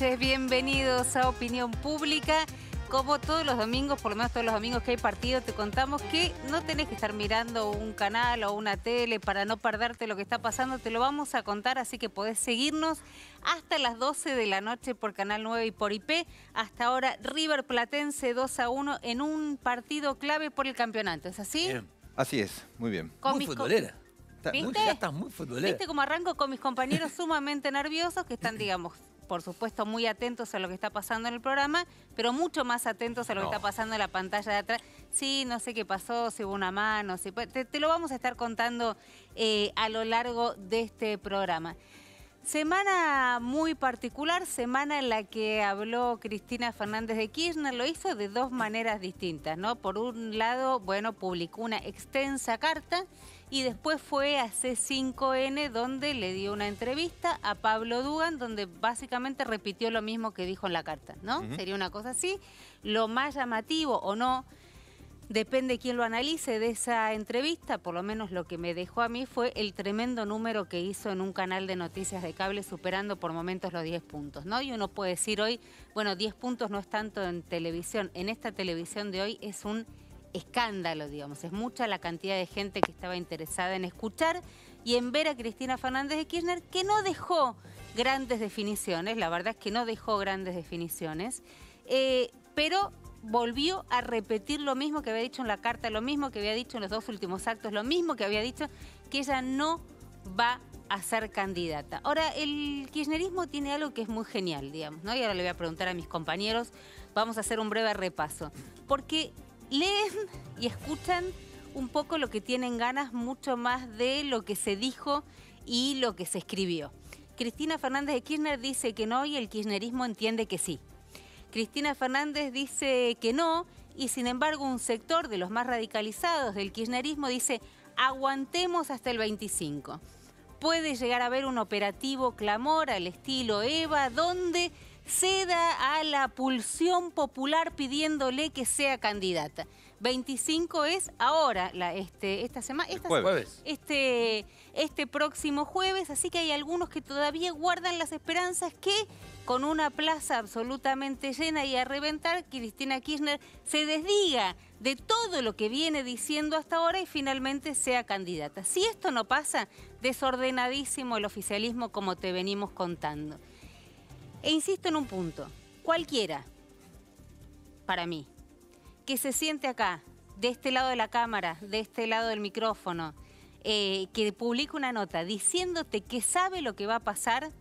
noches, bienvenidos a Opinión Pública. Como todos los domingos, por lo menos todos los domingos que hay partido, te contamos que no tenés que estar mirando un canal o una tele para no perderte lo que está pasando. Te lo vamos a contar, así que podés seguirnos hasta las 12 de la noche por Canal 9 y por IP. Hasta ahora River Platense 2 a 1 en un partido clave por el campeonato. ¿Es así? Así es, muy bien. muy futbolera. ¿Viste? Ya estás muy futbolera. ¿Viste cómo arranco con mis compañeros sumamente nerviosos que están, digamos, por supuesto, muy atentos a lo que está pasando en el programa, pero mucho más atentos a lo que está pasando en la pantalla de atrás. Sí, no sé qué pasó, si hubo una mano, si... te, lo vamos a estar contando eh, a lo largo de este programa. Semana muy particular, semana en la que habló Cristina Fernández de Kirchner, lo hizo de dos maneras distintas, ¿no? Por un lado, bueno, publicó una extensa carta y después fue a C5N donde le dio una entrevista a Pablo Dugan donde básicamente repitió lo mismo que dijo en la carta, ¿no? Sería una cosa así. Lo más llamativo o no, depende quién lo analice de esa entrevista, por lo menos lo que me dejó a mí fue el tremendo número que hizo en un canal de noticias de cable superando por momentos los 10 puntos, ¿no? Y uno puede decir hoy, bueno, 10 puntos no es tanto en televisión, en esta televisión de hoy es un escándalo, digamos. Es mucha la cantidad de gente que estaba interesada en escuchar y en ver a Cristina Fernández de Kirchner, que no dejó grandes definiciones, la verdad es que no dejó grandes definiciones, eh, pero volvió a repetir lo mismo que había dicho en la carta, lo mismo que había dicho en los dos últimos actos, lo mismo que había dicho, que ella no va a ser candidata. Ahora, el kirchnerismo tiene algo que es muy genial, digamos, ¿no? Y ahora le voy a preguntar a mis compañeros, vamos a hacer un breve repaso, porque leen y escuchan un poco lo que tienen ganas, mucho más de lo que se dijo y lo que se escribió. Cristina Fernández de Kirchner dice que no y el kirchnerismo entiende que sí. Cristina Fernández dice que no y sin embargo un sector de los más radicalizados del kirchnerismo dice aguantemos hasta el 25. Puede llegar a haber un operativo clamor al estilo EVA donde ceda a la pulsión popular pidiéndole que sea candidata. 25 es ahora, este, esta semana. Este, este próximo jueves, así que hay algunos que todavía guardan las esperanzas que con una plaza absolutamente llena y a reventar, Cristina Kirchner se desdiga de todo lo que viene diciendo hasta ahora y finalmente sea candidata. Si esto no pasa, desordenadísimo el oficialismo como te venimos contando. E insisto en un punto, cualquiera, para mí, que se siente acá, de este lado de la cámara, de este lado del micrófono, eh, que publica una nota diciéndote que sabe lo que va a pasar,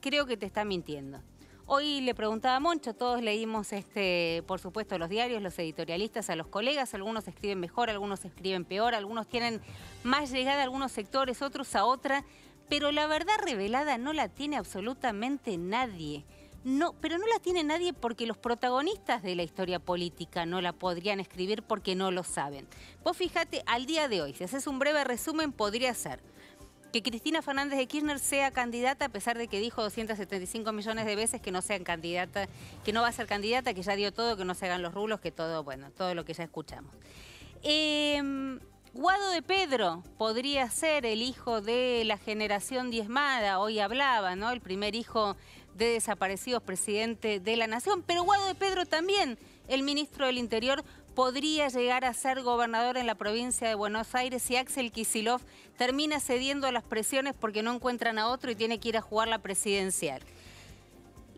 creo que te está mintiendo. Hoy le preguntaba a Moncho, todos leímos, este, por supuesto, los diarios, los editorialistas, a los colegas, algunos escriben mejor, algunos escriben peor, algunos tienen más llegada a algunos sectores, otros a otra pero la verdad revelada no la tiene absolutamente nadie. No, pero no la tiene nadie porque los protagonistas de la historia política no la podrían escribir porque no lo saben. Vos fíjate, al día de hoy, si haces un breve resumen, podría ser que Cristina Fernández de Kirchner sea candidata a pesar de que dijo 275 millones de veces que no sean candidata, que no va a ser candidata, que ya dio todo, que no se hagan los rulos, que todo, bueno, todo lo que ya escuchamos. Em, Guado de Pedro podría ser el hijo de la generación diezmada, hoy hablaba, ¿no? El primer hijo de desaparecidos presidente de la nación, pero Guado de Pedro también, el ministro del Interior, podría llegar a ser gobernador en la provincia de Buenos Aires si Axel Kisilov termina cediendo a las presiones porque no encuentran a otro y tiene que ir a jugar la presidencial.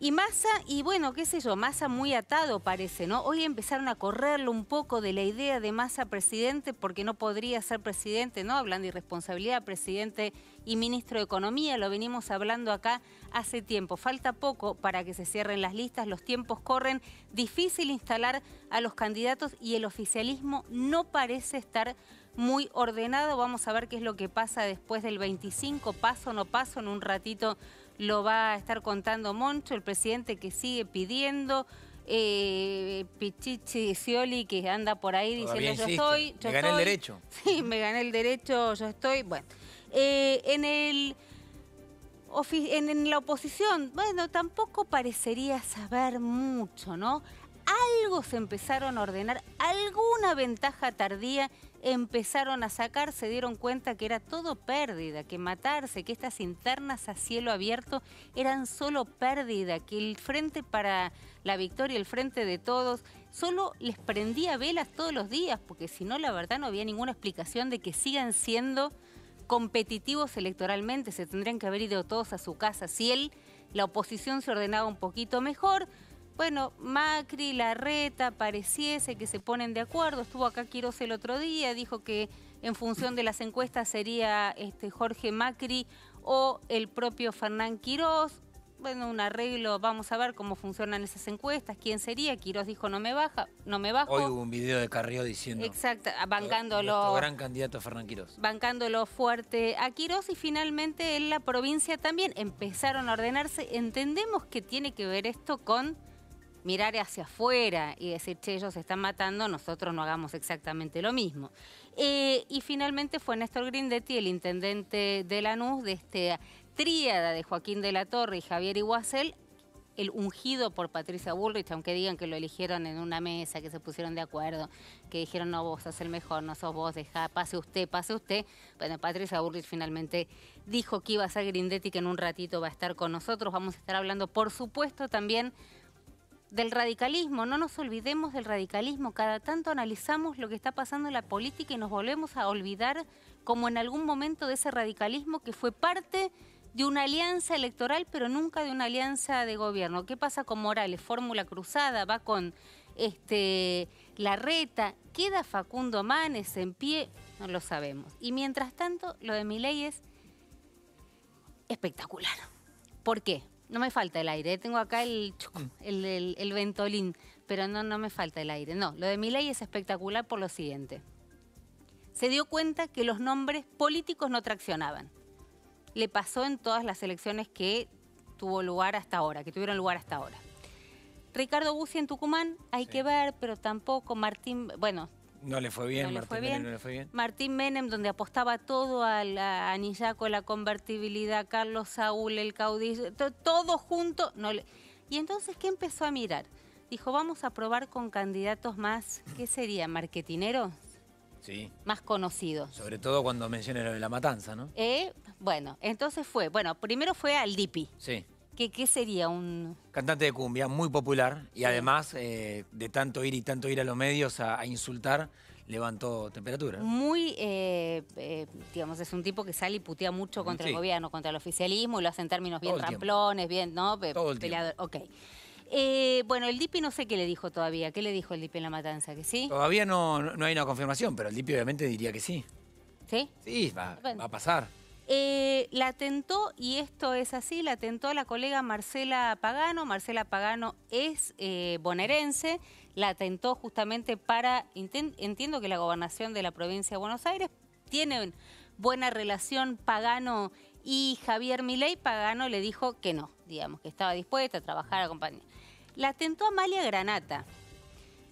Y Massa, y bueno, qué sé yo, Massa muy atado parece, ¿no? Hoy empezaron a correrlo un poco de la idea de Massa presidente, porque no podría ser presidente, ¿no? Hablando de irresponsabilidad, presidente y ministro de Economía, lo venimos hablando acá hace tiempo. Falta poco para que se cierren las listas, los tiempos corren, difícil instalar a los candidatos y el oficialismo no parece estar muy ordenado. Vamos a ver qué es lo que pasa después del 25, paso no paso, en un ratito lo va a estar contando Moncho, el presidente que sigue pidiendo. Eh, Pichichi Scioli que anda por ahí diciendo yo estoy. me gané el derecho. Sí, me gané el derecho, yo estoy. Bueno, eh, en el en, la oposición, bueno, tampoco parecería saber mucho, ¿no? algo se empezaron a ordenar, alguna ventaja tardía empezaron a sacar, se dieron cuenta que era todo pérdida, que matarse, que estas internas a cielo abierto eran solo pérdida, que el frente para la victoria, el frente de todos, solo les prendía velas todos los días, porque si no, la verdad no había ninguna explicación de que sigan siendo competitivos electoralmente, se tendrían que haber ido todos a su casa si él, la oposición se ordenaba un poquito mejor bueno, Macri, Larreta, pareciese que se ponen de acuerdo. Estuvo acá Quiroz el otro día, dijo que en función de las encuestas sería este, Jorge Macri o el propio Fernán Quiroz. Bueno, un arreglo, vamos a ver cómo funcionan esas encuestas, quién sería. Quiroz dijo no me baja, no me bajo. Hoy hubo un video de Carrió diciendo. Exacto, eh, bancándolo. gran candidato Fernán Quiroz. Bancándolo fuerte a Quiroz y finalmente en la provincia también empezaron a ordenarse. Entendemos que tiene que ver esto con mirar hacia afuera y decir, che, ellos se están matando, nosotros no hagamos exactamente lo mismo. Eh, y finalmente fue Néstor Grindetti, el intendente de Lanús, de esta tríada de Joaquín de la Torre y Javier Iguacel, el ungido por Patricia Bullrich, aunque digan que lo eligieron en una mesa, que se pusieron de acuerdo, que dijeron, no, vos sos el mejor, no sos vos, deja, pase usted, pase usted. Bueno, Patricia Bullrich finalmente dijo que iba a ser Grindetti, que en un ratito va a estar con nosotros. Vamos a estar hablando, por supuesto, también del radicalismo, no nos olvidemos del radicalismo, cada tanto analizamos lo que está pasando en la política y nos volvemos a olvidar como en algún momento de ese radicalismo que fue parte de una alianza electoral, pero nunca de una alianza de gobierno. ¿Qué pasa con Morales? Fórmula cruzada, va con este, la reta, queda Facundo Manes en pie, no lo sabemos. Y mientras tanto, lo de ley es espectacular. ¿Por qué? no me falta el aire. Tengo acá mm. el, el, ventolín, pero no, no me falta el aire. No, lo de ley es espectacular por lo siguiente. Se dio cuenta que los nombres políticos no traccionaban. Le pasó en todas las elecciones que tuvo lugar hasta ahora, que tuvieron lugar hasta ahora. Ricardo Bussi en Tucumán, hay que ver, pero tampoco Martín, bueno, no le fue bien, Martín Menem no le fue bien. Martín Menem, donde apostaba todo a, Anillaco, la convertibilidad, Carlos Saúl, el caudillo, todo junto. No Y entonces, ¿qué empezó a mirar? Dijo, vamos a probar con candidatos más, ¿qué sería? ¿Marketineros? Sí. Más conocidos. Sobre todo cuando menciona lo de la matanza, ¿no? Eh, bueno, entonces fue, bueno, primero fue al DIPI. Sí. ¿Qué, sería un...? Cantante de cumbia, muy popular, y además eh, de tanto ir y tanto ir a los medios a, insultar, levantó temperatura. Muy, eh, eh, digamos, es un tipo que sale y putea mucho mm, contra el gobierno, contra el oficialismo, y lo hace en términos bien ramplones, bien, ¿no? Todo el peleador. Ok. bueno, el DIPI no sé qué le dijo todavía. ¿Qué le dijo el DIPI en la matanza? ¿Que sí? Todavía no, hay una confirmación, pero el DIPI obviamente diría que sí. ¿Sí? Sí, va a pasar. Eh, la atentó, y esto es así, la atentó a la colega Marcela Pagano. Marcela Pagano es eh, bonaerense, la atentó justamente para, entiendo que la gobernación de la provincia de Buenos Aires tiene buena relación Pagano y Javier Milei. Pagano le dijo que no, digamos, que estaba dispuesta a trabajar, a compañía. La atentó Amalia Granata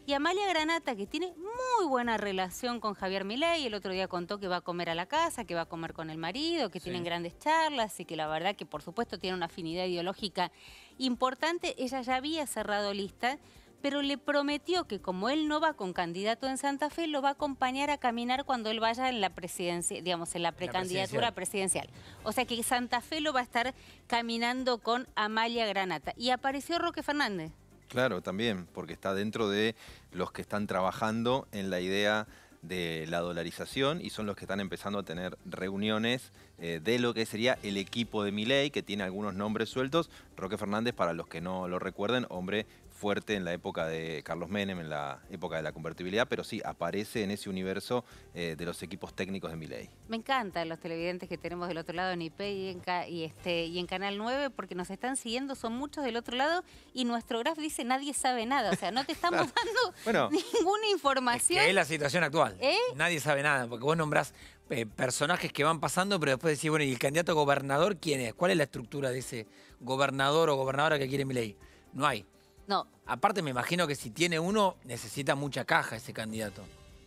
y Amalia Granata, que tiene muy buena relación con Javier Milei. El otro día contó que va a comer a la casa, que va a comer con el marido, que tienen grandes charlas y que la verdad que por supuesto tiene una afinidad ideológica importante. Ella ya había cerrado lista, pero le prometió que como él no va con candidato en Santa Fe, lo va a acompañar a caminar cuando él vaya en la presidencia, digamos, en la precandidatura presidencial. O sea que Santa Fe lo va a estar caminando con Amalia Granata. Y apareció Roque Fernández. Claro, también, porque está dentro de los que están trabajando en la idea de la dolarización y son los que están empezando a tener reuniones eh, de lo que sería el equipo de Miley, que tiene algunos nombres sueltos. Roque Fernández, para los que no lo recuerden, hombre fuerte en la época de Carlos Menem, en la época de la convertibilidad, pero sí aparece en ese universo eh, de los equipos técnicos de Miley. Me encantan los televidentes que tenemos del otro lado en IP y en, este, y en Canal 9 porque nos están siguiendo, son muchos del otro lado y nuestro graf dice nadie sabe nada, o sea, no te estamos dando ninguna información. Es, que es la situación actual, ¿Eh? nadie sabe nada, porque vos nombrás eh, personajes que van pasando, pero después decís, bueno, ¿y el candidato gobernador quién es? ¿Cuál es la estructura de ese gobernador o gobernadora que quiere Miley? No hay. No. Aparte, me imagino que si tiene uno, necesita mucha caja ese candidato.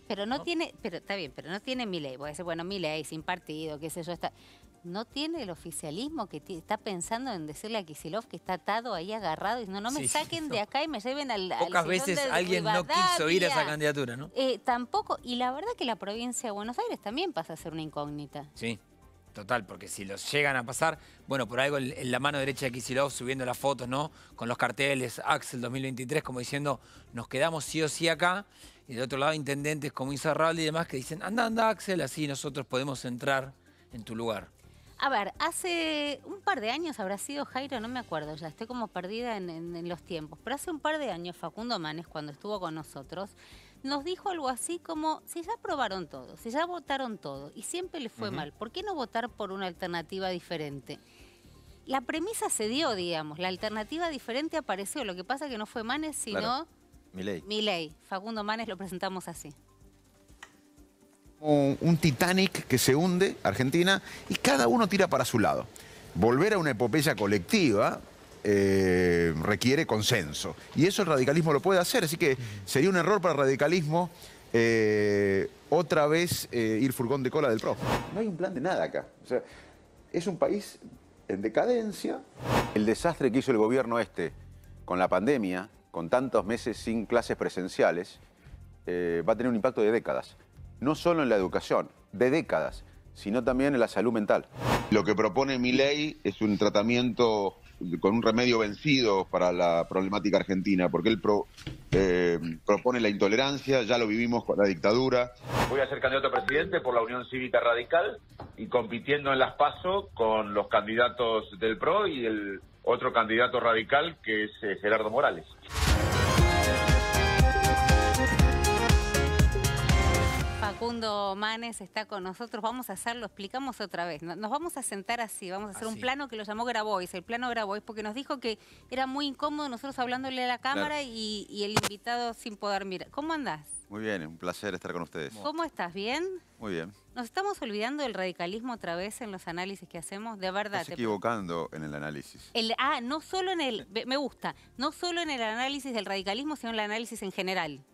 Pero no, tiene, pero está bien, pero no tiene mi ley. ser, bueno, mi ley, sin partido, qué sé yo, está. No tiene el oficialismo que está pensando en decirle a Kisilov que está atado ahí agarrado y no, no me saquen de acá y me lleven al. Pocas veces alguien no quiso ir a esa candidatura, ¿no? Eh, tampoco, y la verdad que la provincia de Buenos Aires también pasa a ser una incógnita. Sí. Total, porque si los llegan a pasar, bueno, por algo en la mano derecha de Kisilov subiendo las fotos, ¿no? Con los carteles, Axel 2023, como diciendo, nos quedamos sí o sí acá. Y del otro lado, intendentes como Inzarrable y demás que dicen, anda, anda, Axel, así nosotros podemos entrar en tu lugar. A ver, hace un par de años habrá sido Jairo, no me acuerdo ya, estoy como perdida en, en los tiempos, pero hace un par de años Facundo Manes, cuando estuvo con nosotros, nos dijo algo así como, si ya aprobaron todo, si ya votaron todo y siempre les fue mal, ¿por qué no votar por una alternativa diferente? La premisa se dio, digamos, la alternativa diferente apareció, lo que pasa que no fue Manes, sino Milei. Miley. Facundo Manes lo presentamos así. Un, un Titanic que se hunde, Argentina, y cada uno tira para su lado. Volver a una epopeya colectiva, eh, requiere consenso. Y eso el radicalismo lo puede hacer, así que sería un error para el radicalismo eh, otra vez eh, ir furgón de cola del PRO. No hay un plan de nada acá. es un país en decadencia. El desastre que hizo el gobierno este con la pandemia, con tantos meses sin clases presenciales, va a tener un impacto de décadas. No solo en la educación, de décadas, sino también en la salud mental. Lo que propone mi ley es un tratamiento con un remedio vencido para la problemática argentina, porque el pro, eh, propone la intolerancia, ya lo vivimos con la dictadura. Voy a ser candidato a presidente por la Unión Cívica Radical y compitiendo en las PASO con los candidatos del PRO y el otro candidato radical que es eh, Gerardo Morales. Facundo Manes está con nosotros. Vamos a hacerlo, explicamos otra vez. Nos vamos a sentar así, vamos a hacer un plano que lo llamó Grabois, el plano Grabois, porque nos dijo que era muy incómodo nosotros hablándole a la cámara y, el invitado sin poder mirar. ¿Cómo andás? Muy bien, un placer estar con ustedes. ¿Cómo estás? ¿Bien? Muy bien. ¿Nos estamos olvidando del radicalismo otra vez en los análisis que hacemos? De verdad. Estás equivocando en el análisis. ah, no solo en el, me gusta, no solo en el análisis del radicalismo, sino en el análisis en general.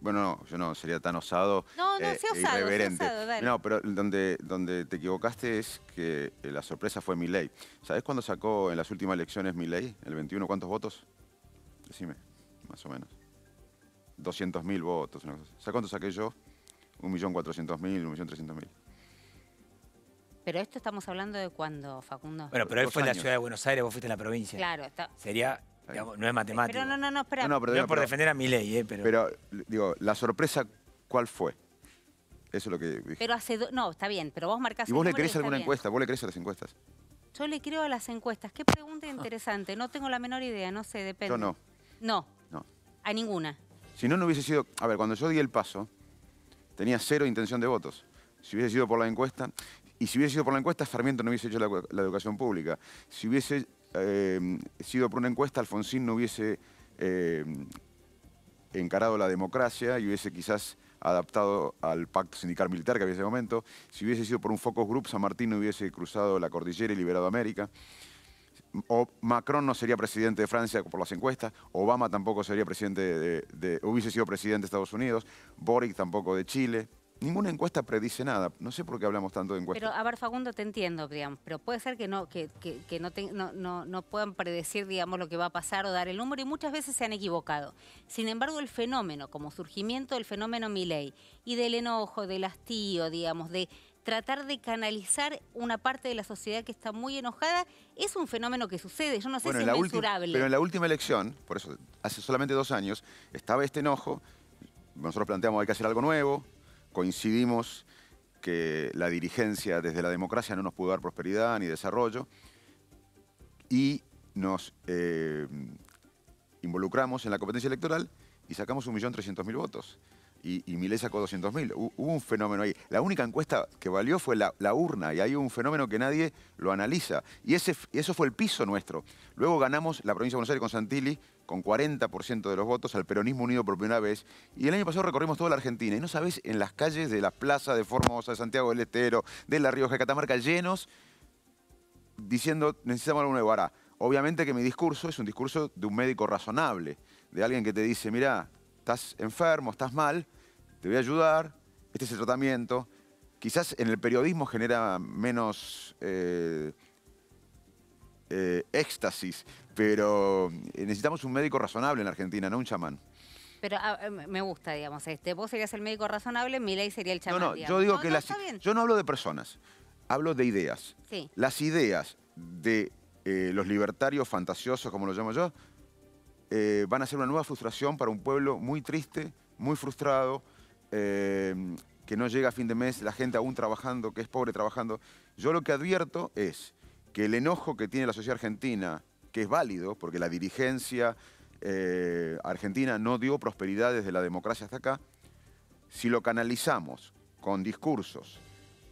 Bueno, no, yo no sería tan osado. No, no, eh, e irreverente. No, pero donde, donde te equivocaste es que eh, la sorpresa fue mi ley. ¿Sabés cuándo sacó en las últimas elecciones mi ley? el 21, cuántos votos? Decime, más o menos. 200.000 votos. Una cosa. ¿Sabés cuánto saqué yo? 1.400.000, 1.300.000. Pero esto estamos hablando de cuando Facundo. Bueno, pero él fue en la ciudad de Buenos Aires, vos fuiste en la provincia. Claro, está. Sería no es matemático. no, no, no, espera. No, no, pero, no por defender a mi ley, eh, pero... Pero, digo, la sorpresa, ¿cuál fue? Eso es lo que dije. Pero hace... dos... No, está bien, pero vos marcás... ¿Y vos le crees alguna encuesta? ¿Vos le crees a las encuestas? Yo le creo a las encuestas. Qué pregunta interesante. No tengo la menor idea, no sé, depende. Yo no. No. No. A ninguna. Si no, no hubiese sido... A ver, cuando yo di el paso, tenía cero intención de votos. Si hubiese sido por la encuesta... Y si hubiese sido por la encuesta, Sarmiento no hubiese hecho la educación pública. Si hubiese eh, sido por una encuesta, Alfonsín no hubiese eh, encarado la democracia y hubiese quizás adaptado al pacto sindical militar que había en ese momento. Si hubiese sido por un focus group, San Martín no hubiese cruzado la cordillera y liberado América. O Macron no sería presidente de Francia por las encuestas, Obama tampoco sería presidente hubiese sido presidente de Estados Unidos, Boric tampoco de Chile, Ninguna encuesta predice nada. No sé por qué hablamos tanto de encuestas. Pero, a ver, te entiendo, pero puede ser que no, que, no, no, puedan predecir, digamos, lo que va a pasar o dar el número y muchas veces se han equivocado. Sin embargo, el fenómeno, como surgimiento del fenómeno Milley y del enojo, del hastío, digamos, de tratar de canalizar una parte de la sociedad que está muy enojada, es un fenómeno que sucede, yo no sé si es mensurable. Pero en la última elección, por eso, hace solamente dos años, estaba este enojo, nosotros planteamos hay que hacer algo nuevo, coincidimos que la dirigencia desde la democracia no nos pudo dar prosperidad ni desarrollo y nos eh, involucramos en la competencia electoral y sacamos 1.300.000 votos. Y, y sacó 200.000. Hubo un fenómeno ahí. La única encuesta que valió fue la, urna y hay un fenómeno que nadie lo analiza. Y ese, eso fue el piso nuestro. Luego ganamos la provincia de Buenos Aires con Santilli con 40% de los votos al Peronismo Unido por primera vez. Y el año pasado recorrimos toda la Argentina. Y no sabés, en las calles de la plaza de Formosa, de Santiago del Estero, de La Rioja, de Catamarca, llenos, diciendo, necesitamos algo nuevo. Ahora, obviamente que mi discurso es un discurso de un médico razonable, de alguien que te dice, mira, estás enfermo, estás mal, te voy a ayudar, este es el tratamiento. Quizás en el periodismo genera menos... Eh, eh, éxtasis, pero necesitamos un médico razonable en Argentina, no un chamán. Pero ah, eh, me gusta, digamos, este. Vos serías el médico razonable, mi ley sería el chamán. No, no, yo digo no, que Yo no hablo de personas, hablo de ideas. Las ideas de eh, los libertarios fantasiosos, como lo llamo yo, van a ser una nueva frustración para un pueblo muy triste, muy frustrado, que no llega a fin de mes, la gente aún trabajando, que es pobre trabajando. Yo lo que advierto es que el enojo que tiene la sociedad argentina, que es válido, porque la dirigencia eh, argentina no dio prosperidad desde la democracia hasta acá, si lo canalizamos con discursos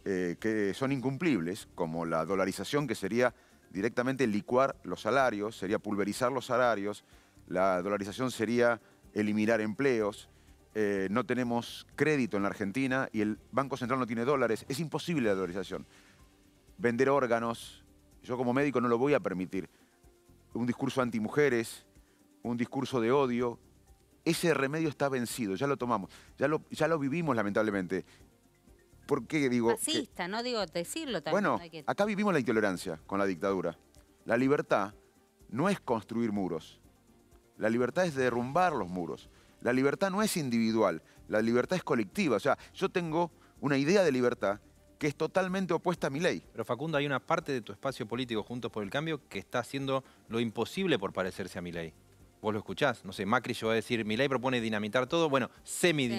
eh, que son incumplibles, como la dolarización, que sería directamente licuar los salarios, sería pulverizar los salarios, la dolarización sería eliminar empleos, eh, no tenemos crédito en la Argentina y el Banco Central no tiene dólares, es imposible la dolarización. Vender órganos, yo como médico no lo voy a permitir. Un discurso antimujeres, un discurso de odio, ese remedio está vencido, ya lo tomamos, ya lo, ya lo vivimos lamentablemente. ¿Por qué digo? Fascista, no digo decirlo también. Bueno, acá vivimos la intolerancia con la dictadura. La libertad no es construir muros, la libertad es derrumbar los muros. La libertad no es individual, la libertad es colectiva. O sea, yo tengo una idea de libertad que es totalmente opuesta a mi ley. Pero Facundo, hay una parte de tu espacio político Juntos por el Cambio que está haciendo lo imposible por parecerse a mi ley. Vos lo escuchás, no sé, Macri llegó a decir, mi ley propone dinamitar todo, bueno, semi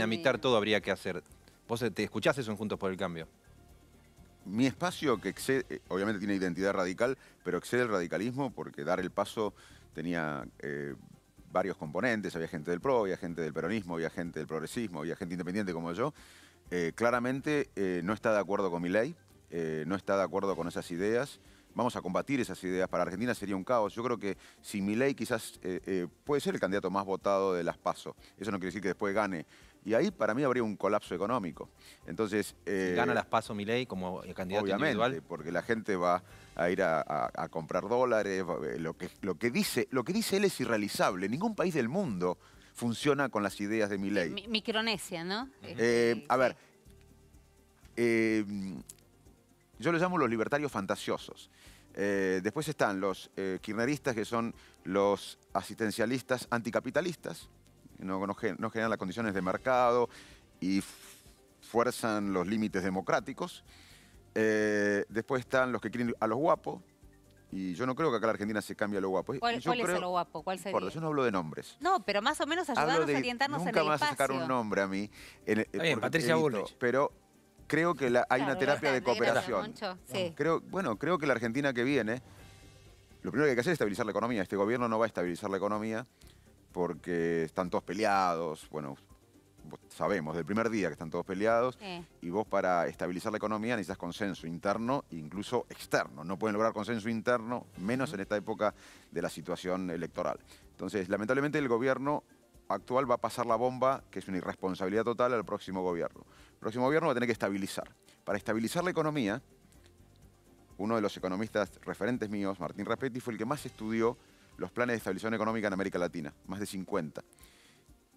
todo habría que hacer. ¿Vos eh, te escuchás eso en Juntos por el Cambio? Mi espacio, que excede, eh, obviamente tiene identidad radical, pero excede el radicalismo porque dar el paso tenía eh, varios componentes, había gente del PRO, había gente del peronismo, había gente del progresismo, había gente independiente como yo, eh, claramente eh, no está de acuerdo con mi ley, eh, no está de acuerdo con esas ideas. Vamos a combatir esas ideas. Para Argentina sería un caos. Yo creo que si ley quizás puede ser el candidato más votado de las PASO, eso no quiere decir que después gane. Y ahí para mí habría un colapso económico. Entonces, ¿Gana las PASO ley como candidato obviamente, porque la gente va a ir a, comprar dólares. Lo que, lo, que dice, lo que dice él es irrealizable. Ningún país del mundo funciona con las ideas de mi ley. micronesia, ¿no? Este, eh, a ver, em, yo los llamo los libertarios fantasiosos. Eh, después están los eh, kirneristas que son los asistencialistas anticapitalistas, no, no generan las condiciones de mercado y fuerzan los límites democráticos. después están los que quieren a los guapos, y yo no creo que acá la Argentina se cambie lo guapo. ¿Cuál, yo cuál es lo guapo? ¿Cuál sería? yo no hablo de nombres. No, pero más o menos ayudarnos a orientarnos en el espacio. Nunca vas a sacar un nombre a mí. bien, Patricia Bullo. Pero creo que hay una terapia de cooperación. sí. bueno, creo que la Argentina que viene, lo primero que hay que hacer es estabilizar la economía. Este gobierno no va a estabilizar la economía porque están todos peleados. Bueno, sabemos, del primer día que están todos peleados, y vos para estabilizar la economía necesitas consenso interno e incluso externo. No pueden lograr consenso interno, menos en esta época de la situación electoral. Entonces, lamentablemente el gobierno actual va a pasar la bomba, que es una irresponsabilidad total, al próximo gobierno. El próximo gobierno va a tener que estabilizar. Para estabilizar la economía, uno de los economistas referentes míos, Martín Rapetti, fue el que más estudió los planes de estabilización económica en América Latina, más de 50.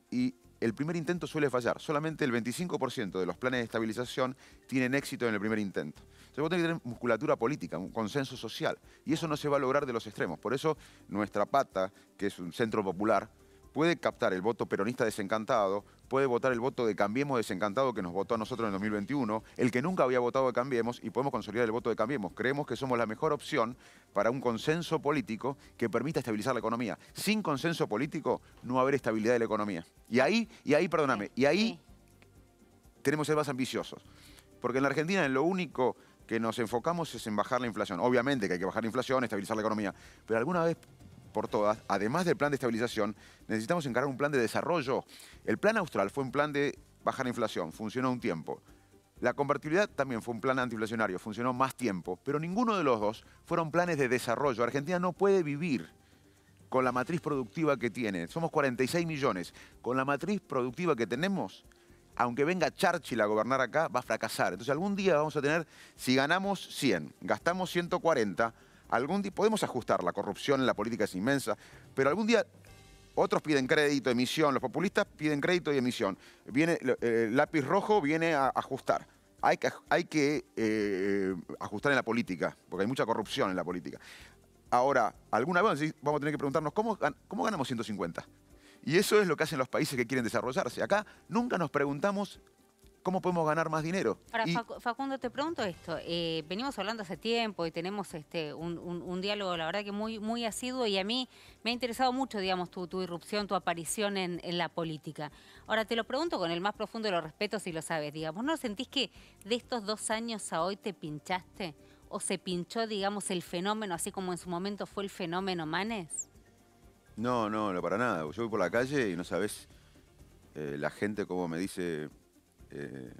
Y el primer intento suele fallar. Solamente el 25% de los planes de estabilización tienen éxito en el primer intento. Entonces vos que tener musculatura política, un consenso social. Y eso no se va a lograr de los extremos. Por eso nuestra pata, que es un centro popular, puede captar el voto peronista desencantado, puede votar el voto de Cambiemos desencantado que nos votó a nosotros en el 2021, el que nunca había votado de Cambiemos y podemos consolidar el voto de Cambiemos. Creemos que somos la mejor opción para un consenso político que permita estabilizar la economía. Sin consenso político no va haber estabilidad de la economía. Y ahí, y ahí, perdóname, y ahí tenemos que ser más ambiciosos. Porque en la Argentina lo único que nos enfocamos es en bajar la inflación. Obviamente que hay que bajar la inflación, estabilizar la economía, pero alguna vez por todas, además del plan de estabilización, necesitamos encarar un plan de desarrollo. El plan austral fue un plan de bajar la inflación, funcionó un tiempo. La convertibilidad también fue un plan antiinflacionario, funcionó más tiempo, pero ninguno de los dos fueron planes de desarrollo. Argentina no puede vivir con la matriz productiva que tiene. Somos 46 millones. Con la matriz productiva que tenemos, aunque venga Churchill a gobernar acá, va a fracasar. Entonces algún día vamos a tener, si ganamos 100, gastamos 140, algún día podemos ajustar, la corrupción en la política es inmensa, pero algún día otros piden crédito, emisión, los populistas piden crédito y emisión. Viene, eh, el lápiz rojo viene a ajustar. Hay que, hay que eh, ajustar en la política, porque hay mucha corrupción en la política. Ahora, alguna vez vamos a tener que preguntarnos, ¿cómo, cómo ganamos 150? Y eso es lo que hacen los países que quieren desarrollarse. Acá nunca nos preguntamos ¿Cómo podemos ganar más dinero? Ahora, Facundo, te pregunto esto. Eh, venimos hablando hace tiempo y tenemos este, un, diálogo, la verdad que muy, muy asiduo y a mí me ha interesado mucho, digamos, tu, irrupción, tu aparición en, la política. Ahora, te lo pregunto con el más profundo de los respetos si lo sabes, digamos. ¿No sentís que de estos dos años a hoy te pinchaste o se pinchó, digamos, el fenómeno, así como en su momento fue el fenómeno Manes? No, no, no, para nada. Yo voy por la calle y no sabes eh, la gente cómo me dice eh,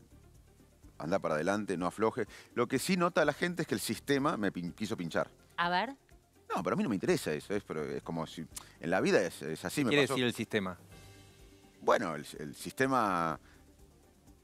anda para adelante, no afloje. Lo que sí nota la gente es que el sistema me quiso pinchar. A ver. No, pero a mí no me interesa eso, es, pero es como si... En la vida es, es así, ¿Qué quiere decir el sistema? Bueno, el, sistema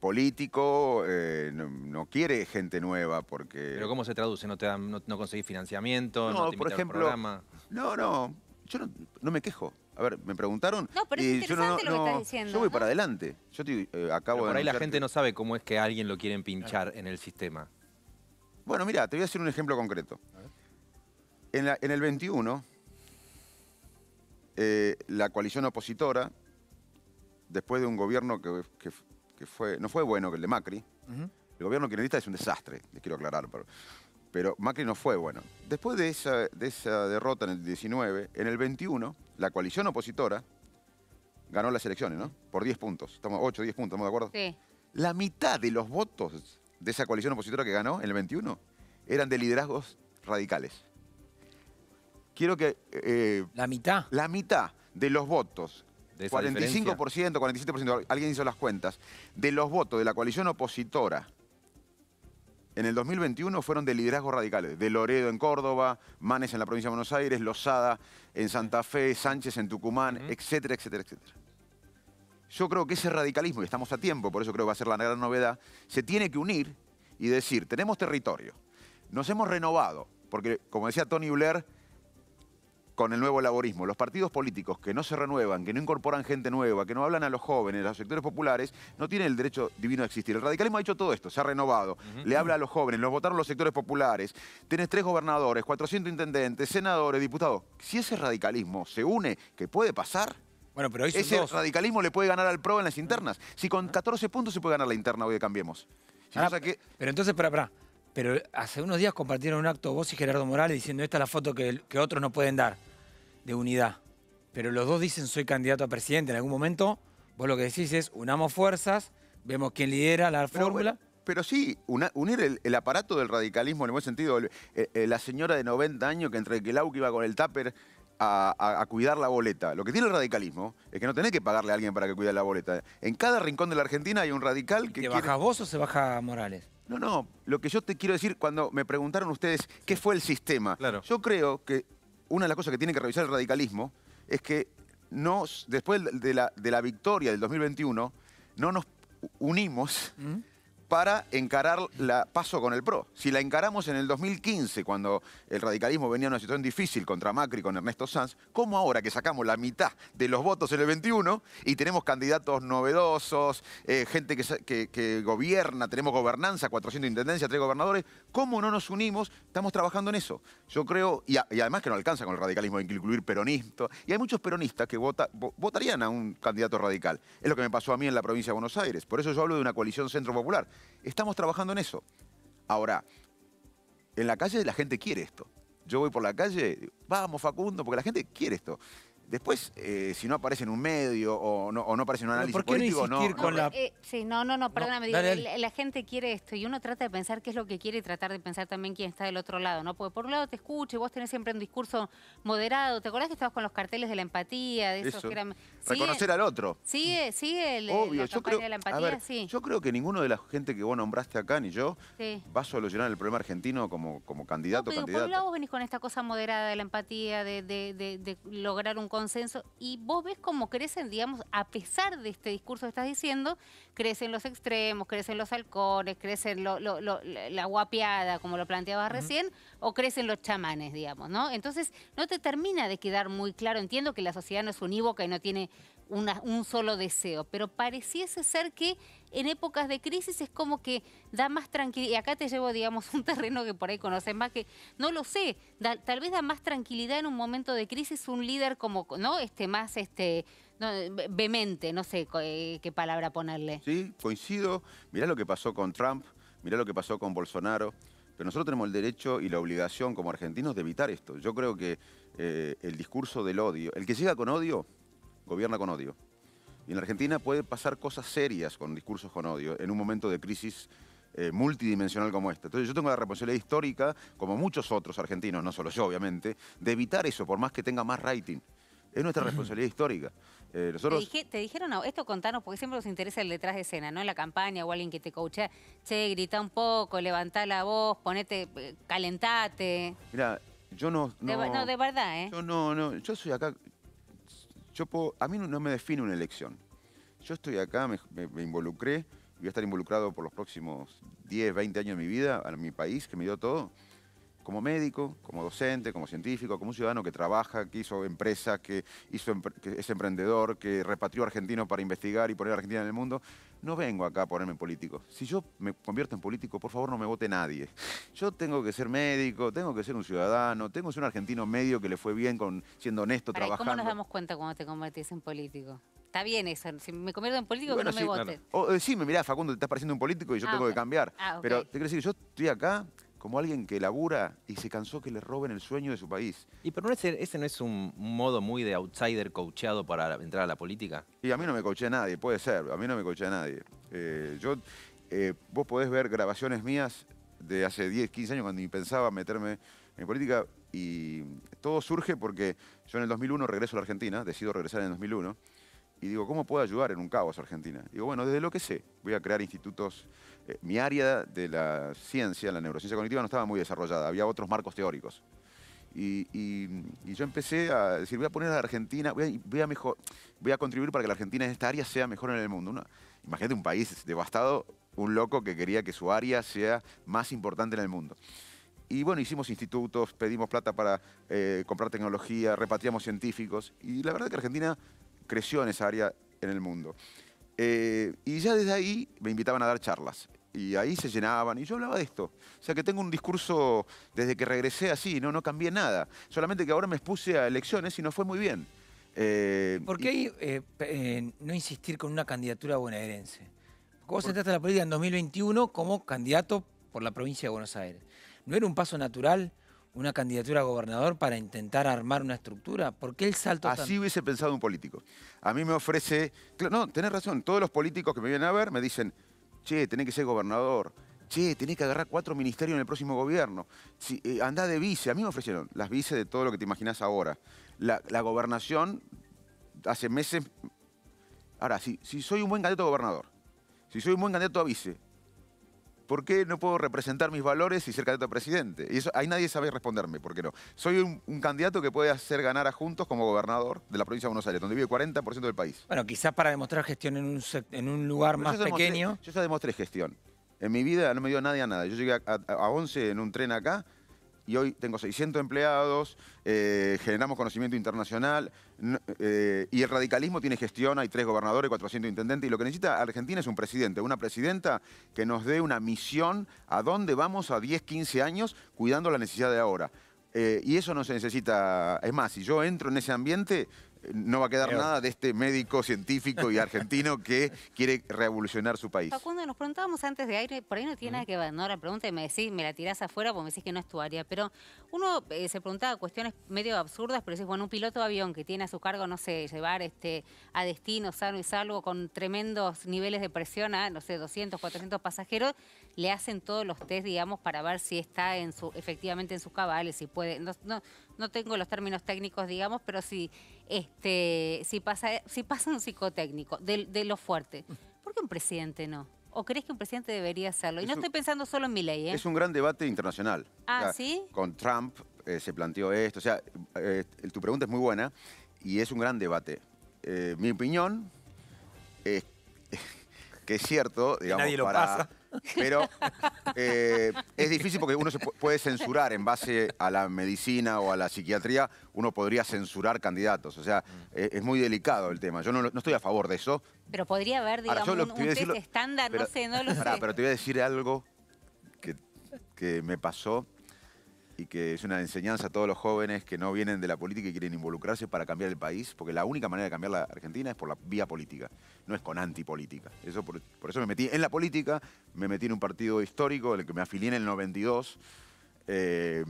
político eh, no, quiere gente nueva porque... ¿Pero cómo se traduce? ¿No, te no, conseguís financiamiento? No, por ejemplo... Programa? No, no, yo no me quejo. A ver, me preguntaron. No, pero es interesante yo no, lo que estás diciendo. Yo voy para adelante. Yo te, eh, acabo pero por ahí la gente no sabe cómo es que alguien lo quieren pinchar en el sistema. Bueno, mira, te voy a hacer un ejemplo concreto. En, el 21, eh, la coalición opositora, después de un gobierno que, fue, no fue bueno, que el de Macri, el gobierno kirchnerista es un desastre, les quiero aclarar, pero, Macri no fue bueno. Después de esa derrota en el 19, en el 21, la coalición opositora ganó las elecciones, ¿no? Por 10 puntos. Estamos 8, 10 puntos, ¿estamos de acuerdo? Sí. La mitad de los votos de esa coalición opositora que ganó en el 21 eran de liderazgos radicales. Quiero que... Eh, ¿La mitad? La mitad de los votos, 45%, 47%, alguien hizo las cuentas, de los votos de la coalición opositora en el 2021 fueron de liderazgos radicales, de Loredo en Córdoba, Manes en la provincia de Buenos Aires, Lozada en Santa Fe, Sánchez en Tucumán, etcétera, etcétera, etcétera. Yo creo que ese radicalismo, y estamos a tiempo, por eso creo que va a ser la gran novedad, se tiene que unir y decir, tenemos territorio, nos hemos renovado, porque como decía Tony Blair, con el nuevo laborismo. Los partidos políticos que no se renuevan, que no incorporan gente nueva, que no hablan a los jóvenes, a los sectores populares, no tienen el derecho divino a existir. El radicalismo ha hecho todo esto, se ha renovado, le habla a los jóvenes, los votaron los sectores populares, Tienes tres gobernadores, 400 intendentes, senadores, diputados. Si ese radicalismo se une, que puede pasar, bueno, pero ese radicalismo le puede ganar al PRO en las internas. Si con 14 puntos se puede ganar la interna hoy que Cambiemos. Ah, pero entonces, para, para pero hace unos días compartieron un acto vos y Gerardo Morales diciendo esta es la foto que, otros no pueden dar de unidad. Pero los dos dicen soy candidato a presidente. En algún momento vos lo que decís es unamos fuerzas, vemos quién lidera la fórmula. Pero sí, unir el, aparato del radicalismo en el buen sentido. la señora de 90 años que entre que que iba con el tupper a, cuidar la boleta. Lo que tiene el radicalismo es que no tenés que pagarle a alguien para que cuide la boleta. En cada rincón de la Argentina hay un radical que. ¿Te baja vos o se baja Morales? No, no, lo que yo te quiero decir cuando me preguntaron ustedes qué fue el sistema. Yo creo que una de las cosas que tiene que revisar el radicalismo es que no después de la, de la victoria del 2021 no nos unimos. Mm para encarar la paso con el PRO. Si la encaramos en el 2015, cuando el radicalismo venía en una situación difícil contra Macri con Ernesto Sanz, ¿cómo ahora que sacamos la mitad de los votos en el 21 y tenemos candidatos novedosos, eh, gente que, gobierna, tenemos gobernanza, 400 intendencias, 3 gobernadores, ¿cómo no nos unimos? Estamos trabajando en eso. Yo creo, y, además que no alcanza con el radicalismo, incluir peronistas, y hay muchos peronistas que votarían a un candidato radical. Es lo que me pasó a mí en la provincia de Buenos Aires. Por eso yo hablo de una coalición centro popular Estamos trabajando en eso. Ahora, en la calle la gente quiere esto. Yo voy por la calle, vamos Facundo, porque la gente quiere esto. Después, eh, si no aparece en un medio o no, aparece en un análisis ¿Por qué no, con la... Eh, sí, no, no, no, perdóname. Digo, la, gente quiere esto y uno trata de pensar qué es lo que quiere y tratar de pensar también quién está del otro lado, ¿no? Porque por un lado te escucho y vos tenés siempre un discurso moderado. ¿Te acordás que estabas con los carteles de la empatía? De Reconocer eh, al otro. Sí, sí, el, yo creo, de la empatía, sí. Yo creo que ninguno de la gente que vos nombraste acá, ni yo, va a solucionar el problema argentino como, como candidato, o Por vos venís con esta cosa moderada de la empatía, de, de lograr un consenso y vos ves cómo crecen, digamos, a pesar de este discurso que estás diciendo, crecen los extremos, crecen los halcones, crecen la guapiada, como lo planteabas recién, o crecen los chamanes, digamos, ¿no? Entonces, no te termina de quedar muy claro, entiendo que la sociedad no es unívoca y no tiene un solo deseo, pero pareciese ser que en épocas de crisis es como que da más tranquilidad, y acá te llevo, digamos, un terreno que por ahí conocen más que, no lo sé, tal vez da más tranquilidad en un momento de crisis un líder como, ¿no? Este, más, este, no, vehemente, no sé eh, qué palabra ponerle. Sí, coincido, mirá lo que pasó con Trump, mirá lo que pasó con Bolsonaro, pero nosotros tenemos el derecho y la obligación como argentinos de evitar esto. Yo creo que eh, el discurso del odio, el que llega con odio, gobierna con odio. Y en la Argentina puede pasar cosas serias con discursos con odio en un momento de crisis eh, multidimensional como este. Entonces yo tengo la responsabilidad histórica, como muchos otros argentinos, no solo yo obviamente, de evitar eso, por más que tenga más rating. Es nuestra responsabilidad histórica. Eh, nosotros... ¿Te, dijeron, esto contanos, porque siempre nos interesa el detrás de escena, ¿no? En la campaña o alguien que te coachea, che, grita un poco, levantá la voz, ponete, eh, calentate. Mira, yo no... no de, no, de verdad, ¿eh? Yo no, no, yo soy acá, yo a mí no, me define una elección. Yo estoy acá, me, me involucré, voy a estar involucrado por los próximos 10, 20 años de mi vida, a mi país que me dio todo como médico, como docente, como científico, como un ciudadano que trabaja, que hizo empresas, que, hizo, es emprendedor, que repatrió argentino para investigar y poner a Argentina en el mundo, no vengo acá a ponerme en político. Si yo me convierto en político, por favor no me vote nadie. Yo tengo que ser médico, tengo que ser un ciudadano, tengo que ser un argentino medio que le fue bien con siendo honesto, trabajando. ¿Cómo nos damos cuenta cuando te convertís en político? Está bien eso, si me convierto en político, que no me vote. O, eh, mirá, Facundo, te estás pareciendo un político y yo ah, tengo que cambiar. Ah, Pero te quiero decir, que yo estoy acá como alguien que labura y se cansó que le roben el sueño de su país. ¿Y pero ese, no es un modo muy de outsider coacheado para entrar a la política? Y a mí no me coachea nadie, puede ser, a mí no me a nadie. Eh, yo, eh, vos podés ver grabaciones mías de hace 10, 15 años cuando pensaba meterme en política y todo surge porque yo en el 2001 regreso a la Argentina, decido regresar en el 2001 y digo, ¿cómo puedo ayudar en un caos a Argentina? digo, bueno, desde lo que sé, voy a crear institutos eh, mi área de la ciencia, la neurociencia cognitiva, no estaba muy desarrollada, había otros marcos teóricos. Y, yo empecé a decir, voy a poner a Argentina, voy a, contribuir para que la Argentina en esta área sea mejor en el mundo. imagínate un país devastado, un loco que quería que su área sea más importante en el mundo. Y bueno, hicimos institutos, pedimos plata para eh, comprar tecnología, repatriamos científicos. Y la verdad es que Argentina creció en esa área en el mundo. Eh, y ya desde ahí me invitaban a dar charlas y ahí se llenaban. Y yo hablaba de esto. O sea que tengo un discurso desde que regresé así, no, no cambié nada. Solamente que ahora me expuse a elecciones y no fue muy bien. Eh, ¿Por qué eh, eh, no insistir con una candidatura bonaerense? ¿Cómo vos la política en 2021 como candidato por la provincia de Buenos Aires. ¿No era un paso natural? una candidatura a gobernador para intentar armar una estructura? ¿Por qué el salto Así hubiese pensado un político. A mí me ofrece... No, tenés razón. Todos los políticos que me vienen a ver me dicen, che, tenés que ser gobernador, che, tenés que agarrar cuatro ministerios en el próximo gobierno, si, eh, andá de vice, a mí me ofrecieron las vices de todo lo que te imaginas ahora. La, gobernación, hace meses, ahora, si, si soy un buen candidato a gobernador, si soy un buen candidato a vice, ¿por qué no puedo representar mis valores y ser candidato a presidente? Y eso, ahí nadie sabe responderme, ¿por qué no? Soy un, candidato que puede hacer ganar a Juntos como gobernador de la provincia de Buenos Aires, donde vive el 40% del país. Bueno, quizás para demostrar gestión en un, en un lugar más pequeño. yo ya demostré gestión. En mi vida no me dio nadie a nada. Yo llegué a, once a 11 en un tren acá y hoy tengo 600 empleados, eh, generamos conocimiento internacional eh, y el radicalismo tiene gestión, hay tres gobernadores, 400 intendentes y lo que necesita Argentina es un presidente, una presidenta que nos dé una misión a dónde vamos a 10, 15 años cuidando la necesidad de ahora. Eh, y eso no se necesita, es más, si yo entro en ese ambiente, no va a quedar nada de este médico científico y argentino que quiere revolucionar su país. Cuando nos preguntábamos antes de aire, por ahí no tiene nada que ver, ¿no? La pregunta y me decís, me la tirás afuera porque me decís que no es tu área. Pero uno eh, se preguntaba cuestiones medio absurdas, pero decís, bueno, un piloto de avión que tiene a su cargo, no sé, llevar este, a destino sano y salvo con tremendos niveles de presión a, no sé, 200, 400 pasajeros, le hacen todos los test, digamos, para ver si está en su, efectivamente en sus cabales, si puede. No, no tengo los términos técnicos, digamos, pero si este, si, pasa, si pasa un psicotécnico de, lo fuerte, ¿por qué un presidente no? ¿O crees que un presidente debería hacerlo? Y no estoy pensando solo en mi ley. ¿eh? Es un gran debate internacional. Ah, ¿sí? Con Trump eh, se planteó esto. O sea, eh, tu pregunta es muy buena y es un gran debate. mi opinión es que es cierto, digamos, nadie lo pasa. Pero eh, es difícil porque uno se puede censurar en base a la medicina o a la psiquiatría, uno podría censurar candidatos. O sea, mm. e-, es, muy delicado el tema. Yo no, estoy a favor de eso. Pero podría haber, digamos, un, test estándar, no sé, no lo sé. Pero te voy a decir algo que me pasó y que es una enseñanza a todos los jóvenes que no vienen de la política y quieren involucrarse para cambiar el país, porque la única manera de cambiar la Argentina es por la vía política, no es con antipolítica. Eso por, eso me metí en la política, me metí en un partido histórico, el que me afilié en el 92. Eh,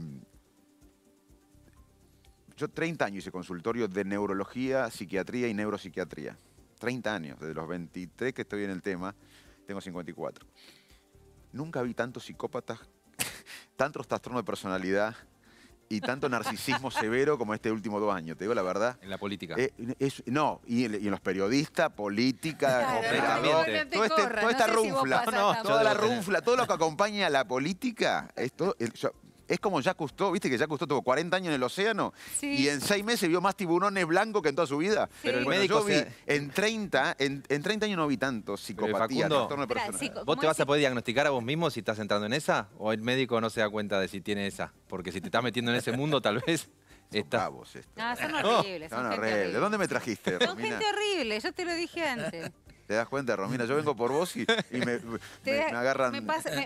yo 30 años hice consultorio de neurología, psiquiatría y neuropsiquiatría. 30 años, desde los 23 que estoy en el tema, tengo 54. Nunca vi tantos psicópatas tantos trastornos de personalidad y tanto narcisismo severo como este último dos años, te digo la verdad. En la política. Eh, no, y en, los periodistas, política, toda este, esta rufla, toda la rufla, todo lo que acompaña a la política, esto, todo... Es como Jacques Cousteau, viste que Jacques Cousteau tuvo 40 años en el océano y en 6 meses vio más tiburones blancos que en toda su vida. Pero el médico... en, 30, en, años no vi tanto psicopatía, trastorno de personalidad. ¿Vos te vas a poder diagnosticar a vos mismo si estás entrando en esa? ¿O el médico no se da cuenta de si tiene esa? Porque si te estás metiendo en ese mundo, tal vez... Está... Cabos, No, son horribles. son, horribles. ¿Dónde me trajiste? Son gente horrible, yo te lo dije antes. ¿Te das cuenta, Romina? Yo vengo por vos y, me, agarran.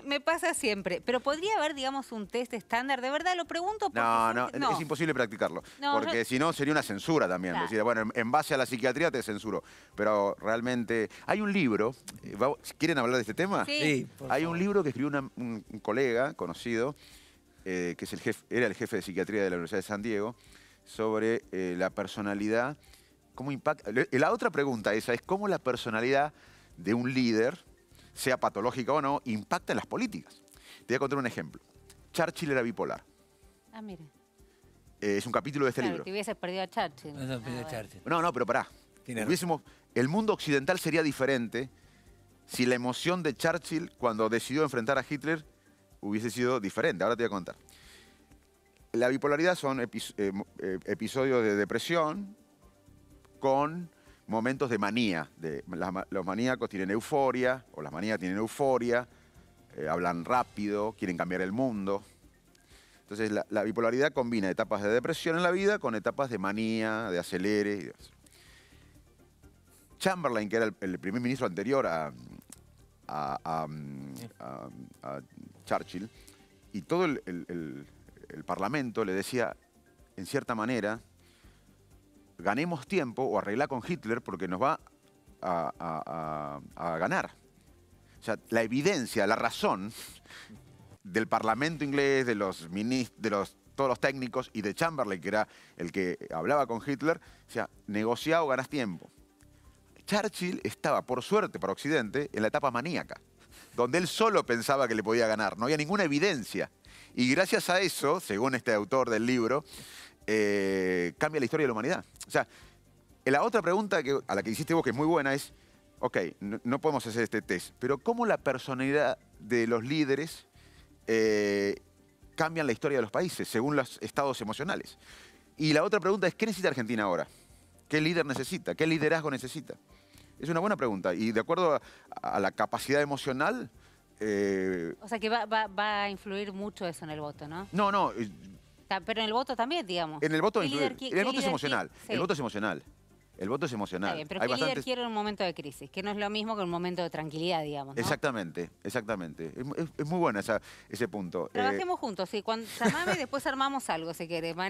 Me pasa, siempre. Pero podría haber, digamos, un test estándar. De verdad, lo pregunto. no, no, es imposible practicarlo. porque si no, sería una censura también. Decir, bueno, en base a la psiquiatría te censuro. Pero realmente. Hay un libro. Eh, ¿Quieren hablar de este tema? Sí. Hay un libro que escribió un, colega conocido, eh, que es el jefe, era el jefe de psiquiatría de la Universidad de San Diego, sobre eh, la personalidad ¿Cómo La otra pregunta esa es cómo la personalidad de un líder, sea patológica o no, impacta en las políticas. Te voy a contar un ejemplo. Churchill era bipolar. Ah, mire. Eh, es un capítulo de este libro. Te hubieses perdido a Churchill. Ah, no, no, no, no pero pará. Hubiésemos, el mundo occidental sería diferente si la emoción de Churchill cuando decidió enfrentar a Hitler hubiese sido diferente. Ahora te voy a contar. La bipolaridad son eh, eh, episodios de depresión, con momentos de manía. los maníacos tienen euforia, o las manías tienen euforia, eh, hablan rápido, quieren cambiar el mundo. Entonces la, bipolaridad combina etapas de depresión en la vida con etapas de manía, de acelere. Y Chamberlain, que era el, primer ministro anterior a, Churchill, y todo el Parlamento le decía, en cierta manera, ganemos tiempo o arreglar con Hitler porque nos va a, ganar. O sea, la evidencia, la razón del Parlamento inglés, de los ministros, de los todos los técnicos y de Chamberlain, que era el que hablaba con Hitler, o sea, negociado ganas tiempo. Churchill estaba, por suerte para Occidente, en la etapa maníaca, donde él solo pensaba que le podía ganar, no había ninguna evidencia. Y gracias a eso, según este autor del libro, eh, cambia la historia de la humanidad. O sea, la otra pregunta que, a la que hiciste vos, que es muy buena, es, ok, no, podemos hacer este test, pero ¿cómo la personalidad de los líderes eh, cambian la historia de los países según los estados emocionales? Y la otra pregunta es, ¿qué necesita Argentina ahora? ¿Qué líder necesita? ¿Qué liderazgo necesita? Es una buena pregunta. Y de acuerdo a, la capacidad emocional... Eh, o sea que va, va, va, a influir mucho eso en el voto, ¿no? No, no. Pero en el voto también, digamos. En el voto, es emocional. El voto es emocional. El voto es emocional. pero Hay ¿qué líder quiere un momento de crisis? Que no es lo mismo que un momento de tranquilidad, digamos. Exactamente, exactamente. Es, muy bueno ese punto. Trabajemos eh, juntos, sí. Cuando, llamame y después armamos algo, si querés, No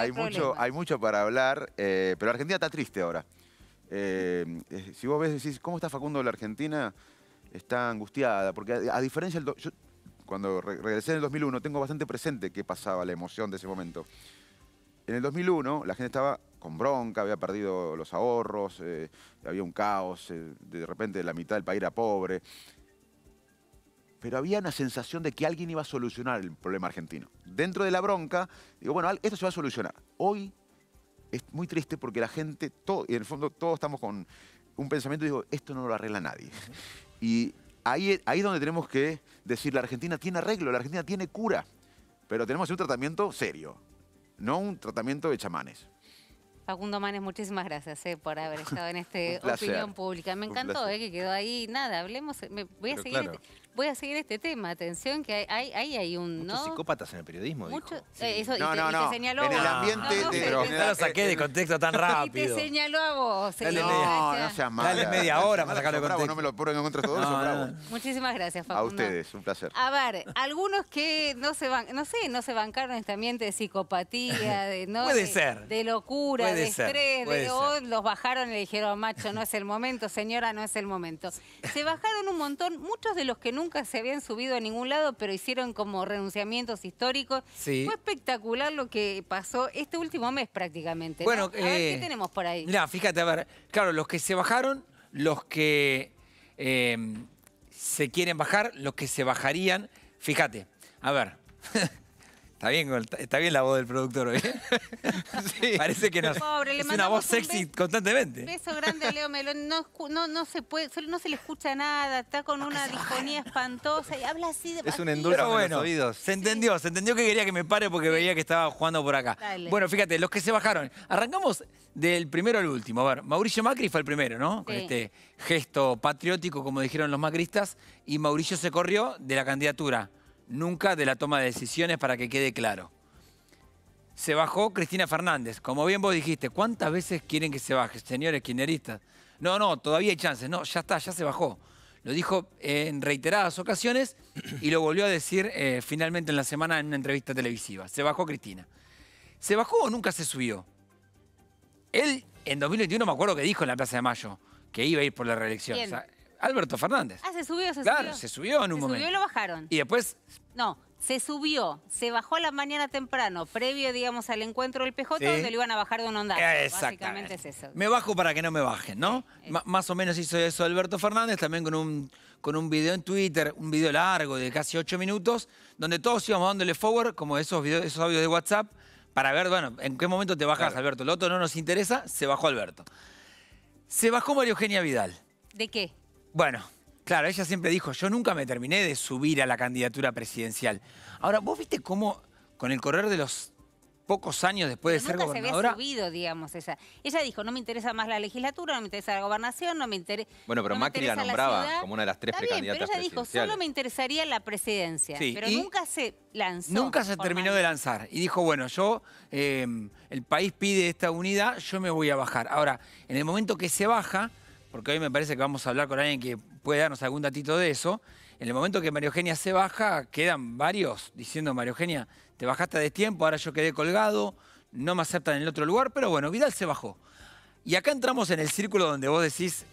hay, mucho, hay mucho para hablar, eh, pero Argentina está triste ahora. Eh, si vos ves, decís, ¿cómo está Facundo la Argentina? Está angustiada, porque a, a diferencia... del cuando regresé en el 2001, tengo bastante presente qué pasaba, la emoción de ese momento. En el 2001 la gente estaba con bronca, había perdido los ahorros, eh, había un caos, eh, de repente la mitad del país era pobre. Pero había una sensación de que alguien iba a solucionar el problema argentino. Dentro de la bronca, digo, bueno, esto se va a solucionar. Hoy es muy triste porque la gente, todo, y en el fondo todos estamos con un pensamiento, digo, esto no lo arregla nadie. Y ahí, es donde tenemos que decir, la Argentina tiene arreglo, la Argentina tiene cura, pero tenemos un tratamiento serio, no un tratamiento de chamanes. Facundo Manes, muchísimas gracias eh, por haber estado en esta Opinión Pública. Me encantó eh, que quedó ahí. Nada, hablemos. voy a seguir voy a seguir este tema. Atención, que hay, hay, hay un. ¿no? Muchos psicópatas en el periodismo. Mucho, eh, eso, no, y te, no, no. señaló en el ambiente no, de. no lo saqué de contexto tan rápido. Y te señaló a vos. no, no seas malo. Dale media hora para sacarlo de contexto. No me lo en contra todos, bravo. Muchísimas gracias, Facundo. A ustedes, un placer. A ver, algunos que no se van, no sé, no se bancaron este ambiente de psicopatía, de no. Puede ser. De locura, de estrés, de hoy los bajaron y le dijeron, macho, no es el momento, señora, no es el momento. Se bajaron un montón, muchos de los que no nunca se habían subido a ningún lado, pero hicieron como renunciamientos históricos. Fue espectacular lo que pasó este último mes prácticamente. Bueno, ¿qué eh, tenemos por ahí? No, fíjate, a ver, claro, los que se bajaron, los que em, se quieren bajar, los que se bajarían, fíjate, a ver. Está bien, la voz del productor hoy. ¿eh? Parece que no es una voz sexy constantemente. Un beso grande a Leo Melón. No, se puede, no se le escucha nada. Está con una disfonía espantosa y habla así de... Es un endulzo bueno, los oídos. Se entendió, se entendió que quería que me pare porque veía que estaba jugando por acá. Bueno, fíjate, los que se bajaron. Arrancamos del primero al último. A ver, Mauricio Macri fue el primero, ¿no? Con este gesto patriótico, como dijeron los macristas. Y Mauricio se corrió de la candidatura nunca de la toma de decisiones para que quede claro. Se bajó Cristina Fernández. Como bien vos dijiste, ¿cuántas veces quieren que se baje, señores kirchneristas? No, no, todavía hay chances. No, ya está, ya se bajó. Lo dijo en reiteradas ocasiones y lo volvió a decir eh, finalmente en la semana en una entrevista televisiva. Se bajó Cristina. ¿Se bajó o nunca se subió? Él en 2021 me acuerdo que dijo en la Plaza de Mayo que iba a ir por la reelección. O Alberto Fernández. Ah, se subió, se subió. Claro, se subió en un momento. Se subió y lo bajaron. Y después... No, se subió, se bajó a la mañana temprano, previo, digamos, al encuentro del PJ, donde lo iban a bajar de un onda. Básicamente es eso. Me bajo para que no me bajen, ¿no? Más o menos hizo eso Alberto Fernández, también con un, con un video en Twitter, un video largo de casi ocho minutos, donde todos íbamos dándole forward, como esos, videos, esos audios de WhatsApp, para ver, bueno, en qué momento te bajas, Alberto. Lo otro no nos interesa, se bajó Alberto. Se bajó María Eugenia Vidal. ¿De qué? Bueno, claro, ella siempre dijo, yo nunca me terminé de subir a la candidatura presidencial. Ahora, vos viste cómo con el correr de los pocos años después de ser nunca gobernadora... se había subido, digamos, ella. Ella dijo, no me interesa más la legislatura, no me interesa la gobernación, no me interesa... Bueno, pero Macri la nombraba como una de las tres Está pero ella dijo, solo me interesaría la presidencia. pero nunca se lanzó. Nunca se terminó de lanzar. Y dijo, bueno, yo, eh, el país pide esta unidad, yo me voy a bajar. Ahora, en el momento que se baja porque hoy me parece que vamos a hablar con alguien que puede darnos algún datito de eso. En el momento que Mario Eugenia se baja, quedan varios diciendo, Mario Eugenia, te bajaste de tiempo ahora yo quedé colgado, no me aceptan en el otro lugar, pero bueno, Vidal se bajó. Y acá entramos en el círculo donde vos decís,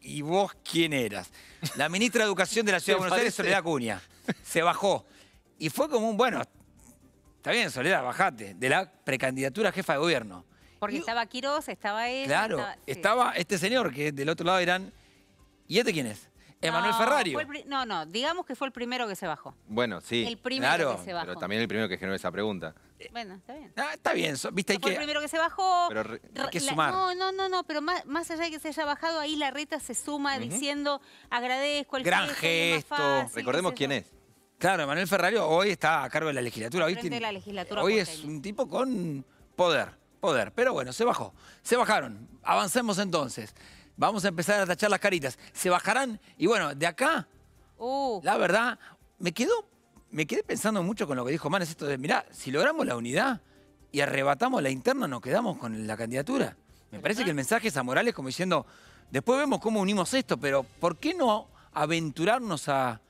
¿y vos quién eras? La ministra de Educación de la Ciudad de Buenos Aires, Soledad Acuña, se bajó. Y fue como un, bueno, está bien, Soledad, bajate, de la precandidatura a jefa de gobierno. Porque estaba Quiroz, estaba él. Claro, estaba, este señor que del otro lado eran. ¿Y este quién es? Emanuel Ferrario. no, no, digamos que fue el primero que se bajó. Bueno, sí. El primero que se bajó. Pero también el primero que generó esa pregunta. Eh, bueno, está bien. Ah, está bien, viste que, el primero que se bajó. que no, no, no, pero más, allá de que se haya bajado, ahí la reta se suma diciendo agradezco el Gran gesto. Recordemos quién es. Claro, Emanuel Ferrario hoy está a cargo de la legislatura. ¿viste? de la legislatura hoy es un tipo con poder poder. Pero bueno, se bajó. Se bajaron. Avancemos entonces. Vamos a empezar a tachar las caritas. Se bajarán. Y bueno, de acá, uh. la verdad, me quedo, me quedé pensando mucho con lo que dijo Manes, esto de, mirá, si logramos la unidad y arrebatamos la interna, nos quedamos con la candidatura. Me parece que el mensaje es a Morales como diciendo, después vemos cómo unimos esto, pero ¿por qué no aventurarnos a,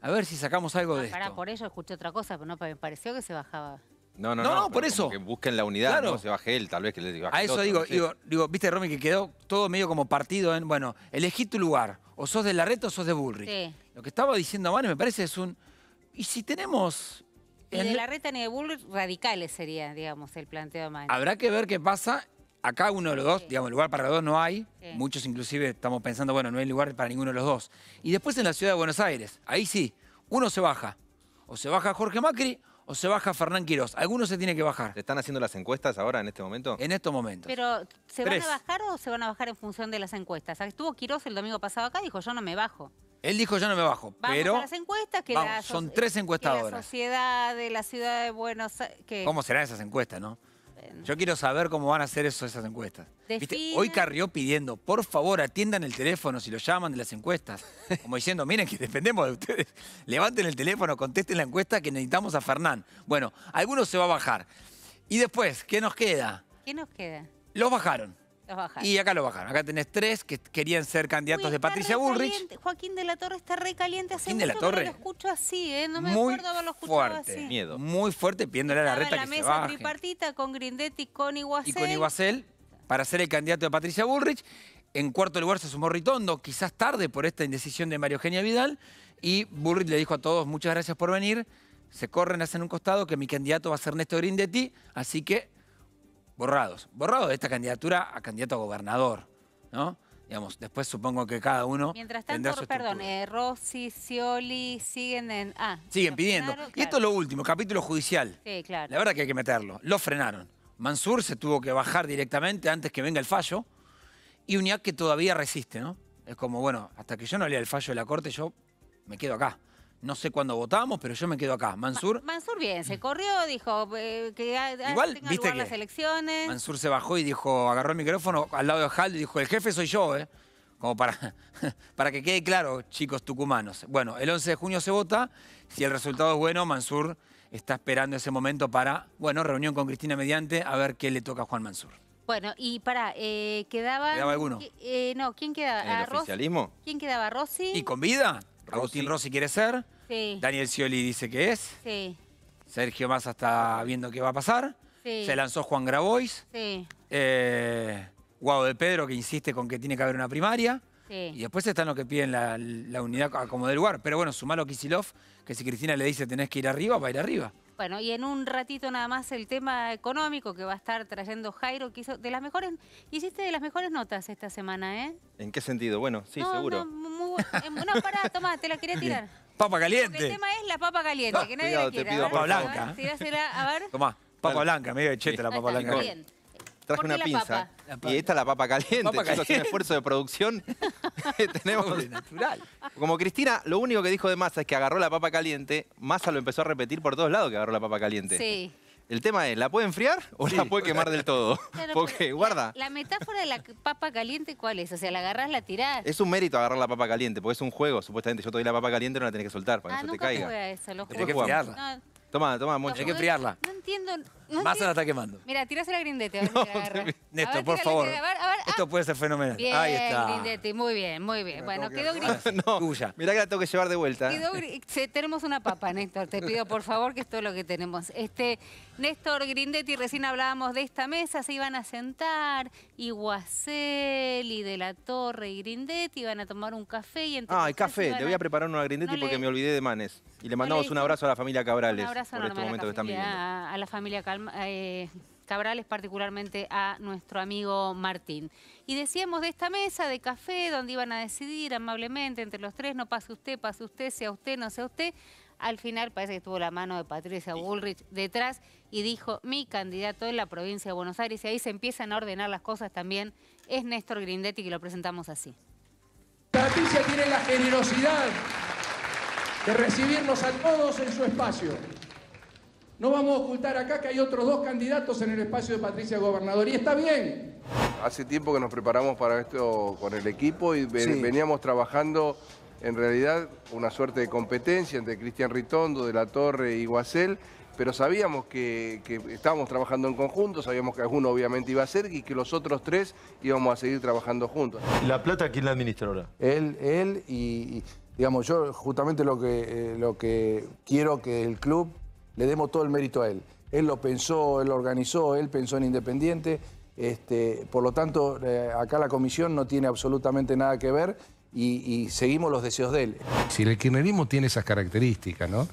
a ver si sacamos algo de ah, esto? por ello escuché otra cosa, pero no me pareció que se bajaba. No, no, no, por eso. Que busquen la unidad, no se baje él, tal vez que le diga. A eso digo, digo, viste, Romy, que quedó todo medio como partido en, bueno, elegí tu lugar, o sos de la reta o sos de Bullrich. Lo que estaba diciendo Manu me parece es un. Y si tenemos. Ni de la reta ni de Bullrich, radicales sería, digamos, el planteo de Habrá que ver qué pasa. Acá uno de los dos, digamos, lugar para los dos no hay. Muchos inclusive estamos pensando, bueno, no hay lugar para ninguno de los dos. Y después en la ciudad de Buenos Aires, ahí sí, uno se baja. O se baja Jorge Macri o se baja Fernán Quirós. Alguno se tiene que bajar. ¿Se ¿Están haciendo las encuestas ahora, en este momento? En estos momentos. Pero, ¿se van a bajar o se van a bajar en función de las encuestas? Ah, estuvo Quirós el domingo pasado acá, y dijo, yo no me bajo. Él dijo yo no me bajo, pero... A las encuestas que son tres encuestadoras. la sociedad de la ciudad de Buenos Aires... Que... ¿Cómo serán esas encuestas, no? Yo quiero saber cómo van a hacer eso, esas encuestas. Hoy Carrió pidiendo, por favor, atiendan el teléfono si lo llaman de las encuestas. Como diciendo, miren que dependemos de ustedes. Levanten el teléfono, contesten la encuesta que necesitamos a Fernán. Bueno, algunos se va a bajar. Y después, ¿qué nos queda? ¿Qué nos queda? Los bajaron. Y acá lo bajaron. Acá tenés tres que querían ser candidatos de Patricia Bullrich. Joaquín de la Torre está re caliente hace de la Torre. lo escucho así, ¿eh? No me acuerdo haberlo escuchado fuerte, así. Miedo. Muy fuerte, pidiéndole a la reta la que tripartita con Grindetti, con Iguacel. Y con Iguacel para ser el candidato de Patricia Bullrich. En cuarto lugar se sumó Ritondo, quizás tarde por esta indecisión de Mario Eugenia Vidal. Y Bullrich le dijo a todos, muchas gracias por venir. Se corren, hacen un costado, que mi candidato va a ser Néstor Grindetti. Así que borrados, borrados de esta candidatura a candidato a gobernador, ¿no? Digamos, después supongo que cada uno. Mientras tanto, perdón, Rossi, Scioli siguen en. Ah, siguen pidiendo. y esto es lo último, capítulo judicial. Sí, claro. La verdad que hay que meterlo. Lo frenaron. Mansur se tuvo que bajar directamente antes que venga el fallo. Y UNIAC que todavía resiste, ¿no? Es como, bueno, hasta que yo no lea el fallo de la corte, yo me quedo acá. No sé cuándo votamos, pero yo me quedo acá. Mansur. Mansur bien, se corrió, dijo eh, que Igual, viste las elecciones. Mansur se bajó y dijo, agarró el micrófono al lado de Ojaldo y dijo, el jefe soy yo, ¿eh? Como para, para que quede claro, chicos tucumanos. Bueno, el 11 de junio se vota. Si el resultado es bueno, Mansur está esperando ese momento para, bueno, reunión con Cristina Mediante a ver qué le toca a Juan Mansur. Bueno, y para, eh, quedaba... ¿Quedaba alguno? Eh, no, ¿quién quedaba? ¿El oficialismo? ¿Quién quedaba? ¿Rossi? ¿Y con vida? Agustín Rossi quiere ser. Daniel Scioli dice que es. Sí. Sergio Massa está viendo qué va a pasar. Se lanzó Juan Grabois. Sí. Eh, de Pedro, que insiste con que tiene que haber una primaria. Sí. Y después están los que piden la, unidad como del lugar. Pero bueno, malo Kisilov, que si Cristina le dice tenés que ir arriba, va a ir arriba. Bueno, y en un ratito nada más el tema económico que va a estar trayendo Jairo, que hizo de las mejores, hiciste de las mejores notas esta semana, ¿eh? ¿En qué sentido? Bueno, sí, seguro. No, muy, eh, no, pará, te la quería tirar. Papa caliente. el tema es la papa caliente, ah, que nadie la quiere. Te pido, papa blanca. Si vas a a ver. ¿eh? Tomá, papa blanca, medio de la papa blanca. Bien. Traje una pinza. Y esta es la papa caliente. Papa caliente. un esfuerzo de producción tenemos. natural. Como Cristina, lo único que dijo de Massa es que agarró la papa caliente, Massa lo empezó a repetir por todos lados que agarró la papa caliente. Sí. El tema es, ¿la puede enfriar o la puede quemar del todo? ¿Por Porque, guarda. La, metáfora de la papa caliente, ¿cuál es? O sea, la agarrás, la tirás. Es un mérito agarrar la papa caliente, porque es un juego, supuestamente. Yo te doy la papa caliente, y no la tenés que soltar para que no ah, te caiga. Jugué a eso, lo que enfriarla. Toma, toma, mucho. Hay que enfriarla. No entiendo. Más se la está quemando. Mira, tirás la grindete. Néstor, por favor. Ah. Esto puede ser fenomenal. Ahí está. Grindete, muy bien, muy bien. bueno, quedó grindete. no, que la tengo que llevar de vuelta. Quedó... tenemos una papa, Néstor. Te pido, por favor, que esto es todo lo que tenemos. Este. Néstor Grindetti, recién hablábamos de esta mesa, se iban a sentar, Iguacel y de la Torre y Grindetti iban a tomar un café. Y ah, el café, te voy a preparar uno a Grindetti porque me olvidé de Manes. Y le mandamos un abrazo a la familia Cabrales un abrazo por este que están A la familia eh, Cabrales, particularmente a nuestro amigo Martín. Y decíamos de esta mesa de café donde iban a decidir amablemente entre los tres, no pase usted, pase usted, sea usted, no sea usted, al final parece que estuvo la mano de Patricia Bullrich detrás y dijo, mi candidato en la provincia de Buenos Aires, y ahí se empiezan a ordenar las cosas también, es Néstor Grindetti, que lo presentamos así. Patricia tiene la generosidad de recibirnos a todos en su espacio. No vamos a ocultar acá que hay otros dos candidatos en el espacio de Patricia Gobernador, y está bien. Hace tiempo que nos preparamos para esto con el equipo y veníamos trabajando en realidad una suerte de competencia entre Cristian Ritondo, de la Torre y Guasel, pero sabíamos que, estábamos trabajando en conjunto, sabíamos que alguno obviamente iba a ser y que los otros tres íbamos a seguir trabajando juntos. ¿La plata quién la administra ahora? Él, él y, digamos, yo justamente lo que, eh, lo que quiero que el club le demos todo el mérito a él. Él lo pensó, él lo organizó, él pensó en Independiente, este, por lo tanto eh, acá la comisión no tiene absolutamente nada que ver y, seguimos los deseos de él. Si el kirchnerismo tiene esas características, ¿no?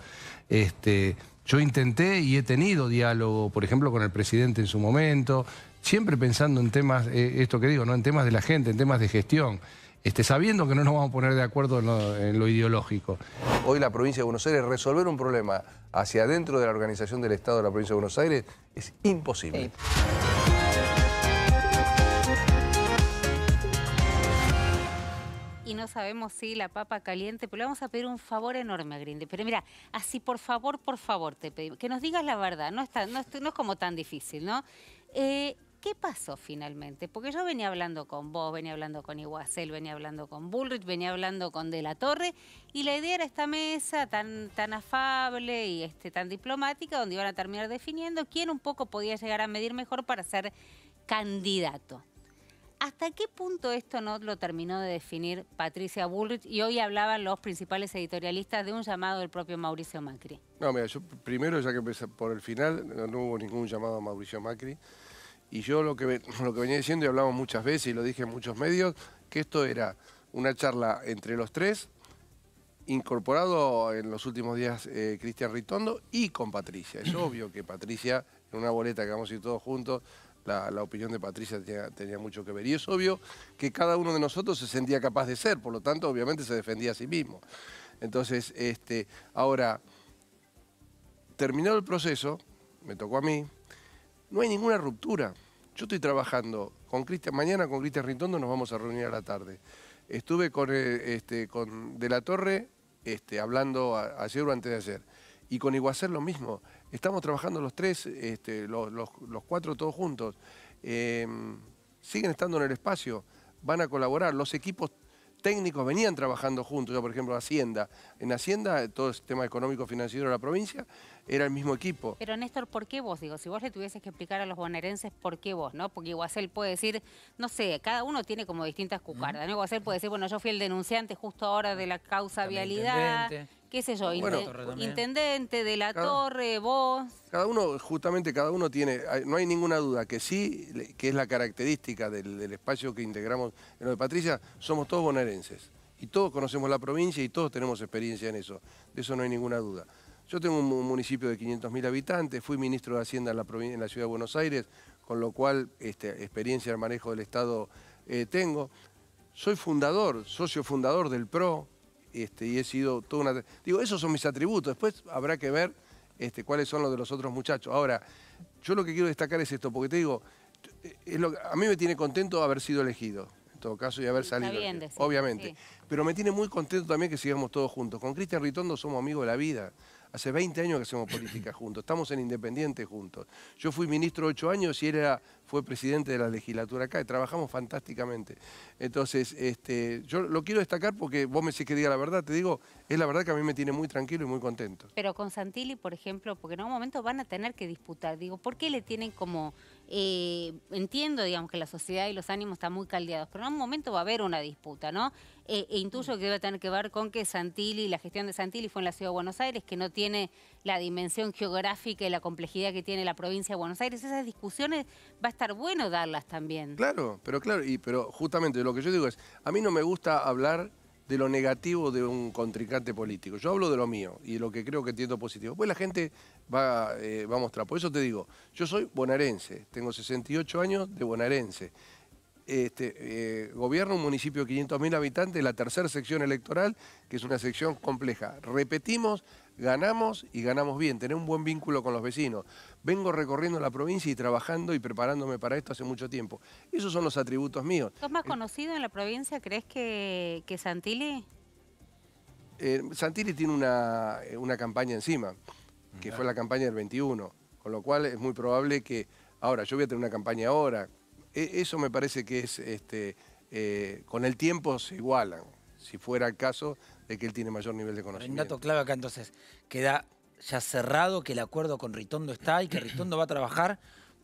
Este, yo intenté y he tenido diálogo, por ejemplo, con el presidente en su momento, siempre pensando en temas, eh, esto que digo, ¿no? En temas de la gente, en temas de gestión. Este, sabiendo que no nos vamos a poner de acuerdo en lo, ideológico. Hoy la provincia de Buenos Aires resolver un problema hacia adentro de la organización del Estado de la provincia de Buenos Aires es imposible. sabemos si la papa caliente, pero le vamos a pedir un favor enorme a Pero mira, así por favor, por favor te pedimos, que nos digas la verdad, no, está, no, es, como tan difícil, ¿no? Eh, ¿Qué pasó finalmente? Porque yo venía hablando con vos, venía hablando con Iguacel, venía hablando con Bullrich, venía hablando con De la Torre, y la idea era esta mesa tan, tan afable y este, tan diplomática, donde iban a terminar definiendo quién un poco podía llegar a medir mejor para ser candidato. ¿Hasta qué punto esto no lo terminó de definir Patricia Bullrich? Y hoy hablaban los principales editorialistas de un llamado del propio Mauricio Macri. No, mira, yo primero, ya que empecé por el final, no, hubo ningún llamado a Mauricio Macri. Y yo lo que, lo que venía diciendo, y hablamos muchas veces, y lo dije en muchos medios, que esto era una charla entre los tres, incorporado en los últimos días eh, Cristian Ritondo y con Patricia. Es obvio que Patricia, en una boleta que vamos a ir todos juntos, la, opinión de Patricia tenía, mucho que ver. Y es obvio que cada uno de nosotros se sentía capaz de ser, por lo tanto, obviamente se defendía a sí mismo. Entonces, este, ahora, terminado el proceso, me tocó a mí, no hay ninguna ruptura. Yo estoy trabajando con Cristian, mañana con Cristian Rintondo nos vamos a reunir a la tarde. Estuve con, eh, este, De la Torre este, hablando a, ayer o antes de ayer. Y con Iguacer lo mismo. Estamos trabajando los tres, este, los, cuatro todos juntos. Em, siguen estando en el espacio, van a colaborar. Los equipos técnicos venían trabajando juntos. Yo, por ejemplo, Hacienda. En Hacienda, todo el sistema económico financiero de la provincia, era el mismo equipo. Pero Néstor, ¿por qué vos? Digo, si vos le tuvieses que explicar a los bonaerenses por qué vos, ¿no? Porque Iguacel puede decir, no sé, cada uno tiene como distintas cucardas, ¿no? Iguacel puede decir, bueno, yo fui el denunciante justo ahora de la causa vialidad. qué sé yo, intendente de la torre, vos. Cada uno, justamente cada uno tiene, no hay ninguna duda que sí, que es la característica del, del, espacio que integramos en lo de Patricia, somos todos bonaerenses y todos conocemos la provincia y todos tenemos experiencia en eso, de eso no hay ninguna duda. Yo tengo un municipio de 500.000 habitantes, fui ministro de Hacienda en la, en la, ciudad de Buenos Aires, con lo cual este, experiencia de manejo del Estado eh, tengo. Soy fundador, socio fundador del PRO, este, y he sido toda una... Digo, esos son mis atributos, después habrá que ver este, cuáles son los de los otros muchachos. Ahora, yo lo que quiero destacar es esto, porque te digo, a mí me tiene contento haber sido elegido, en todo caso, y haber salido, obviamente. Pero me tiene muy contento también que sigamos todos juntos. Con Cristian Ritondo somos amigos de la vida. Hace 20 años que hacemos política juntos, estamos en Independiente juntos. Yo fui ministro ocho años y él era, fue presidente de la legislatura acá y trabajamos fantásticamente. Entonces, este, yo lo quiero destacar porque vos me decís que diga la verdad, te digo, es la verdad que a mí me tiene muy tranquilo y muy contento. Pero con Santilli, por ejemplo, porque en algún momento van a tener que disputar, digo, ¿por qué le tienen como... Eh, entiendo, digamos, que la sociedad y los ánimos están muy caldeados, pero en algún momento va a haber una disputa, ¿no? E, e, intuyo que debe tener que ver con que Santilli, la gestión de Santilli fue en la Ciudad de Buenos Aires, que no tiene la dimensión geográfica y la complejidad que tiene la provincia de Buenos Aires. Esas discusiones va a estar bueno darlas también. Claro, pero claro, y, pero justamente lo que yo digo es, a mí no me gusta hablar de lo negativo de un contrincante político. Yo hablo de lo mío y de lo que creo que entiendo positivo. Pues la gente va, eh, va a mostrar. Por eso te digo, yo soy bonaerense, tengo 68 años de bonaerense este, eh, un municipio de 500.000 habitantes, la tercera sección electoral, que es una sección compleja. Repetimos, ganamos y ganamos bien, tener un buen vínculo con los vecinos. Vengo recorriendo la provincia y trabajando y preparándome para esto hace mucho tiempo. Esos son los atributos míos. ¿Estás más conocido en la provincia, crees, que, que Santilli? Eh, Santilli tiene eh, una, campaña encima, que fue la campaña del 21, con lo cual es muy probable que... Ahora, yo voy a tener una campaña ahora, e-, eso me parece que es, este, eh, con el tiempo se igualan, si fuera el caso de que él tiene mayor nivel de conocimiento. Un dato clave acá entonces, queda ya cerrado que el acuerdo con Ritondo está y que Ritondo va a trabajar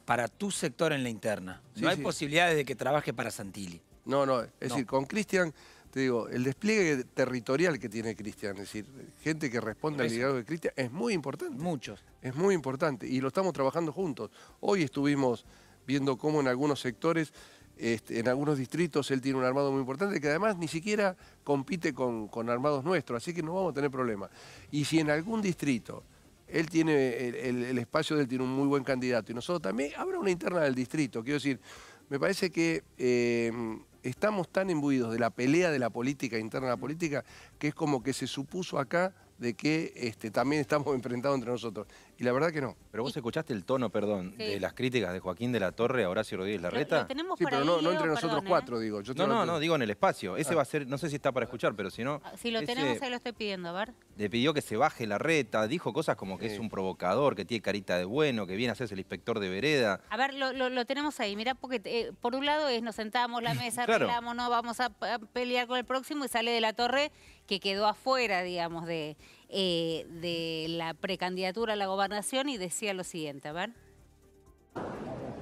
para tu sector en la interna. No hay posibilidades de que trabaje para Santilli. No, no, es decir, con Cristian, te digo, el despliegue territorial que tiene Cristian, es decir, gente que responde al liderazgo de Cristian, es muy importante. Muchos. Es muy importante y lo estamos trabajando juntos. Hoy estuvimos viendo cómo en algunos sectores, este, en algunos distritos, él tiene un armado muy importante que además ni siquiera compite con, armados nuestros, así que no vamos a tener problemas. Y si en algún distrito él tiene el, espacio de él tiene un muy buen candidato y nosotros también habrá una interna del distrito quiero decir me parece que em, estamos tan imbuidos de la pelea de la política interna de la política que es como que se supuso acá de que este, también estamos enfrentados entre nosotros. Y la verdad que no. Pero vos escuchaste el tono, perdón, de las críticas de Joaquín de la Torre a Horacio Rodríguez Larreta. Lo, sí, pero no, no, entre nosotros cuatro, digo. Yo no, no, no, digo en el espacio. Ese ah. va a ser, no sé si está para escuchar, pero si no... Ah, si lo tenemos, ahí lo estoy pidiendo, a ver. Le pidió que se baje la reta, dijo cosas como que es un provocador, que tiene carita de bueno, que viene a ser el inspector de vereda. A ver, lo, lo tenemos ahí, mirá, porque eh, por un lado es nos sentamos la mesa, claro. no vamos a pelear con el próximo y sale de la Torre que quedó afuera, digamos, de, eh, de la precandidatura a la gobernación y decía lo siguiente, ¿ver?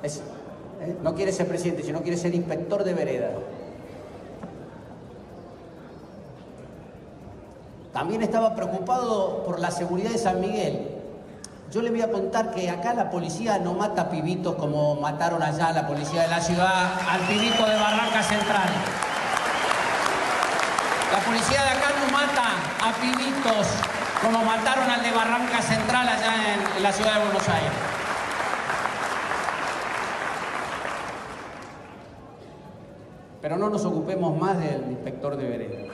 Eh, no quiere ser presidente, sino quiere ser inspector de vereda. También estaba preocupado por la seguridad de San Miguel. Yo le voy a contar que acá la policía no mata pibitos como mataron allá la policía de la ciudad al pibito de Barranca Central policía de acá no mata a pibitos como mataron al de Barranca Central allá en la ciudad de Buenos Aires. Pero no nos ocupemos más del inspector de vereda.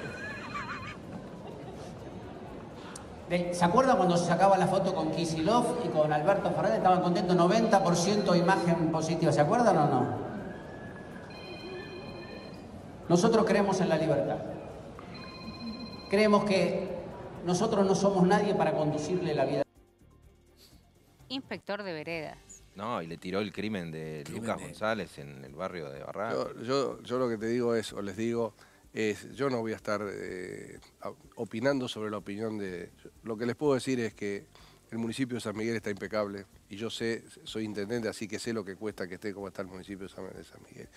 ¿Se acuerdan cuando se sacaba la foto con Kisilov y con Alberto Ferrer? Estaban contentos, 90% imagen positiva. ¿Se acuerdan o no? Nosotros creemos en la libertad. Creemos que nosotros no somos nadie para conducirle la vida. Inspector de veredas. No, y le tiró el crimen de Lucas González en el barrio de Barraco. Yo, yo, lo que te digo es, o les digo, es, yo no voy a estar eh, opinando sobre la opinión de... Lo que les puedo decir es que el municipio de San Miguel está impecable y yo sé, soy intendente, así que sé lo que cuesta que esté como está el municipio de San Miguel.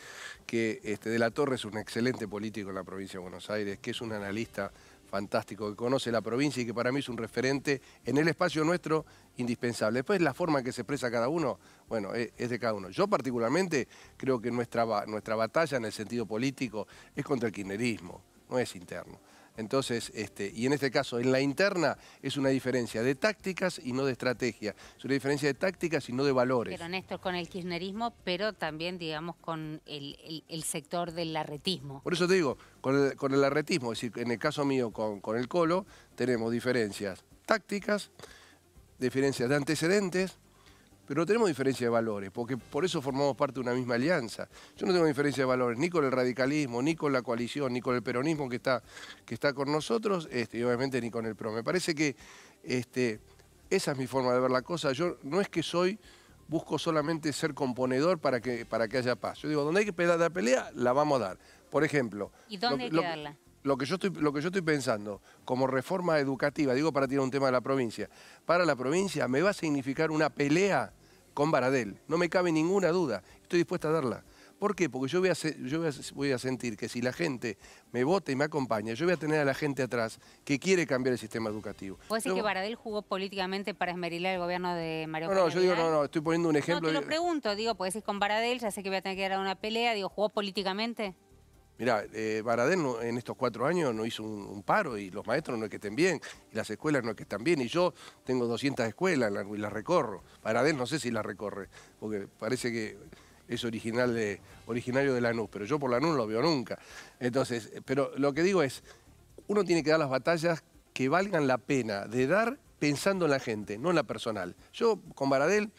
Que este, De la Torre es un excelente político en la provincia de Buenos Aires, que es un analista fantástico, que conoce la provincia y que para mí es un referente en el espacio nuestro indispensable. Después la forma en que se expresa cada uno, bueno, e-, es, de cada uno. Yo particularmente creo que nuestra, nuestra batalla en el sentido político es contra el kirchnerismo, no es interno. Entonces, este, y en este caso, en la interna es una diferencia de tácticas y no de estrategia. Es una diferencia de tácticas y no de valores. Pero Néstor, con el kirchnerismo, pero también, digamos, con el, sector del arretismo. Por eso te digo, con el, con arretismo, es decir, en el caso mío con el colo, tenemos diferencias tácticas, diferencias de antecedentes, pero no tenemos diferencia de valores, porque por eso formamos parte de una misma alianza. Yo no tengo diferencia de valores ni con el radicalismo, ni con la coalición, ni con el peronismo que está, que está con nosotros, este, y obviamente ni con el PRO. Me parece que este, esa es mi forma de ver la cosa. Yo no es que soy, busco solamente ser componedor para que, para que haya paz. Yo digo, donde hay que dar pelea, la vamos a dar. Por ejemplo... ¿Y dónde hay que darla? lo que, yo estoy, pensando como reforma educativa, digo para tirar un tema de la provincia, para la provincia me va a significar una pelea con Baradel. No me cabe ninguna duda. Estoy dispuesta a darla. ¿Por qué? Porque yo, voy a, voy, a, sentir que si la gente me vota y me acompaña, yo voy a tener a la gente atrás que quiere cambiar el sistema educativo. Puedes decir que Baradel jugó políticamente para esmerilar el gobierno de Mario No, no, yo digo, no, no, estoy poniendo un ejemplo. No, te lo pregunto, digo, pues es con Baradel, ya sé que voy a tener que dar una pelea, digo, ¿jugó políticamente? Mira, eh, en estos cuatro años no hizo un, paro y los maestros no es que estén bien, las escuelas no es que están bien, y yo tengo 200 escuelas y las recorro. Baradel no sé si las recorre, porque parece que es original de, originario de Lanús, pero yo por Lanús lo veo nunca. Entonces, eh, pero lo que digo es, uno tiene que dar las batallas que valgan la pena de dar pensando en la gente, no en la personal. Yo con Baradel,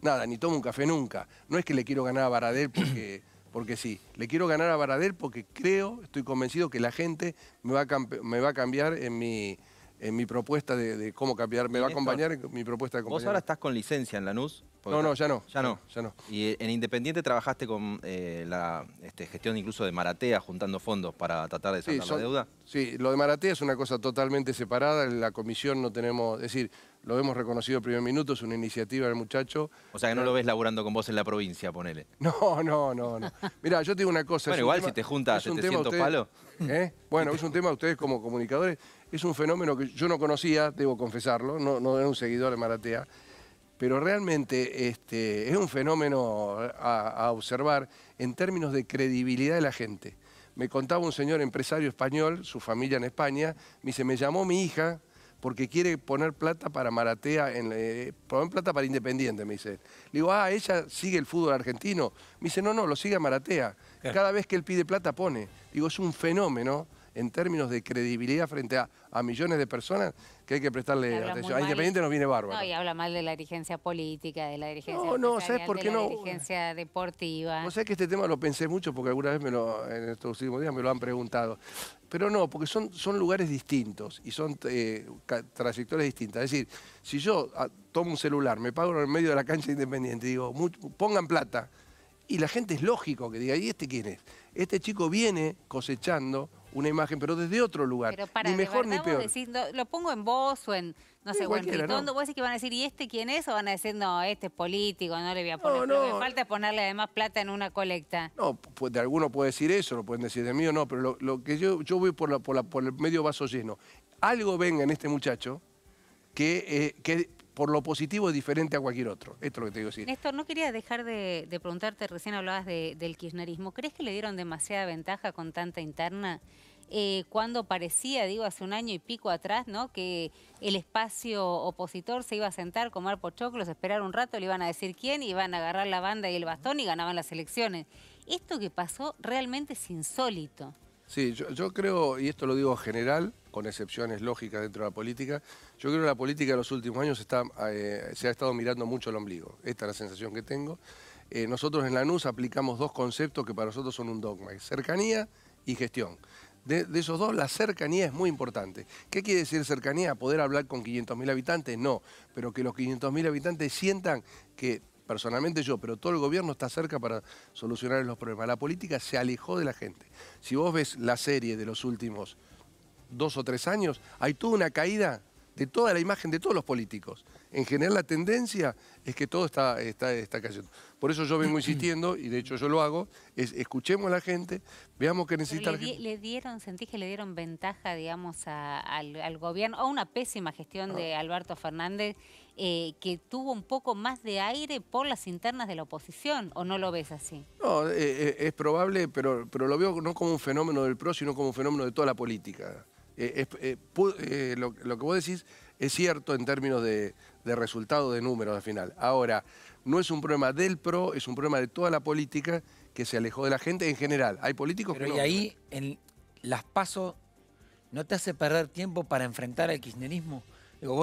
nada, ni tomo un café nunca. No es que le quiero ganar a Baradel porque porque sí. Le quiero ganar a Baradel porque creo, estoy convencido que la gente me va a, me va a cambiar en mi, en mi propuesta de, de cómo cambiar, me va a acompañar en mi propuesta de acompañar. Vos ahora estás con licencia en Lanús, no, no, ya no. Ya no. Y eh, en Independiente trabajaste con eh, la este, gestión incluso de Maratea, juntando fondos para tratar de saldar la deuda. Sí, lo de Maratea es una cosa totalmente separada. En la comisión no tenemos... Es decir, lo hemos reconocido en primer minuto, es una iniciativa del muchacho. O sea que no lo ves laburando con vos en la provincia, ponele. No, no, no. no. Mirá, yo te digo una cosa. Bueno, igual si te juntas 700 palos. ¿eh? Bueno, es un tema ustedes como comunicadores. Es un fenómeno que yo no conocía, debo confesarlo, no, no era un seguidor de Maratea pero realmente este, es un fenómeno a, observar en términos de credibilidad de la gente. Me contaba un señor empresario español, su familia en España, me dice, me llamó mi hija porque quiere poner plata para Maratea, en, eh, poner plata para Independiente, me dice. Le digo, ah, ella sigue el fútbol argentino. Me dice, no, no, lo sigue Maratea. Cada vez que él pide plata pone. Digo, es un fenómeno en términos de credibilidad frente a, millones de personas que hay que prestarle atención. A Independiente nos viene bárbaro. No, y habla mal de la dirigencia política, de la dirigencia no, no, ¿sabes por qué de la dirigencia deportiva. No sé que este tema lo pensé mucho porque alguna vez me lo, en estos últimos días me lo han preguntado. Pero no, porque son, son lugares distintos y son eh, trayectorias distintas. Es decir, si yo ah, tomo un celular, me pago en medio de la cancha Independiente y digo, pongan plata, y la gente es lógico que diga, ¿y este quién es? Este chico viene cosechando una imagen, pero desde otro lugar. ni mejor ni peor. Decís, lo, pongo en voz o en, no sé, en Ritondo, ¿no? vos decís que van a decir, ¿y este quién es? O van a decir, no, este es político, no le voy a poner. Lo que falta es ponerle además plata en una colecta. No, pues de alguno puede decir eso, lo pueden decir de mí o no, pero lo, que yo, yo voy por, la, por, la, por el medio vaso lleno. Algo venga en este muchacho que, eh, que por lo positivo es diferente a cualquier otro. Esto es lo que te digo. decir Néstor, no quería dejar de, preguntarte, recién hablabas del kirchnerismo. ¿Crees que le dieron demasiada ventaja con tanta interna? Eh, cuando parecía, digo, hace un año y pico atrás, ¿no? Que el espacio opositor se iba a sentar, comer pochoclos, esperar un rato, le iban a decir quién, iban a agarrar la banda y el bastón y ganaban las elecciones. Esto que pasó realmente es insólito. Sí, yo, creo, y esto lo digo general, con excepciones lógicas dentro de la política, yo creo que la política de los últimos años eh, se ha estado mirando mucho el ombligo. Esta es la sensación que tengo. Eh, nosotros en la NUS aplicamos dos conceptos que para nosotros son un dogma, cercanía y gestión de, esos dos, la cercanía es muy importante. ¿Qué quiere decir cercanía? ¿Poder hablar con 500.000 habitantes? No, pero que los 500.000 habitantes sientan que personalmente yo, pero todo el gobierno está cerca para solucionar los problemas. La política se alejó de la gente. Si vos ves la serie de los últimos dos o tres años, hay toda una caída de toda la imagen de todos los políticos. En general la tendencia es que todo está, está, cayendo. Por eso yo vengo insistiendo, y de hecho yo lo hago, es escuchemos a la gente, veamos que necesita le, dieron, sentís que le dieron ventaja, digamos, al, gobierno, o una pésima gestión de ah. Alberto Fernández, eh, que tuvo un poco más de aire por las internas de la oposición, o no lo ves así? No, eh, eh, es probable, pero, pero lo veo no como un fenómeno del PRO, sino como un fenómeno de toda la política. Eh, eh, eh, lo, que vos decís es cierto en términos de, de, resultado de números al final. Ahora, no es un problema del PRO, es un problema de toda la política que se alejó de la gente en general. Hay políticos Pero Y ahí, en las pasos, ¿no te hace perder tiempo para enfrentar al kirchnerismo?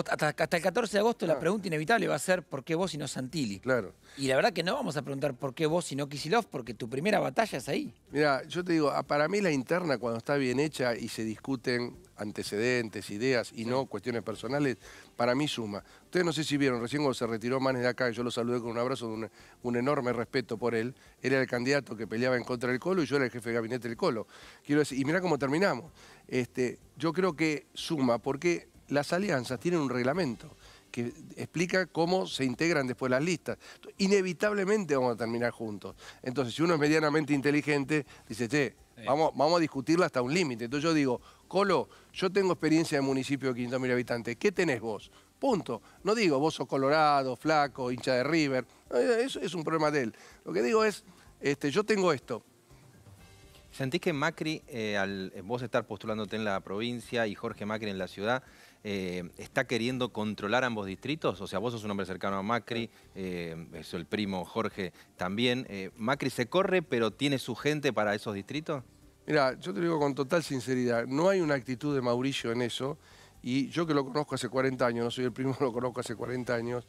hasta, el 14 de agosto la ah. pregunta inevitable va a ser ¿por qué vos y no Santilli? Claro. Y la verdad que no vamos a preguntar ¿por qué vos y no Kisilov? Porque tu primera batalla es ahí. Mira, yo te digo, ah, para mí la interna cuando está bien hecha y se discuten antecedentes, ideas y no cuestiones personales, para mí suma. Ustedes no sé si vieron, recién cuando se retiró Manes de acá, yo lo saludé con un abrazo, un, un enorme respeto por él. Él era el candidato que peleaba en contra del Colo y yo era el jefe de gabinete del Colo. Quiero decir, y mira cómo terminamos. Este, yo creo que suma, porque las alianzas tienen un reglamento que explica cómo se integran después las listas. Inevitablemente vamos a terminar juntos. Entonces, si uno es medianamente inteligente, dice, che, vamos, vamos a discutirlo hasta un límite. Entonces yo digo, Colo, yo tengo experiencia de municipio de 500.000 habitantes, ¿qué tenés vos? Punto. No digo, vos sos colorado, flaco, hincha de River. Eh, eso es un problema de él. Lo que digo es, este, yo tengo esto. ¿Sentís que Macri, eh, al vos estar postulándote en la provincia y Jorge Macri en la ciudad, eh, está queriendo controlar ambos distritos? O sea, vos sos un hombre cercano a Macri, eh, es el primo Jorge también. Eh, ¿Macri se corre, pero tiene su gente para esos distritos? Mira, yo te digo con total sinceridad, no hay una actitud de Mauricio en eso, y yo que lo conozco hace 40 años, no soy el primo, lo conozco hace 40 años,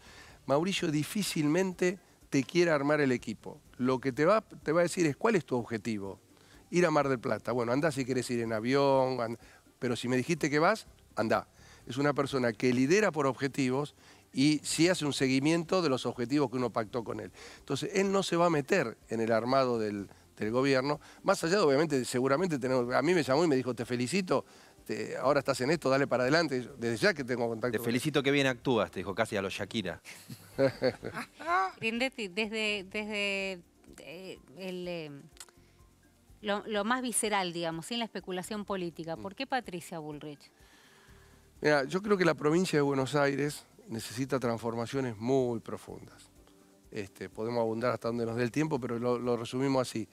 Mauricio difícilmente te quiere armar el equipo. Lo que te va, a decir es, ¿cuál es tu objetivo? Ir a Mar del Plata. Bueno, anda si quieres ir en avión, pero si me dijiste que vas, anda es una persona que lidera por objetivos y sí hace un seguimiento de los objetivos que uno pactó con él. Entonces, él no se va a meter en el armado del, gobierno, más allá de, obviamente, seguramente tenemos, a mí me llamó y me dijo, te felicito, ahora estás en esto, dale para adelante, desde ya que tengo contacto. Te felicito que bien actúas, te dijo casi a los Shakira. desde, desde eh, eh, Lo, más visceral, digamos, en la especulación política. ¿Por mm. qué Patricia Bullrich? yo creo que la provincia de Buenos Aires necesita transformaciones muy profundas. Este, podemos abundar hasta donde nos dé el tiempo, pero lo, resumimos así.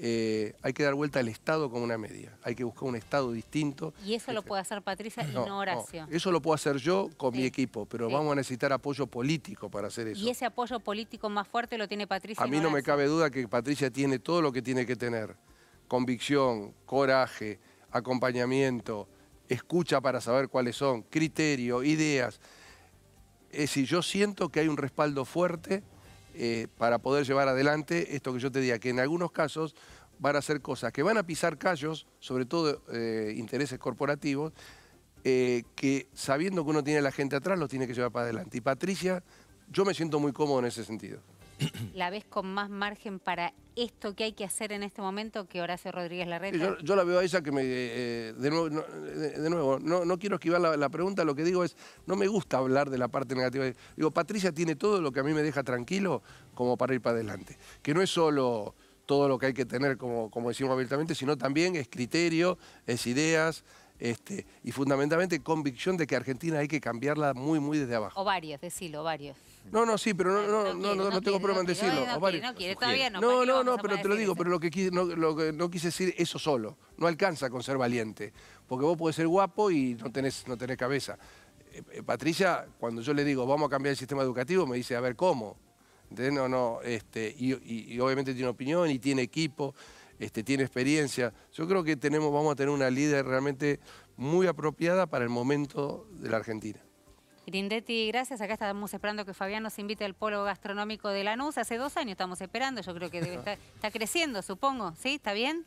Eh, hay que dar vuelta al Estado como una media. Hay que buscar un Estado distinto. Y eso lo este, puede hacer Patricia y no Horacio. Eso lo puedo hacer yo con mi equipo, pero vamos a necesitar apoyo político para hacer eso. Y ese apoyo político más fuerte lo tiene Patricia. A mí no me cabe duda que Patricia tiene todo lo que tiene que tener. Convicción, coraje, acompañamiento, escucha para saber cuáles son, criterios, ideas. Es decir, yo siento que hay un respaldo fuerte eh, para poder llevar adelante esto que yo te diga, que en algunos casos van a hacer cosas que van a pisar callos, sobre todo eh, intereses corporativos, eh, que sabiendo que uno tiene a la gente atrás, los tiene que llevar para adelante. Y Patricia, yo me siento muy cómodo en ese sentido. la ves con más margen para esto que hay que hacer en este momento que Horacio Rodríguez Larreta? Yo, yo la veo a esa que me... Eh, de nuevo, no, quiero esquivar la, pregunta, lo que digo es, no me gusta hablar de la parte negativa. Digo, Patricia tiene todo lo que a mí me deja tranquilo como para ir para adelante. Que no es solo todo lo que hay que tener, como, como decimos abiertamente, sino también es criterio, es ideas, este, y fundamentalmente convicción de que Argentina hay que cambiarla muy, muy desde abajo. O varios, decilo, varios. No, no, sí, pero no, no, no, no, tengo problema en decirlo. No quiere, no. No, no, pero te lo digo, pero lo que, no, quise decir eso solo. No alcanza con ser valiente, porque vos podés ser guapo y no tenés, no cabeza. Eh, eh, Patricia, cuando yo le digo, vamos a cambiar el sistema educativo, me dice, a ver, ¿cómo? de No, no, este, y, obviamente tiene opinión y tiene equipo, este, tiene experiencia. Yo creo que tenemos, vamos a tener una líder realmente muy apropiada para el momento de la Argentina. Grindetti, gracias. Acá estamos esperando que Fabián nos invite al polo gastronómico de Lanús. Hace dos años estamos esperando, yo creo que debe estar, está creciendo, supongo. ¿Sí? ¿Está bien?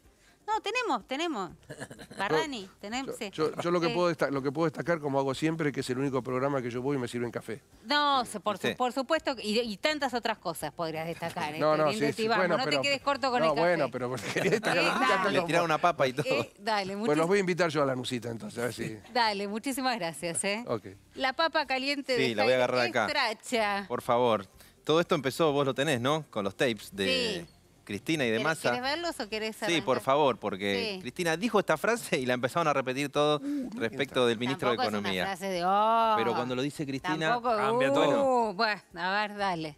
No, tenemos, tenemos. Barrani, tenemos. Yo, eh, lo, que puedo destacar, como hago siempre, que es el único programa que yo voy y me sirven café. No, por, por supuesto, y, tantas otras cosas podrías destacar. ¿eh? No, no, sí, sí, bueno, no te quedes corto con el café. bueno, pero porque eh, Le tiraron una papa y todo. dale, Pues los voy a invitar yo a la Nusita, entonces, a ver si... Dale, muchísimas gracias, ¿eh? Okay. La papa caliente sí, de la voy a agarrar acá. Tracha. Por favor. Todo esto empezó, vos lo tenés, ¿no? Con los tapes de... Sí. Cristina y de Massa. ¿Quieres verlos o querés quieres Sí, por favor, porque Cristina dijo esta frase y la empezaron a repetir todo uh, respecto del ministro de Economía. Oh. Pero cuando lo dice Cristina, Tampoco, cambia uh, todo. Bueno, a ver, dale.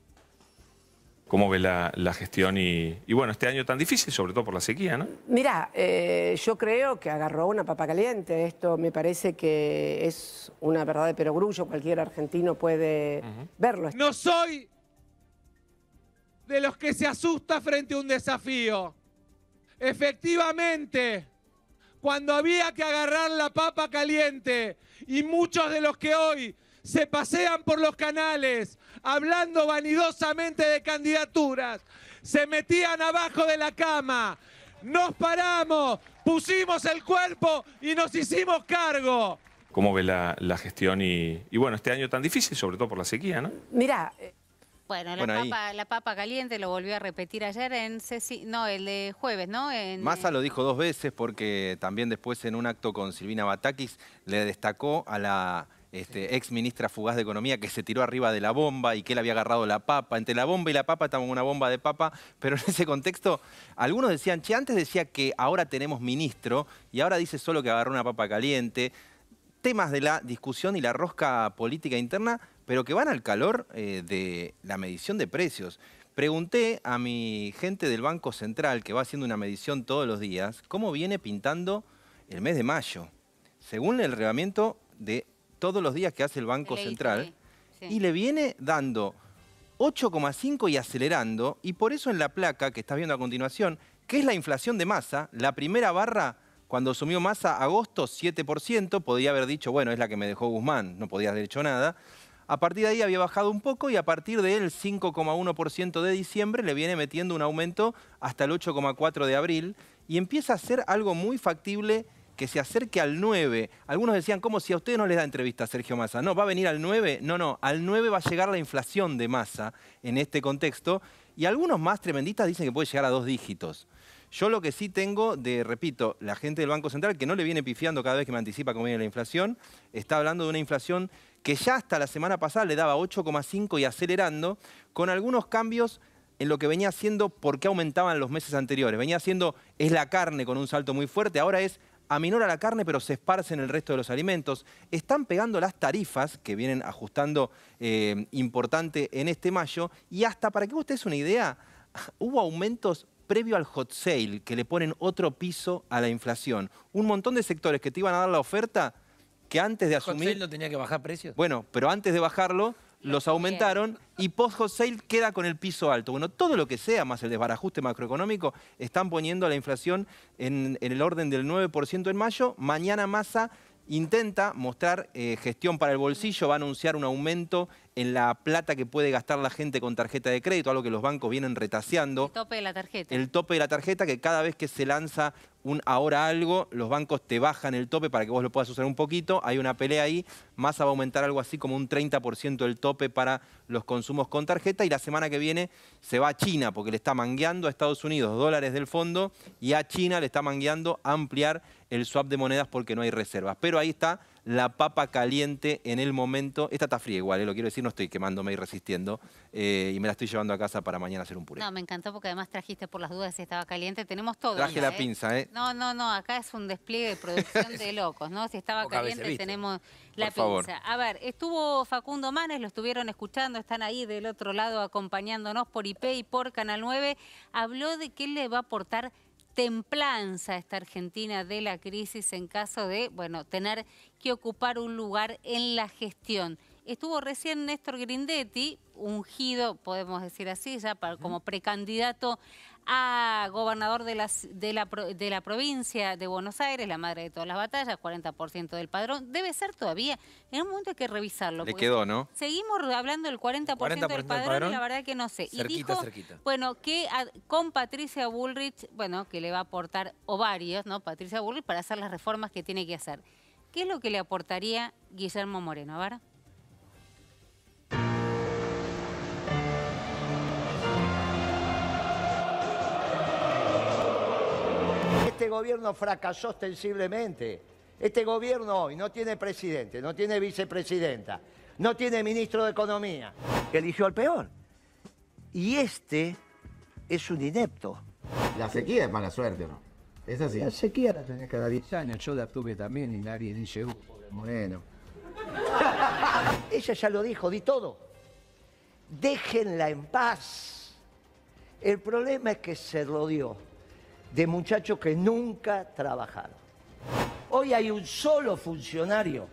¿Cómo ve la, gestión y, bueno, este año tan difícil, sobre todo por la sequía, ¿no? Mira, eh, yo creo que agarró una papa caliente. Esto me parece que es una verdad de perogrullo. Cualquier argentino puede verlo. No soy de los que se asusta frente a un desafío. Efectivamente, cuando había que agarrar la papa caliente y muchos de los que hoy se pasean por los canales hablando vanidosamente de candidaturas, se metían abajo de la cama, nos paramos, pusimos el cuerpo y nos hicimos cargo. ¿Cómo ve la, gestión y, y, bueno, este año tan difícil, sobre todo por la sequía, ¿no? Mira, bueno, la, papa, caliente lo volvió a repetir ayer en no, el de jueves, ¿no? Massa lo eh, dijo dos veces porque también después en un acto con Silvina Batakis le destacó a la este, ex ministra fugaz de Economía que se tiró arriba de la bomba y que él había agarrado la papa. Entre la bomba y la papa estamos una bomba de papa, pero en ese contexto algunos decían, che, antes decía que ahora tenemos ministro y ahora dice solo que agarró una papa caliente. Temas de la discusión y la rosca política interna pero que van al calor eh, de la medición de precios. Pregunté a mi gente del Banco Central, que va haciendo una medición todos los días, cómo viene pintando el mes de mayo, según el reglamento de todos los días que hace el Banco Central, y le viene dando 8,5 y acelerando, y por eso en la placa que estás viendo a continuación, que es la inflación de masa, la primera barra cuando asumió masa agosto 7%, podía haber dicho, bueno, es la que me dejó Guzmán, no podías haber hecho nada. A partir de ahí había bajado un poco y a partir del 5,1% de diciembre le viene metiendo un aumento hasta el 8,4% de abril y empieza a ser algo muy factible que se acerque al 9. Algunos decían, ¿cómo si a usted no le da entrevista Sergio Massa? No, ¿va a venir al 9? No, no, al 9 va a llegar la inflación de masa en este contexto. Y algunos más tremendistas dicen que puede llegar a dos dígitos. Yo lo que sí tengo de, repito, la gente del Banco Central, que no le viene pifiando cada vez que me anticipa cómo viene la inflación, está hablando de una inflación que ya hasta la semana pasada le daba 8,5 y acelerando, con algunos cambios en lo que venía haciendo porque aumentaban los meses anteriores. Venía haciendo es la carne con un salto muy fuerte, ahora es aminora la carne pero se esparce en el resto de los alimentos. Están pegando las tarifas que vienen ajustando eh, importante en este mayo y hasta para que ustedes una idea, hubo aumentos previo al hot sale, que le ponen otro piso a la inflación. Un montón de sectores que te iban a dar la oferta que antes de asumir... ¿Hot sale no tenía que bajar precios? Bueno, pero antes de bajarlo, los aumentaron y post hot sale queda con el piso alto. Bueno, todo lo que sea, más el desbarajuste macroeconómico, están poniendo la inflación en, el orden del 9% en mayo. Mañana masa intenta mostrar eh, gestión para el bolsillo, va a anunciar un aumento en la plata que puede gastar la gente con tarjeta de crédito, algo que los bancos vienen retaseando. El tope de la tarjeta. El tope de la tarjeta que cada vez que se lanza un ahora algo, los bancos te bajan el tope para que vos lo puedas usar un poquito. Hay una pelea ahí. Massa va a aumentar algo así como un 30% el tope para los consumos con tarjeta. Y la semana que viene se va a China porque le está mangueando a Estados Unidos dólares del fondo y a China le está mangueando ampliar el swap de monedas porque no hay reservas. Pero ahí está la papa caliente en el momento. Esta está fría igual, ¿eh? lo quiero decir, no estoy quemándome y resistiendo. Eh, y me la estoy llevando a casa para mañana hacer un puré. No, me encantó porque además trajiste por las dudas si estaba caliente. Tenemos todo. Traje la ¿eh? pinza, ¿eh? No, no, no, acá es un despliegue de producción de locos, ¿no? Si estaba caliente tenemos la pinza. A ver, estuvo Facundo Manes, lo estuvieron escuchando, están ahí del otro lado acompañándonos por IP y por Canal 9. Habló de que le va a aportar templanza esta Argentina de la crisis en caso de, bueno, tener que ocupar un lugar en la gestión. Estuvo recién Néstor Grindetti, ungido, podemos decir así, ya para, como precandidato a gobernador de, la de, la, de la provincia de Buenos Aires, la madre de todas las batallas, 40% del padrón. Debe ser todavía, en un momento hay que revisarlo. Le quedó, ¿no? Seguimos hablando del 40%, del, padrón, la verdad que no sé. Cerquita, y dijo, cerquita. bueno, que con Patricia Bullrich, bueno, que le va a aportar ovarios, ¿no? Patricia Bullrich para hacer las reformas que tiene que hacer. ¿Qué es lo que le aportaría Guillermo Moreno? ahora? Este gobierno fracasó ostensiblemente. Este gobierno hoy no tiene presidente, no tiene vicepresidenta, no tiene ministro de Economía, que eligió al peor. Y este es un inepto. La sequía es mala suerte, ¿no? Es así. La sequía la tenés cada 10 años. Yo la tuve también y nadie dice, uh, pobre Moreno. Ella ya lo dijo, di todo. Déjenla en paz. El problema es que se lo dio de muchachos que nunca trabajaron. Hoy hay un solo funcionario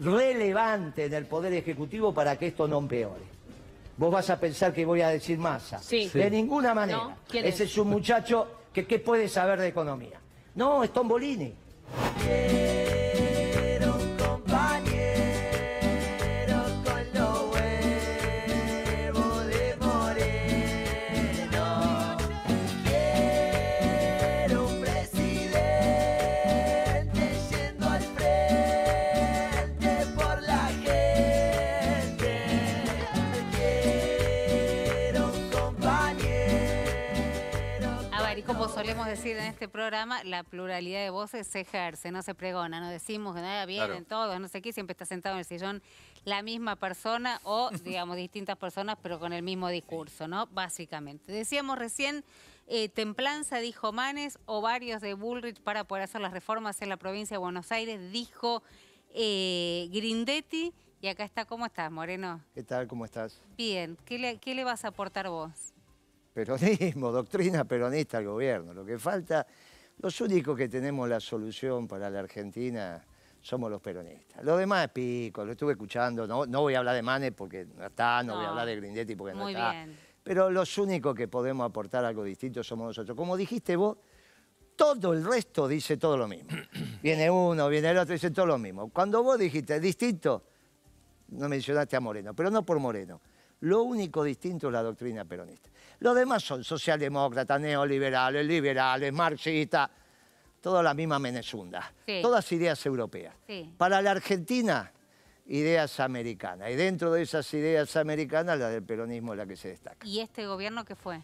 relevante en el Poder Ejecutivo para que esto no empeore. Vos vas a pensar que voy a decir masa. Sí. De ninguna manera. Ese es? un muchacho que ¿qué puede saber de economía? No, es Tombolini. solemos decir en este programa, la pluralidad de voces se ejerce, no se pregona, no decimos que nada vienen todos, no sé qué, siempre está sentado en el sillón la misma persona o, digamos, distintas personas, pero con el mismo discurso, ¿no? Básicamente. Decíamos recién, eh, templanza, dijo Manes, o varios de Bullrich para poder hacer las reformas en la provincia de Buenos Aires, dijo eh, Grindetti. Y acá está, ¿cómo estás, Moreno? ¿Qué tal? ¿Cómo estás? Bien, ¿qué le, qué le vas a aportar vos? peronismo, doctrina peronista al gobierno. Lo que falta, los únicos que tenemos la solución para la Argentina somos los peronistas. Lo demás es pico, lo estuve escuchando, no, voy a hablar de Manes porque no está, no, voy a hablar de Grindetti porque no está. Pero los únicos que podemos aportar algo distinto somos nosotros. Como dijiste vos, todo el resto dice todo lo mismo. viene uno, viene el otro, dice todo lo mismo. Cuando vos dijiste distinto, no mencionaste a Moreno, pero no por Moreno. Lo único distinto es la doctrina peronista. Los demás son socialdemócratas, neoliberales, liberales, marxistas, toda la misma menezunda. Todas ideas europeas. Para la Argentina, ideas americanas. Y dentro de esas ideas americanas, la del peronismo es la que se destaca. ¿Y este gobierno qué fue?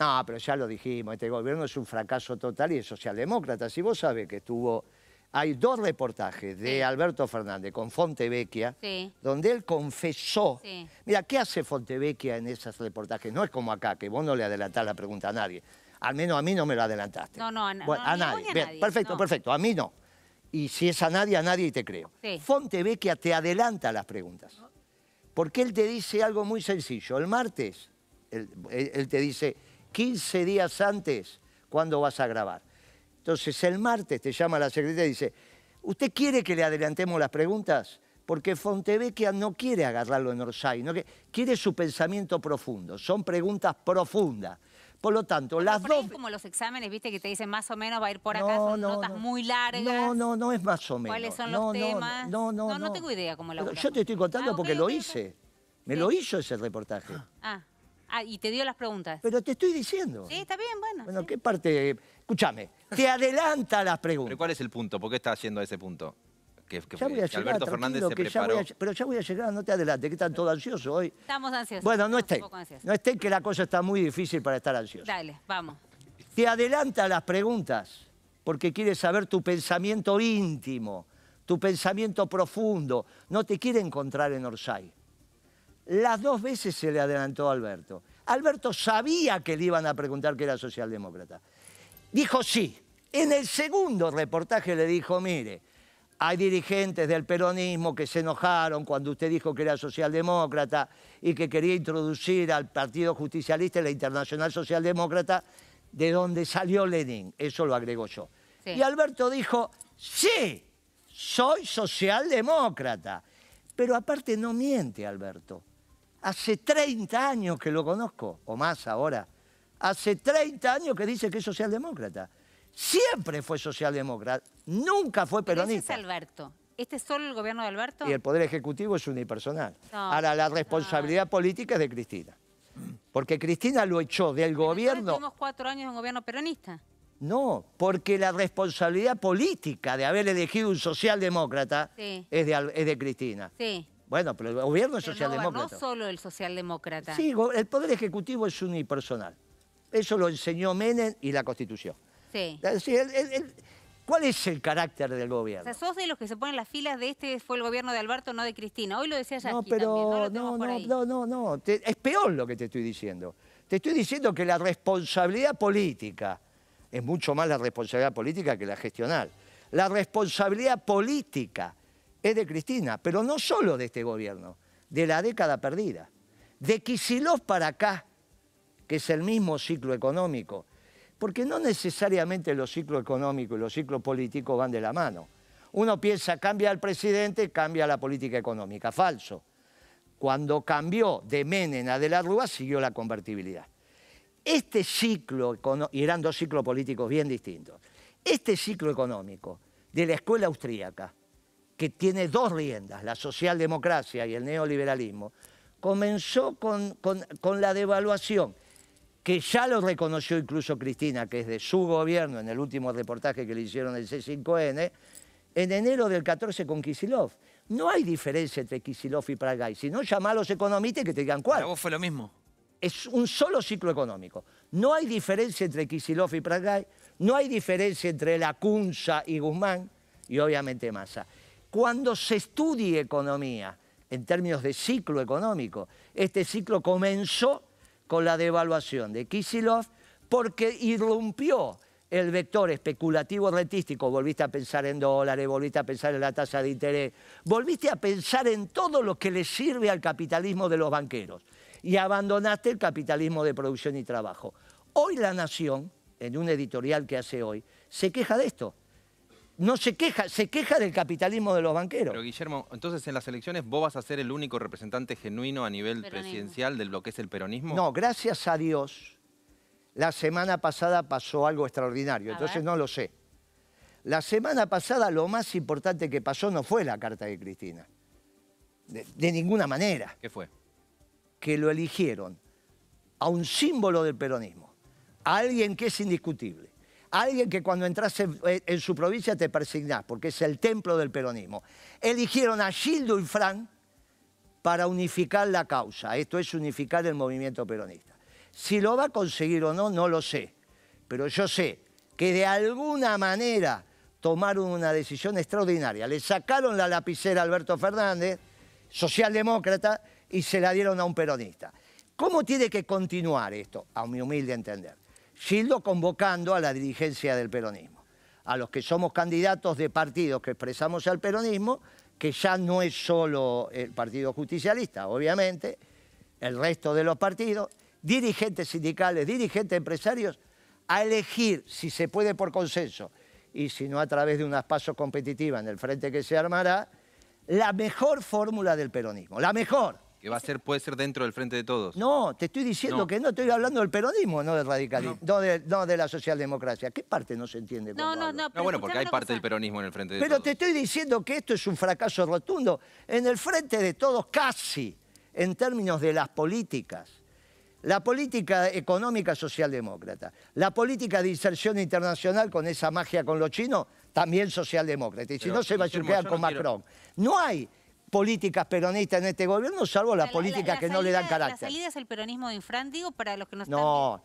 No, pero ya lo dijimos, este gobierno es un fracaso total y es socialdemócrata. Si vos sabés que estuvo hay dos reportajes de Alberto Fernández con Fontevecchia, donde él confesó. Mira, ¿qué hace Fontevecchia en esos reportajes? No es como acá, que vos no le adelantás la pregunta a nadie. Al menos a mí no me lo adelantaste. No, no, a, nadie. perfecto, perfecto. A mí no. Y si es a nadie, a nadie te creo. Fontevecchia te adelanta las preguntas. Porque él te dice algo muy sencillo. El martes, él, él te dice, 15 días antes, ¿cuándo vas a grabar? Entonces el martes te llama la secretaria y dice, ¿usted quiere que le adelantemos las preguntas? Porque Fontevecchia no quiere agarrarlo en Orsay, no quiere, quiere su pensamiento profundo, son preguntas profundas. Por lo tanto, las dos... Es como los exámenes, viste, que te dicen más o menos va a ir por acá, son notas muy largas. No, no, no es más o menos. ¿Cuáles son los temas? No, no, no. No, tengo idea cómo lo Yo te estoy contando ah, porque lo hice. Me lo hizo ese reportaje. Ah, ah. y te dio las preguntas. Pero te estoy diciendo. Sí, está bien, bueno. Bueno, ¿qué parte...? Escúchame, te adelanta las preguntas. cuál es el punto? ¿Por qué está haciendo ese punto? Que, Alberto Fernández se preparó. pero ya voy a llegar, no te adelantes, que están todos ansiosos hoy. Estamos ansiosos. Bueno, no estén. No estén, que la cosa está muy difícil para estar ansioso. Dale, vamos. Te adelanta las preguntas, porque quiere saber tu pensamiento íntimo, tu pensamiento profundo. No te quiere encontrar en Orsay. Las dos veces se le adelantó a Alberto. Alberto sabía que le iban a preguntar que era socialdemócrata. Dijo sí. En el segundo reportaje le dijo, mire, hay dirigentes del peronismo que se enojaron cuando usted dijo que era socialdemócrata y que quería introducir al Partido Justicialista y la Internacional Socialdemócrata, de donde salió Lenin. Eso lo agregó yo. Y Alberto dijo, sí, soy socialdemócrata. Pero aparte no miente Alberto. Hace 30 años que lo conozco, o más ahora hace 30 años que dice que es socialdemócrata. Siempre fue socialdemócrata, nunca fue peronista. Ese es Alberto. ¿Este es solo el gobierno de Alberto? Y el Poder Ejecutivo es unipersonal. Ahora, la responsabilidad política es de Cristina. Porque Cristina lo echó del gobierno... Tuvimos cuatro años en gobierno peronista. No, porque la responsabilidad política de haber elegido un socialdemócrata es, de, Cristina. Sí. Bueno, pero el gobierno es socialdemócrata. No, no solo el socialdemócrata. Sí, el Poder Ejecutivo es unipersonal. Eso lo enseñó Menem y la Constitución. Sí. Eh, ¿Cuál es el carácter del gobierno? O sea, sos de los que se ponen las filas de este fue el gobierno de Alberto, no de Cristina. Hoy lo decía aquí no, pero, no, no, no, no, no, es peor lo que te estoy diciendo. Te estoy diciendo que la responsabilidad política es mucho más la responsabilidad política que la gestional. La responsabilidad política es de Cristina, pero no solo de este gobierno, de la década perdida. De Kicillof para acá, que es el mismo ciclo económico. Porque no necesariamente los ciclos económicos y los ciclos políticos van de la mano. Uno piensa, cambia el presidente, cambia la política económica. Falso. Cuando cambió de Menem a De la Rúa, siguió la convertibilidad. Este ciclo, y eran dos ciclos políticos bien distintos, este ciclo económico de la escuela austríaca, que tiene dos riendas, la socialdemocracia y el neoliberalismo, comenzó con la devaluación que ya lo reconoció incluso Cristina, que es de su gobierno en el último reportaje que le hicieron el C5N, en enero del 14 con Kisilov. No hay diferencia entre Kisilov y Pragay, no, llamá a los economistas que te digan cuál. Para vos fue lo mismo. Es un solo ciclo económico. No hay diferencia entre Kisilov y Pragay, no hay diferencia entre Lacunza y Guzmán, y obviamente Massa. Cuando se estudie economía en términos de ciclo económico, este ciclo comenzó con la devaluación de Kisilov porque irrumpió el vector especulativo rentístico, volviste a pensar en dólares, volviste a pensar en la tasa de interés, volviste a pensar en todo lo que le sirve al capitalismo de los banqueros y abandonaste el capitalismo de producción y trabajo. Hoy la Nación, en un editorial que hace hoy, se queja de esto no se queja, se queja del capitalismo de los banqueros. Pero Guillermo, entonces en las elecciones vos vas a ser el único representante genuino a nivel presidencial de lo que es el peronismo. No, gracias a Dios, la semana pasada pasó algo extraordinario, entonces no lo sé. La semana pasada lo más importante que pasó no fue la carta de Cristina. De, de ninguna manera. ¿Qué fue? Que lo eligieron a un símbolo del peronismo, a alguien que es indiscutible alguien que cuando entras en, su provincia te persignás, porque es el templo del peronismo. Eligieron a Gildo y Fran para unificar la causa, esto es unificar el movimiento peronista. Si lo va a conseguir o no, no lo sé, pero yo sé que de alguna manera tomaron una decisión extraordinaria. Le sacaron la lapicera a Alberto Fernández, socialdemócrata, y se la dieron a un peronista. ¿Cómo tiene que continuar esto? A mi humilde entender. Gildo convocando a la dirigencia del peronismo, a los que somos candidatos de partidos que expresamos al peronismo, que ya no es solo el Partido Justicialista, obviamente, el resto de los partidos, dirigentes sindicales, dirigentes empresarios, a elegir, si se puede por consenso, y si no a través de unas pasos competitivas en el frente que se armará, la mejor fórmula del peronismo, la mejor. Que va a ser, puede ser dentro del frente de todos. No, te estoy diciendo que no, estoy hablando del peronismo, no del radicalismo, no, de, la socialdemocracia. ¿Qué parte no se entiende? No, no, no. bueno, porque hay parte del peronismo en el frente de pero todos. Pero te estoy diciendo que esto es un fracaso rotundo. En el frente de todos, casi, en términos de las políticas la política económica socialdemócrata, la política de inserción internacional con esa magia con los chinos, también socialdemócrata. Y si no, se va a chupar con Macron. No hay políticas peronistas en este gobierno, salvo las políticas que no le dan carácter. ¿La salida es el peronismo de Infrán, digo, para los que no están... No,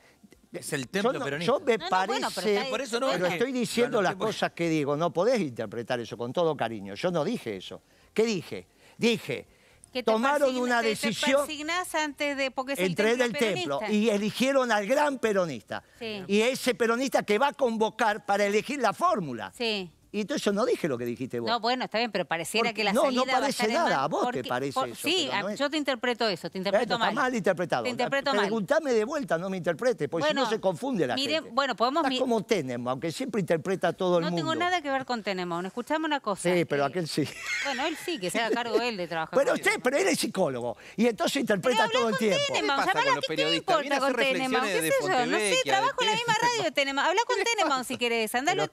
es el templo peronista. Yo me parece, pero, estoy diciendo las pues. cosas que digo, no podés interpretar eso con todo cariño. Yo no dije eso. ¿Qué dije? Dije, que tomaron una decisión te antes de, porque es el, templo y eligieron al gran peronista. Y ese peronista que va a convocar para elegir la fórmula. Sí. Y entonces yo no dije lo que dijiste vos. No, bueno, está bien, pero pareciera que la salida No, no parece nada, a vos te parece eso. Sí, yo te interpreto eso, te interpreto mal. Está mal interpretado. Te interpreto mal. Preguntame de vuelta, no me interprete porque si no se confunde la gente. Bueno, podemos... Estás como Tenema, aunque siempre interpreta a todo el mundo. No tengo nada que ver con Tenenbaum, escuchame una cosa. Sí, eh, pero aquel sí. Bueno, él sí, que se haga cargo él de trabajar. Pero usted, pero él es psicólogo, y entonces interpreta todo el tiempo. ¿Qué pasa con los periodistas? con ¿Qué reflexiones de No sé, trabajo en la misma radio de Tenema. Habla con si querés, andalo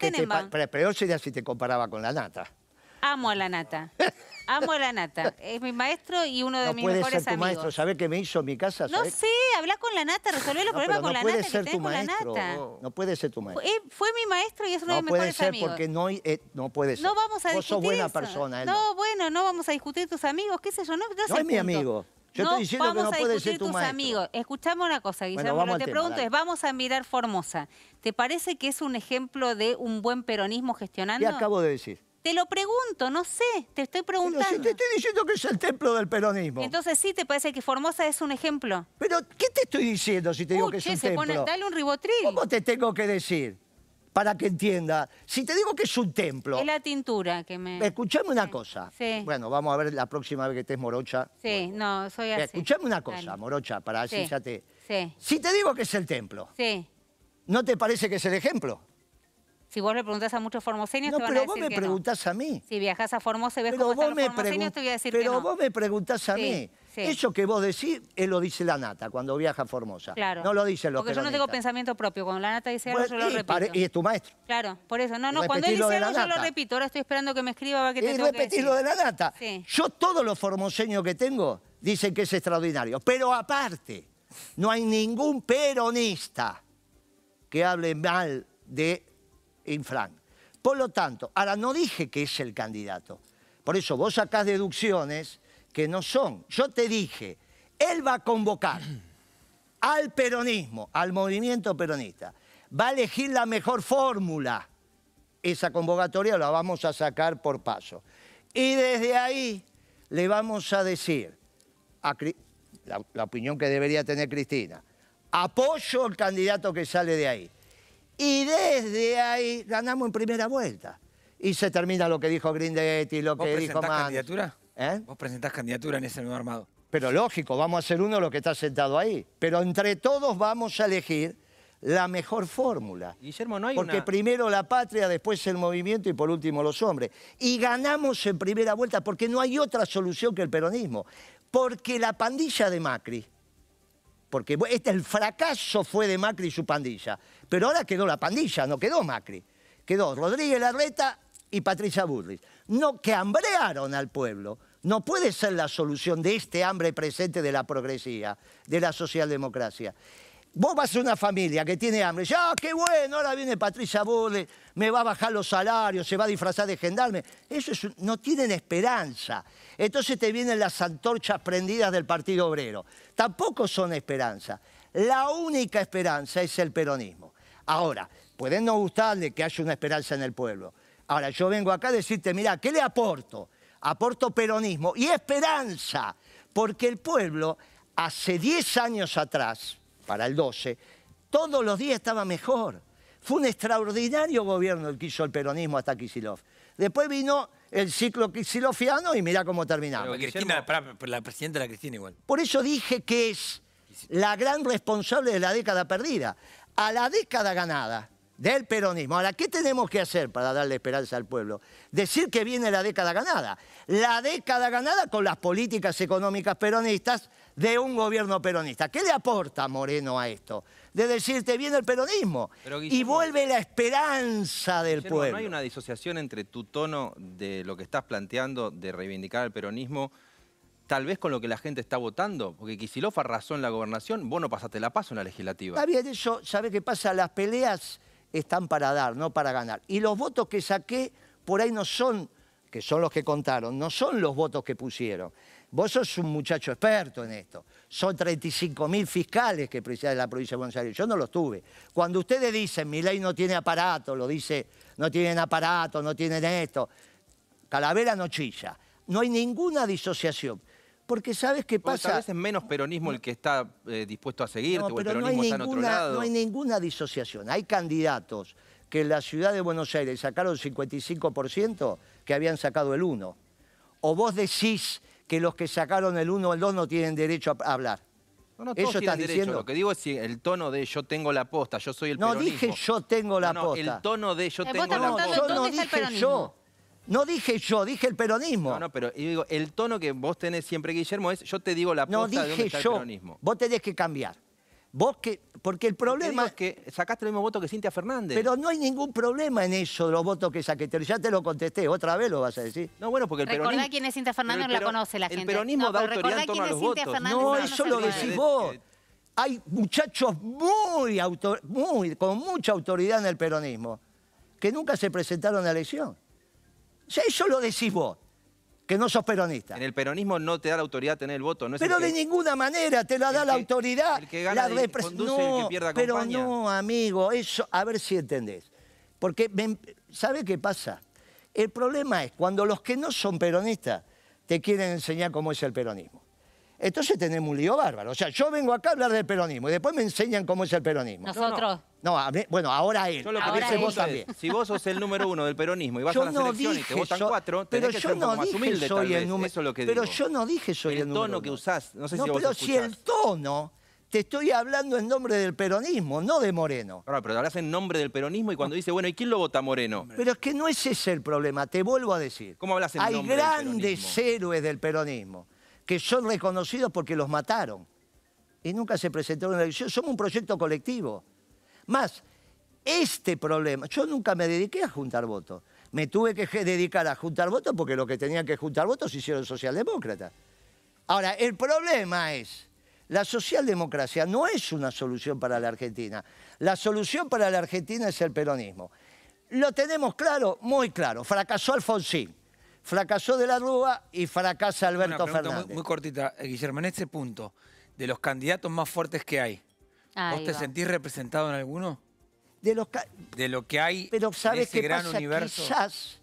Pero yo soy te comparaba con la nata. Amo a la nata. Amo a la nata. Es mi maestro y uno de mis mejores amigos. No puede ser tu maestro. ¿Sabés qué me hizo en mi casa? No sé. Habla con la nata. Resolvé los problemas con, la nata, que tenés con la nata. No. puede ser tu maestro. fue eh, mi maestro y es uno de mis mejores amigos. Eh, no puede ser porque no... no puede ser. No vamos a discutir sos buena persona. no, bueno, no vamos a discutir tus amigos. ¿Qué sé yo? No, es mi amigo no vamos a puede discutir tus amigos. Escuchame una cosa, Guillermo. lo que te pregunto es, vamos a mirar Formosa. ¿Te parece que es un ejemplo de un buen peronismo gestionando? Te acabo de decir. Te lo pregunto, no sé, te estoy preguntando. si te estoy diciendo que es el templo del peronismo. Entonces sí te parece que Formosa es un ejemplo. Pero, ¿qué te estoy diciendo si te digo que es un se Pone, dale un ribotril. ¿Cómo te tengo que decir? para que entienda. Si te digo que es un templo... Es la tintura que me... Escuchame una cosa. Sí. Bueno, vamos a ver la próxima vez que estés morocha. Sí, no, soy eh, así. Escuchame una cosa, morocha, para así ya te... Sí. Si te digo que es el templo, sí. ¿no te parece que es el ejemplo? Si vos le preguntás a muchos formoseños, te van a decir vos me preguntás a mí. Si viajás a Formosa y ves cómo están te voy a decir pero que no. vos me preguntás a mí. Eso que vos decís, él lo dice la nata cuando viaja a Formosa. Claro. No lo dicen los Porque yo no tengo pensamiento propio. Cuando la nata dice algo, yo lo repito. Y es tu maestro. Claro, por eso. No, no, cuando él dice algo, yo lo repito. Ahora estoy esperando que me escriba para que te Y repetir lo de la nata. Yo todos los formoseños que tengo dicen que es extraordinario. Pero aparte, no hay ningún peronista que hable mal de Infran. Por lo tanto, ahora no dije que es el candidato. Por eso vos sacás deducciones que no son. Yo te dije, él va a convocar al peronismo, al movimiento peronista, va a elegir la mejor fórmula. Esa convocatoria la vamos a sacar por paso. Y desde ahí le vamos a decir, la, opinión que debería tener Cristina, apoyo al candidato que sale de ahí. Y desde ahí ganamos en primera vuelta. Y se termina lo que dijo Grindetti, lo que dijo más. ¿Eh? Vos presentás candidatura en ese nuevo armado. Pero lógico, vamos a ser uno lo que está sentado ahí. Pero entre todos vamos a elegir la mejor fórmula. Guillermo, no hay Porque primero la patria, después el movimiento y por último los hombres. Y ganamos en primera vuelta porque no hay otra solución que el peronismo. Porque la pandilla de Macri, porque este, el fracaso fue de Macri y su pandilla, pero ahora quedó la pandilla, no quedó Macri. Quedó Rodríguez Larreta y Patricia Burris. No, que hambrearon al pueblo no puede ser la solución de este hambre presente de la progresía, de la socialdemocracia. Vos vas a una familia que tiene hambre, ya, ¡Ah, qué bueno, ahora viene Patricia Bode, me va a bajar los salarios, se va a disfrazar de gendarme. Eso es, no tienen esperanza. Entonces te vienen las antorchas prendidas del Partido Obrero. Tampoco son esperanza. La única esperanza es el peronismo. Ahora, pueden no gustarle que haya una esperanza en el pueblo. Ahora, yo vengo acá a decirte, mira, ¿qué le aporto? aporto peronismo y esperanza, porque el pueblo hace 10 años atrás, para el 12, todos los días estaba mejor. Fue un extraordinario gobierno el que hizo el peronismo hasta Kisilov. Después vino el ciclo kisilofiano y mirá cómo terminamos. la presidenta la Cristina igual. Por eso dije que es la gran responsable de la década perdida. A la década ganada, del peronismo. Ahora, ¿qué tenemos que hacer para darle esperanza al pueblo? Decir que viene la década ganada. La década ganada con las políticas económicas peronistas de un gobierno peronista. ¿Qué le aporta Moreno a esto? De decirte, viene el peronismo y vuelve la esperanza del pueblo. ¿No hay una disociación entre tu tono de lo que estás planteando de reivindicar el peronismo tal vez con lo que la gente está votando, porque Kicillof arrasó en la gobernación, vos no pasaste la paso en la legislativa. Está bien, eso, ¿sabe qué pasa? Las peleas están para dar, no para ganar. Y los votos que saqué por ahí no son, que son los que contaron, no son los votos que pusieron. Vos sos un muchacho experto en esto. Son 35 mil fiscales que proceden de la provincia de Buenos Aires. Yo no los tuve. Cuando ustedes dicen, mi ley no tiene aparato, lo dice, no tienen aparato, no tienen esto. Calavera no chilla. No hay ninguna disociación. Porque sabes qué pasa. Porque a veces menos peronismo el que está eh, dispuesto a seguir, o el peronismo hay está ninguna, en otro lado. No hay ninguna disociación. Hay candidatos que en la ciudad de Buenos Aires sacaron el 55% que habían sacado el 1. O vos decís que los que sacaron el 1 o el 2 no tienen derecho a hablar. No, no, todos Eso derecho. diciendo. Lo que digo es si el tono de yo tengo la posta, yo soy el no, peronismo. No dije yo tengo la posta. El tono de yo eh, tengo la posta. Yo no dije yo. No dije yo, dije el peronismo. No, no, pero digo, el tono que vos tenés siempre, Guillermo, es yo te digo la posta no, dije de dónde está yo. el Vos tenés que cambiar. Vos que, porque el problema... es que sacaste el mismo voto que Cintia Fernández. Pero no hay ningún problema en eso, los votos que saqué. Ya te lo contesté, otra vez lo vas a decir. No, bueno, porque el peronismo... Recordá quién es Cintia Fernández, no la conoce la gente. El peronismo da autoridad en a los votos. no, eso lo decís vos. Hay muchachos muy, autor... muy, con mucha autoridad en el peronismo que nunca se presentaron a la elección eso lo decís vos, que no sos peronista. En el peronismo no te da la autoridad tener el voto. No es pero de ninguna manera te la da la autoridad. la conduce el que Pero no, amigo, eso, a ver si entendés. Porque, em-, ¿sabe qué pasa? El problema es cuando los que no son peronistas te quieren enseñar cómo es el peronismo. Entonces tenemos un lío bárbaro. O sea, yo vengo acá a hablar del peronismo y después me enseñan cómo es el peronismo. Nosotros. No, bueno, ahora él. Yo lo que ahora él. vos también. Si vos sos el número uno del peronismo y vas a las elecciones y te votan cuatro, tenés pero que yo ser no más humilde, soy el número, Eso es lo que Pero yo no dije soy el, número número El tono que usás, no sé si vos pero si el tono... Te estoy hablando en nombre del peronismo, no de Moreno. Claro, pero hablas en nombre del peronismo y cuando dice, bueno, ¿y quién lo vota Moreno? Pero es que no es ese el problema, te vuelvo a decir. ¿Cómo hablas en nombre del peronismo? Hay grandes héroes del peronismo que son reconocidos porque los mataron. Y nunca se presentaron en la elección. Somos un proyecto colectivo. Más, este problema, yo nunca me dediqué a juntar votos. Me tuve que dedicar a juntar votos porque lo que tenían que juntar votos se hicieron socialdemócratas. Ahora, el problema es... La socialdemocracia no es una solución para la Argentina. La solución para la Argentina es el peronismo. Lo tenemos claro, muy claro. Fracasó Alfonsín fracasó de la Rúa y fracasa Alberto Fernández. Muy, cortita, eh, Guillermo, en este punto, de los candidatos más fuertes que hay, ¿vos te sentís representado en alguno? De, los de lo que hay Pero ¿sabes en ese qué gran universo. Quizás,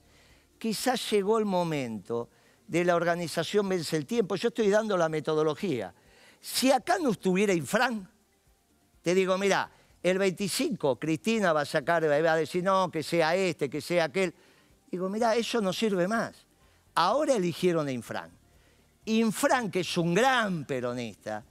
quizás llegó el momento de la organización Vence el Tiempo. Yo estoy dando la metodología. Si acá no estuviera Infran, te digo, mira, el 25 Cristina va a sacar, va a decir, no, que sea este, que sea aquel. Digo, mira, eso no sirve más. Ahora eligieron a Infran. Infran, que es un gran peronista,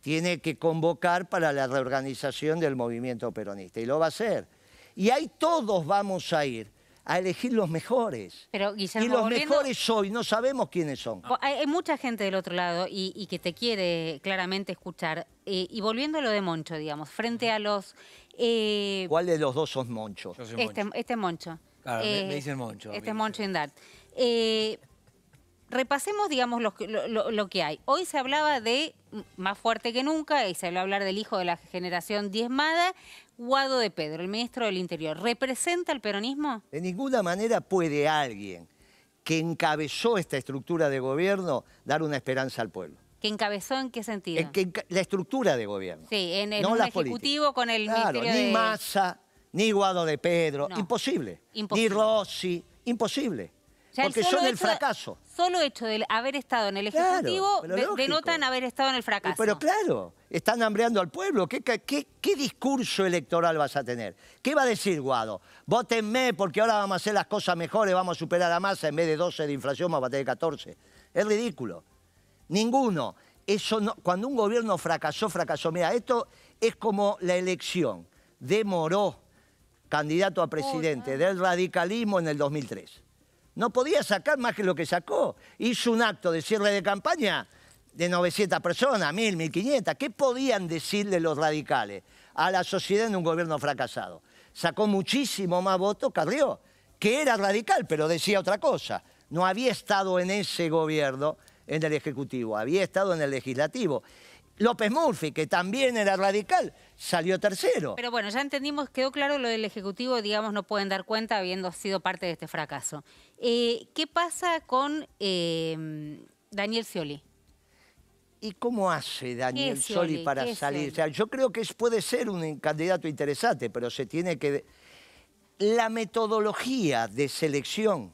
tiene que convocar para la reorganización del movimiento peronista. Y lo va a hacer. Y ahí todos vamos a ir a elegir los mejores. Pero, y los mejores hoy, no sabemos quiénes son. Ah. Hay, mucha gente del otro lado y, que te quiere claramente escuchar. Eh, y volviendo a lo de Moncho, digamos, frente a los... Eh, ¿Cuál de los dos son Moncho? Este, este, Moncho. Claro, me, eh, dicen Moncho. Este es Moncho Indart repasemos, digamos, lo, que hay. Hoy se hablaba de, mm, más fuerte que nunca, y se a hablar del hijo de la generación diezmada, Guado de Pedro, el ministro del Interior. ¿Representa el peronismo? De ninguna manera puede alguien que encabezó esta estructura de gobierno dar una esperanza al pueblo. ¿Que encabezó en qué sentido? En que, la estructura de gobierno. Sí, en el Ejecutivo con el claro, ni Massa, ni Guado de Pedro, imposible. imposible. Ni Rossi, imposible porque son el fracaso. Solo hecho de haber estado en el Ejecutivo denotan haber estado en el fracaso. Pero claro, están hambreando al pueblo. ¿Qué, discurso electoral vas a tener? ¿Qué va a decir Guado? Vótenme porque ahora vamos a hacer las cosas mejores, vamos a superar a masa en vez de 12 de inflación, vamos a tener 14. Es ridículo. Ninguno. Eso cuando un gobierno fracasó, fracasó. Mira, esto es como la elección de candidato a presidente, del radicalismo en el 2003. No podía sacar más que lo que sacó. Hizo un acto de cierre de campaña de 900 personas, 1.000, 1.500. ¿Qué podían decirle los radicales a la sociedad en un gobierno fracasado? Sacó muchísimo más votos Carrió, que era radical, pero decía otra cosa. No había estado en ese gobierno, en el Ejecutivo, había estado en el Legislativo. López Murphy, que también era radical, salió tercero. Pero bueno, ya entendimos, quedó claro lo del Ejecutivo, digamos, no pueden dar cuenta habiendo sido parte de este fracaso. Eh, ¿Qué pasa con em, Daniel Scioli? ¿Y cómo hace Daniel Scioli para salir? yo creo que puede ser un candidato interesante, pero se tiene que... La metodología de selección,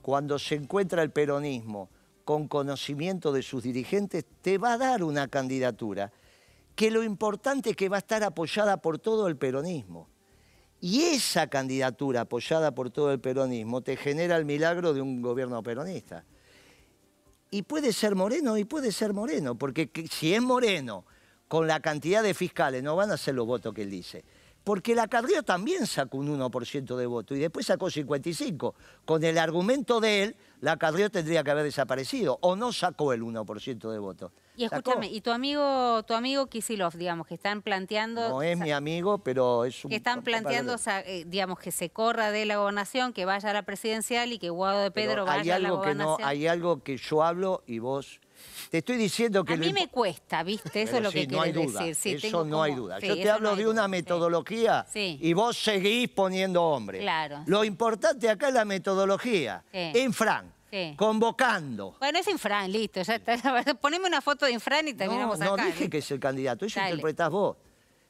cuando se encuentra el peronismo con conocimiento de sus dirigentes, te va a dar una candidatura que lo importante es que va a estar apoyada por todo el peronismo. Y esa candidatura apoyada por todo el peronismo te genera el milagro de un gobierno peronista. Y puede ser Moreno, y puede ser Moreno, porque si es Moreno, con la cantidad de fiscales, no van a ser los votos que él dice. Porque la Carrió también sacó un 1% de voto y después sacó 55, con el argumento de él la Carrió tendría que haber desaparecido o no sacó el 1% de votos. Y escúchame, ¿y tu amigo, tu amigo Kisilov, digamos, que están planteando... No es mi amigo, pero es un... Que están planteando, eh, digamos, que se corra de la gobernación, que vaya a la presidencial y que Guado de Pedro vaya a la gobernación. Que no, hay algo que yo hablo y vos te estoy diciendo que... A mí me cuesta, ¿viste? Eso es lo que no quiero decir. eso no hay duda. Yo te hablo de una metodología y vos seguís poniendo hombres. Claro. Lo importante acá es la metodología. En Convocando. Bueno, es Infran, listo. está. Poneme una foto de Infran y terminamos vamos a acá. No, dije que es el candidato. Eso interpretás vos.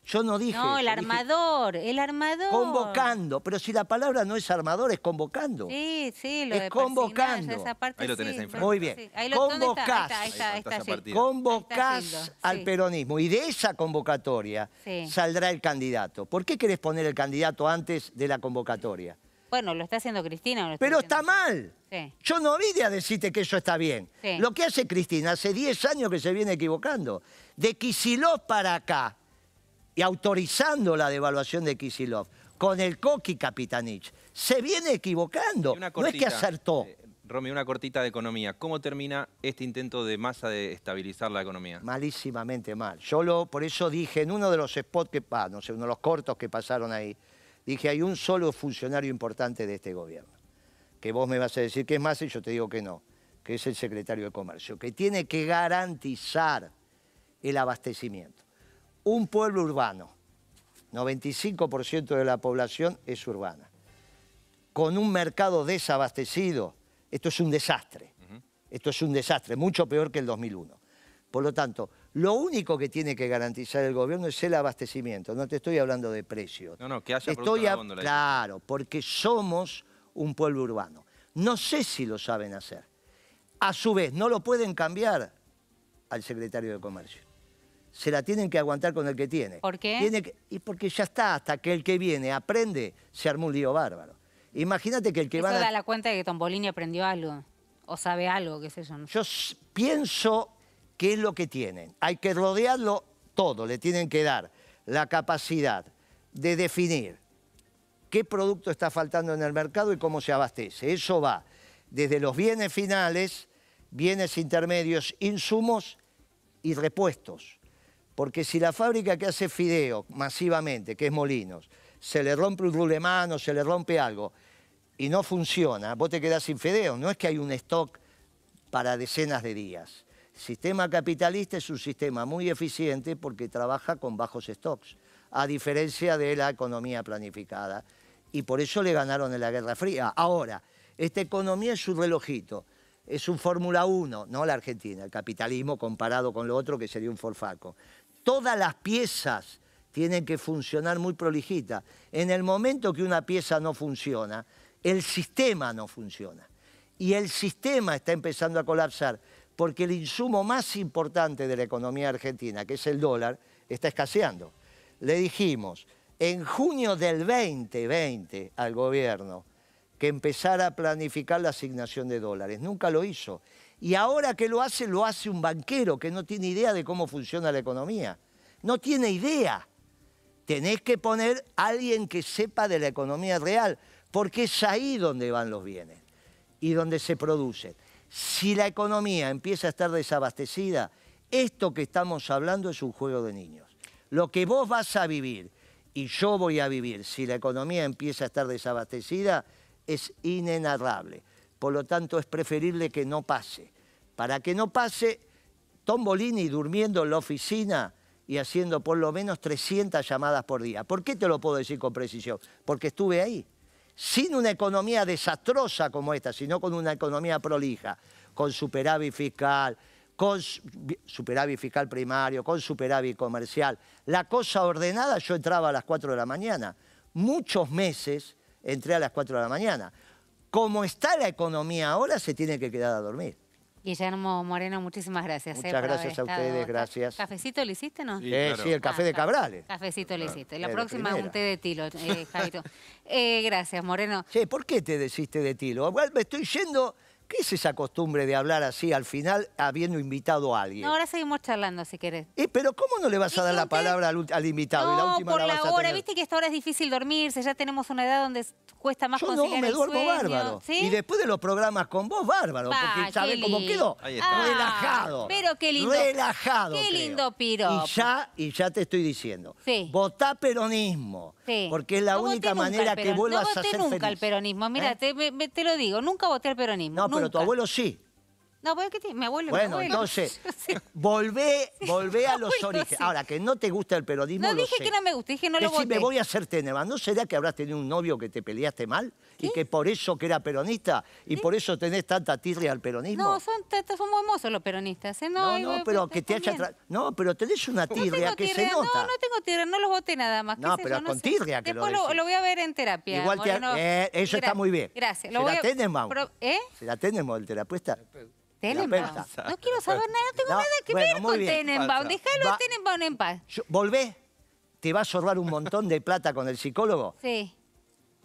Yo no dije. No, el armador, el armador. Convocando, pero si la palabra no es armador, es convocando. Sí, sí, lo es convocando. ahí lo tenés, sí, Muy bien. Ahí convocás. convocás al peronismo y de esa convocatoria saldrá el candidato. ¿Por qué querés poner el candidato antes de la convocatoria? Bueno, lo está haciendo Cristina. pero está mal. Yo no vine a decirte que eso está bien. Lo que hace Cristina, hace 10 años que se viene equivocando. De Quisiló para acá, y autorizando la devaluación de Kisilov con el Coqui Capitanich. Se viene equivocando, no es que acertó. Eh, Romy, una cortita de economía. ¿Cómo termina este intento de masa de estabilizar la economía? Malísimamente mal. Yo por eso dije en uno de los spots que, no sé, uno de los cortos que pasaron ahí, dije, hay un solo funcionario importante de este gobierno, que vos me vas a decir que es más y yo te digo que no, que es el secretario de Comercio, que tiene que garantizar el abastecimiento un pueblo urbano, 95% de la población es urbana, con un mercado desabastecido, esto es un desastre. Esto es un desastre, mucho peor que el 2001. Por lo tanto, lo único que tiene que garantizar el gobierno es el abastecimiento. No te estoy hablando de precios. No, no, que haya estoy Claro, porque somos un pueblo urbano. No sé si lo saben hacer. A su vez, no lo pueden cambiar al secretario de Comercio se la tienen que aguantar con el que tiene. ¿Por qué? Tiene y porque ya está, hasta que el que viene aprende, se armó un lío bárbaro. Imagínate que el que va... da la cuenta de que Tombolini aprendió algo, o sabe algo, qué sé yo. Yo pienso que es lo que tienen. Hay que rodearlo todo, le tienen que dar la capacidad de definir qué producto está faltando en el mercado y cómo se abastece. Eso va desde los bienes finales, bienes intermedios, insumos y repuestos. Porque si la fábrica que hace fideo masivamente, que es Molinos, se le rompe un rulemano, se le rompe algo, y no funciona, vos te quedás sin fideo. No es que hay un stock para decenas de días. El sistema capitalista es un sistema muy eficiente porque trabaja con bajos stocks, a diferencia de la economía planificada. Y por eso le ganaron en la Guerra Fría. Ahora, esta economía es un relojito, es un Fórmula 1, no la Argentina, el capitalismo comparado con lo otro que sería un forfaco todas las piezas tienen que funcionar muy prolijitas. En el momento que una pieza no funciona, el sistema no funciona. Y el sistema está empezando a colapsar porque el insumo más importante de la economía argentina, que es el dólar, está escaseando. Le dijimos en junio del 2020 al gobierno que empezara a planificar la asignación de dólares. Nunca lo hizo. Y ahora que lo hace, lo hace un banquero que no tiene idea de cómo funciona la economía. No tiene idea. Tenés que poner a alguien que sepa de la economía real, porque es ahí donde van los bienes y donde se producen. Si la economía empieza a estar desabastecida, esto que estamos hablando es un juego de niños. Lo que vos vas a vivir y yo voy a vivir si la economía empieza a estar desabastecida es inenarrable por lo tanto es preferible que no pase. Para que no pase, Bolini durmiendo en la oficina y haciendo por lo menos 300 llamadas por día. ¿Por qué te lo puedo decir con precisión? Porque estuve ahí. Sin una economía desastrosa como esta, sino con una economía prolija, con superávit fiscal, con superávit fiscal primario, con superávit comercial. La cosa ordenada, yo entraba a las 4 de la mañana. Muchos meses entré a las 4 de la mañana como está la economía ahora, se tiene que quedar a dormir. Guillermo Moreno, muchísimas gracias. Eh, Muchas gracias a ustedes, gracias. ¿Cafecito le hiciste, no? Eh, sí, el café de ah, Cabrales. Cafecito le hiciste. La eh, próxima un té de tilo, Javito. gracias, Moreno. Che, ¿por qué te deciste de tilo? Me estoy yendo ¿Qué es esa costumbre de hablar así al final habiendo invitado a alguien? ahora seguimos charlando si querés. Eh, pero ¿cómo no le vas a dar la palabra al, invitado? No, por la, hora. Viste que esta hora es difícil dormirse, ya tenemos una edad donde cuesta más Yo no, me duermo bárbaro. Y después de los programas con vos, bárbaro. porque sabés cómo quedo. Ah, relajado. Pero qué lindo. Relajado. Qué lindo piro. Y ya, y ya te estoy diciendo. Votá peronismo. Porque es la única manera que vuelvas a hacer nunca nunca el peronismo. Mira, ¿Eh? te, lo digo. Nunca voté el peronismo pero tu abuelo sí. No, que mi abuelo. Bueno, entonces, volvé, volvé a los orígenes. Ahora, que no te gusta el peronismo. No dije que no me gusta, dije no lo voté. Si me voy a hacer teneva, ¿no será que habrás tenido un novio que te peleaste mal? Y que por eso que era peronista y por eso tenés tanta tirria al peronismo. No, son, muy hermosos los peronistas. ¿eh? No, no, pero que te haya No, pero tenés una tirria que se nota. No, no tengo tirria, no los voté nada más. No, pero con tirria que Después lo, voy a ver en terapia. Igual te, eh, eso está muy bien. Gracias. Se la tenemos. ¿Eh? Se la tenemos el terapeuta. No quiero saber nada, no tengo nada que ver con Tenenbaum. Déjalo a Tenenbaum en paz. volvé, te vas a ahorrar un montón de plata con el psicólogo. Sí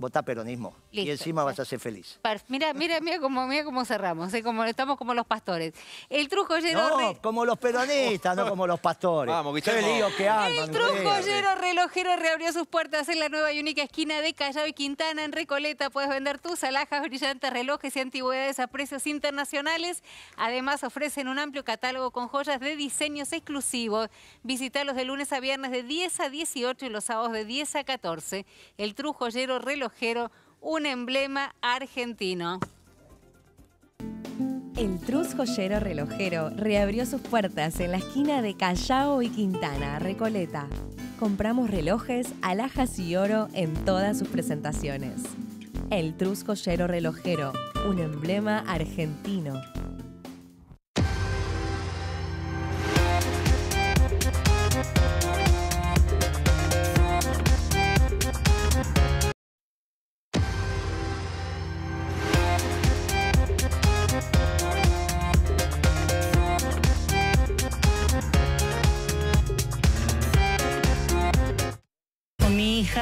votar peronismo. Y encima vas a ser feliz. Mira, mira, mira cómo, mira cómo cerramos, eh, como, estamos como los pastores. El Trujo No, como los peronistas, no como los pastores. Vamos, que lío que arman, El Trujo relojero reabrió sus puertas en la nueva y única esquina de Callao y Quintana. En Recoleta puedes vender tus alhajas, brillantes, relojes y antigüedades a precios internacionales. Además ofrecen un amplio catálogo con joyas de diseños exclusivos. Visítalos de lunes a viernes de 10 a 18 y los sábados de 10 a 14. El trujollero relojero un emblema argentino. El Trus Joyero Relojero reabrió sus puertas en la esquina de Callao y Quintana, Recoleta. Compramos relojes, alhajas y oro en todas sus presentaciones. El Trus Joyero Relojero, un emblema argentino.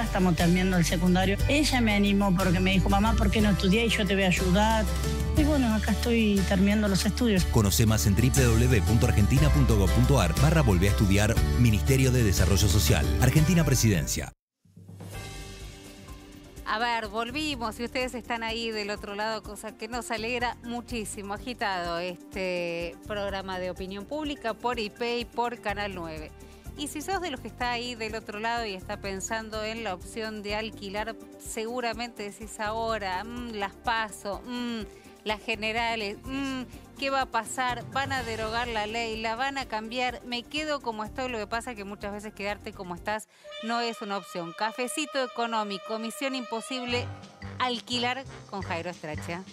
estamos terminando el secundario. Ella me animó porque me dijo, mamá, ¿por qué no estudié y yo te voy a ayudar? Y bueno, acá estoy terminando los estudios. Conoce más en www.argentina.gov.ar barra volver a Estudiar Ministerio de Desarrollo Social. Argentina Presidencia. A ver, volvimos y ustedes están ahí del otro lado, cosa que nos alegra muchísimo. Agitado este programa de opinión pública por IP y por Canal 9. Y si sos de los que está ahí del otro lado y está pensando en la opción de alquilar, seguramente decís ahora, mm, las paso, mm, las generales, mm, ¿qué va a pasar? ¿Van a derogar la ley? ¿La van a cambiar? ¿Me quedo como estoy? Lo que pasa es que muchas veces quedarte como estás no es una opción. Cafecito económico, misión imposible, alquilar con Jairo Estracha.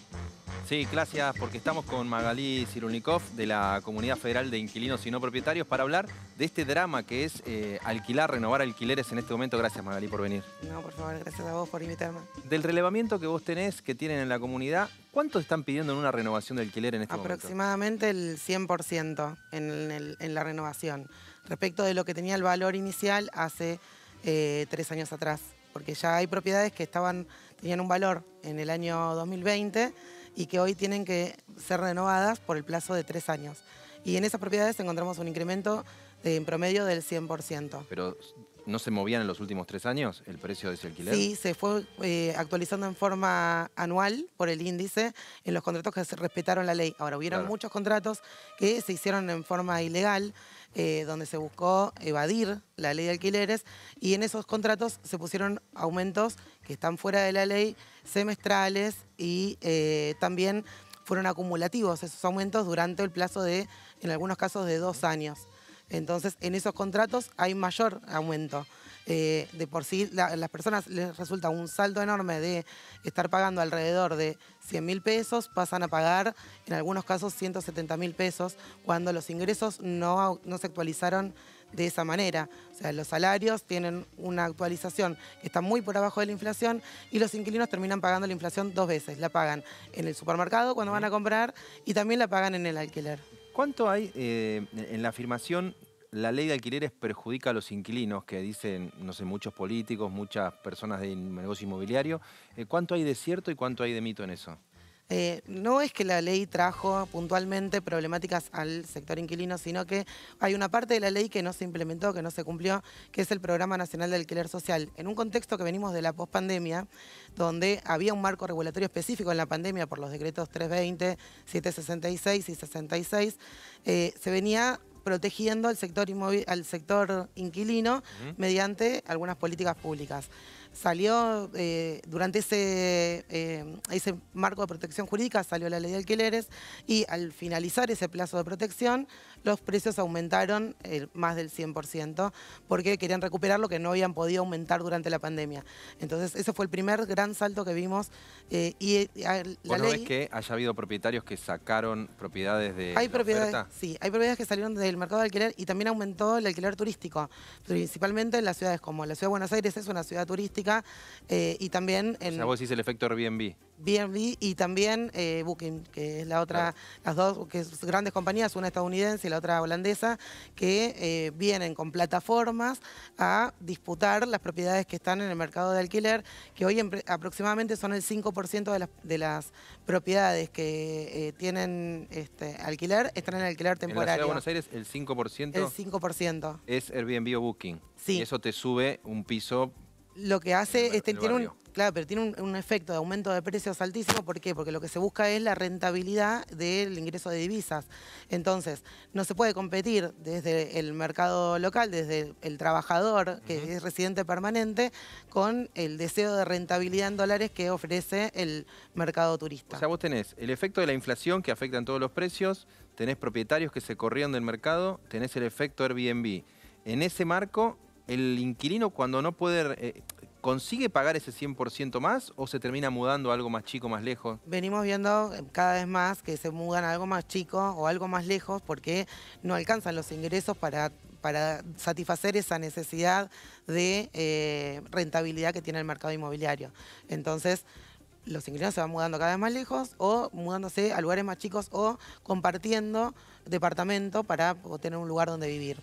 Sí, gracias, porque estamos con Magalí Cirulnikov de la Comunidad Federal de Inquilinos y No Propietarios para hablar de este drama que es eh, alquilar, renovar alquileres en este momento. Gracias, Magalí, por venir. No, por favor, gracias a vos por invitarme. Del relevamiento que vos tenés, que tienen en la comunidad, ¿cuántos están pidiendo en una renovación de alquiler en este momento? Aproximadamente el 100% en, la renovación. Respecto de lo que tenía el valor inicial hace eh, tres años atrás, porque ya hay propiedades que estaban, tenían un valor en el año 2020 y que hoy tienen que ser renovadas por el plazo de tres años. Y en esas propiedades encontramos un incremento en promedio del 100%. Pero ¿No se movían en los últimos tres años el precio de ese alquiler? Sí, se fue eh, actualizando en forma anual por el índice en los contratos que se respetaron la ley. Ahora, hubieron muchos contratos que se hicieron en forma ilegal eh, donde se buscó evadir la ley de alquileres y en esos contratos se pusieron aumentos que están fuera de la ley, semestrales y eh, también fueron acumulativos esos aumentos durante el plazo de, en algunos casos, de dos años. Entonces, en esos contratos hay mayor aumento. Eh, de por sí las personas les resulta un saldo enorme de estar pagando alrededor de 100 mil pesos, pasan a pagar en algunos casos 170 mil pesos cuando los ingresos no, se actualizaron de esa manera. O sea, los salarios tienen una actualización que está muy por abajo de la inflación y los inquilinos terminan pagando la inflación dos veces. La pagan en el supermercado cuando van a comprar y también la pagan en el alquiler. ¿Cuánto hay eh, en la afirmación la ley de alquileres perjudica a los inquilinos, que dicen, no sé, muchos políticos, muchas personas de negocio inmobiliario. Eh, ¿Cuánto hay de cierto y cuánto hay de mito en eso? Eh, no es que la ley trajo puntualmente problemáticas al sector inquilino, sino que hay una parte de la ley que no se implementó, que no se cumplió, que es el Programa Nacional de Alquiler Social. En un contexto que venimos de la pospandemia, donde había un marco regulatorio específico en la pandemia por los decretos 320, 766 y 66, eh, se venía protegiendo al sector, al sector inquilino mediante algunas políticas públicas salió eh, durante ese, eh, ese marco de protección jurídica, salió la ley de alquileres y al finalizar ese plazo de protección, los precios aumentaron eh, más del 100% porque querían recuperar lo que no habían podido aumentar durante la pandemia. Entonces, ese fue el primer gran salto que vimos. y la ley no que haya habido propietarios que sacaron propiedades de hay propiedades, Sí, hay propiedades que salieron del mercado de alquiler y también aumentó el alquiler turístico, principalmente en las ciudades como la Ciudad de Buenos Aires es una ciudad turística, eh, y también... En, o sea, vos decís el efecto Airbnb. Airbnb y también eh, Booking, que es la otra, las dos grandes compañías, una estadounidense y la otra holandesa, que eh, vienen con plataformas a disputar las propiedades que están en el mercado de alquiler, que hoy aproximadamente son el 5% de las, de las propiedades que tienen este, alquiler, están en alquiler temporal. En la de Buenos Aires el 5%? El 5%. Es Airbnb o Booking. Sí. Y eso te sube un piso lo que hace este tiene un, claro, pero tiene un, efecto de aumento de precios altísimo. ¿Por qué? Porque lo que se busca es la rentabilidad del ingreso de divisas. Entonces, no se puede competir desde el mercado local, desde el trabajador que es residente permanente, con el deseo de rentabilidad en dólares que ofrece el mercado turista. O sea, vos tenés el efecto de la inflación que afecta en todos los precios, tenés propietarios que se corrían del mercado, tenés el efecto Airbnb. En ese marco, el inquilino cuando no puede... Eh, ¿Consigue pagar ese 100% más o se termina mudando a algo más chico, más lejos? Venimos viendo cada vez más que se mudan a algo más chico o algo más lejos porque no alcanzan los ingresos para para satisfacer esa necesidad de eh, rentabilidad que tiene el mercado inmobiliario. Entonces, los inquilinos se van mudando cada vez más lejos o mudándose a lugares más chicos o compartiendo departamento para tener un lugar donde vivir.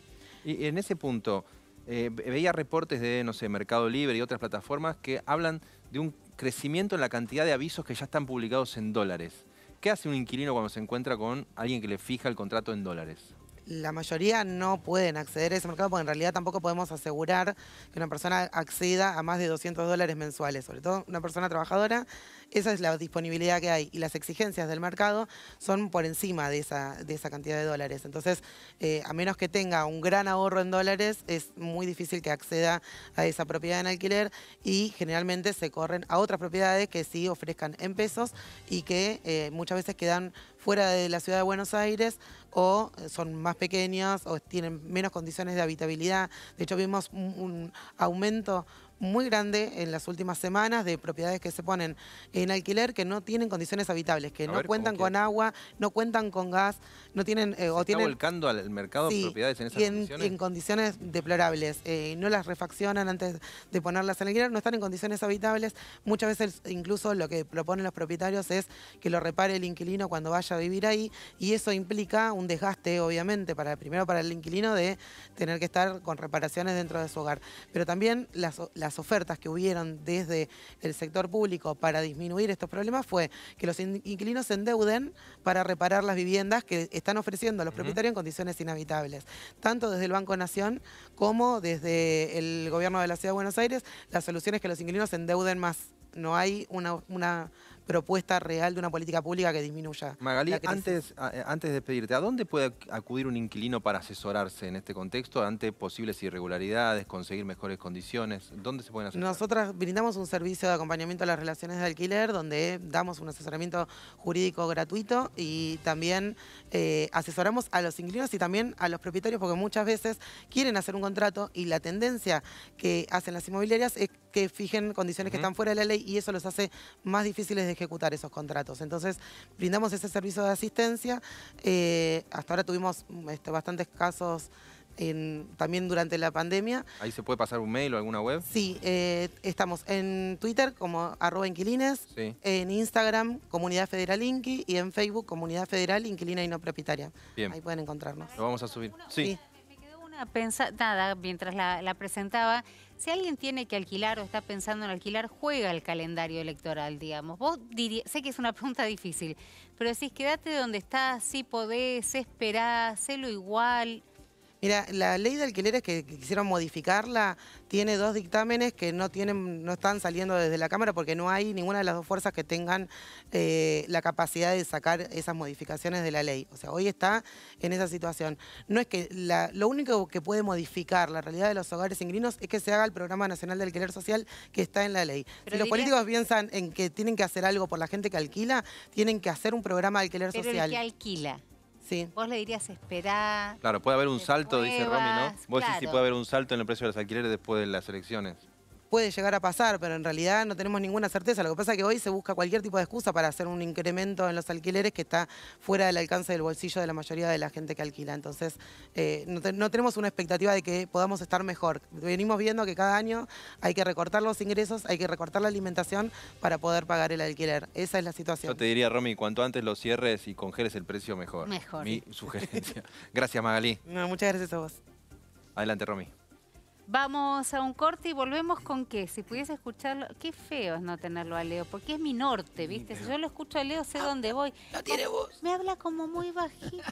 Y en ese punto, eh, veía reportes de, no sé, Mercado Libre y otras plataformas que hablan de un crecimiento en la cantidad de avisos que ya están publicados en dólares. ¿Qué hace un inquilino cuando se encuentra con alguien que le fija el contrato en dólares? la mayoría no pueden acceder a ese mercado porque en realidad tampoco podemos asegurar que una persona acceda a más de 200 dólares mensuales, sobre todo una persona trabajadora, esa es la disponibilidad que hay y las exigencias del mercado son por encima de esa, de esa cantidad de dólares. Entonces, eh, a menos que tenga un gran ahorro en dólares, es muy difícil que acceda a esa propiedad en alquiler y generalmente se corren a otras propiedades que sí ofrezcan en pesos y que eh, muchas veces quedan fuera de la ciudad de Buenos Aires o eh, son más pequeños... o tienen menos condiciones de habitabilidad. De hecho, vimos un, un aumento muy grande en las últimas semanas de propiedades que se ponen en alquiler que no tienen condiciones habitables, que no cuentan con agua, no cuentan con gas, no tienen... Eh, o está tienen... volcando al mercado de propiedades en esas condiciones. en condiciones deplorables. Eh, no las refaccionan antes de ponerlas en alquiler, no están en condiciones habitables. Muchas veces incluso lo que proponen los propietarios es que lo repare el inquilino cuando vaya a vivir ahí y eso implica un desgaste, obviamente, para primero para el inquilino de tener que estar con reparaciones dentro de su hogar. Pero también las, las ofertas que hubieron desde el sector público para disminuir estos problemas fue que los inquilinos se endeuden para reparar las viviendas que están ofreciendo a los propietarios en condiciones inhabitables. Tanto desde el Banco Nación como desde el gobierno de la Ciudad de Buenos Aires, la solución es que los inquilinos se endeuden más. No hay una propuesta real de una política pública que disminuya. Magalí, antes, eh, antes de despedirte, ¿a dónde puede acudir un inquilino para asesorarse en este contexto ante posibles irregularidades, conseguir mejores condiciones? ¿Dónde se pueden asesorar? Nosotras brindamos un servicio de acompañamiento a las relaciones de alquiler donde damos un asesoramiento jurídico gratuito y también eh, asesoramos a los inquilinos y también a los propietarios porque muchas veces quieren hacer un contrato y la tendencia que hacen las inmobiliarias es que fijen condiciones que están fuera de la ley y eso los hace más difíciles de ejecutar esos contratos. Entonces, brindamos ese servicio de asistencia. Eh, hasta ahora tuvimos este, bastantes casos en, también durante la pandemia. ¿Ahí se puede pasar un mail o alguna web? Sí, eh, estamos en Twitter como arroba inquilines, en Instagram Comunidad Federal Inqui y en Facebook Comunidad Federal Inquilina y No Propietaria. Ahí pueden encontrarnos. Lo vamos a subir. Sí. Me quedó una pensada, mientras la presentaba, si alguien tiene que alquilar o está pensando en alquilar, juega el calendario electoral, digamos. Vos sé que es una pregunta difícil, pero decís, quédate donde estás, si podés, esperá, lo igual. Mira, la ley de alquileres que, quisieron modificarla tiene dos dictámenes que no, tienen, no están saliendo desde la Cámara porque no hay ninguna de las dos fuerzas que tengan eh, la capacidad de sacar esas modificaciones de la ley. O sea, hoy está en esa situación. No es que lo único que puede modificar la realidad de los hogares ingrinos es que se haga el Programa Nacional de Alquiler Social que está en la ley. si los políticos piensan en que tienen que hacer algo por la gente que alquila, tienen que hacer un programa de alquiler Pero social. El que alquila Sí. Vos le dirías esperar. Claro, puede haber un salto, dice Romy, ¿no? Vos si puede haber un salto en el precio de los alquileres después de las elecciones puede llegar a pasar, pero en realidad no tenemos ninguna certeza. Lo que pasa es que hoy se busca cualquier tipo de excusa para hacer un incremento en los alquileres que está fuera del alcance del bolsillo de la mayoría de la gente que alquila. Entonces, eh, no, tenemos una expectativa de que podamos estar mejor. Venimos viendo que cada año hay que recortar los ingresos, hay que recortar la alimentación para poder pagar el alquiler. Esa es la situación. Yo te diría, Romy, cuanto antes lo cierres y congeles el precio, mejor. Mejor. Mi sugerencia. Gracias, Magalí. muchas gracias a vos. Adelante, Romy. Vamos a un corte y volvemos con qué. Si pudiese escucharlo, qué feo es no tenerlo a Leo, porque es mi norte, ¿viste? Si yo lo escucho a Leo, sé ah, dónde voy. No tiene voz. Me habla como muy bajito.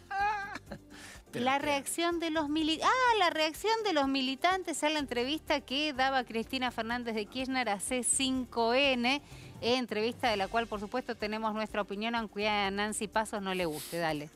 la reacción de los militantes. Ah, la reacción de los militantes a la entrevista que daba Cristina Fernández de Kirchner a C5N. Entrevista de la cual, por supuesto, tenemos nuestra opinión, aunque a Nancy Pasos no le guste. Dale.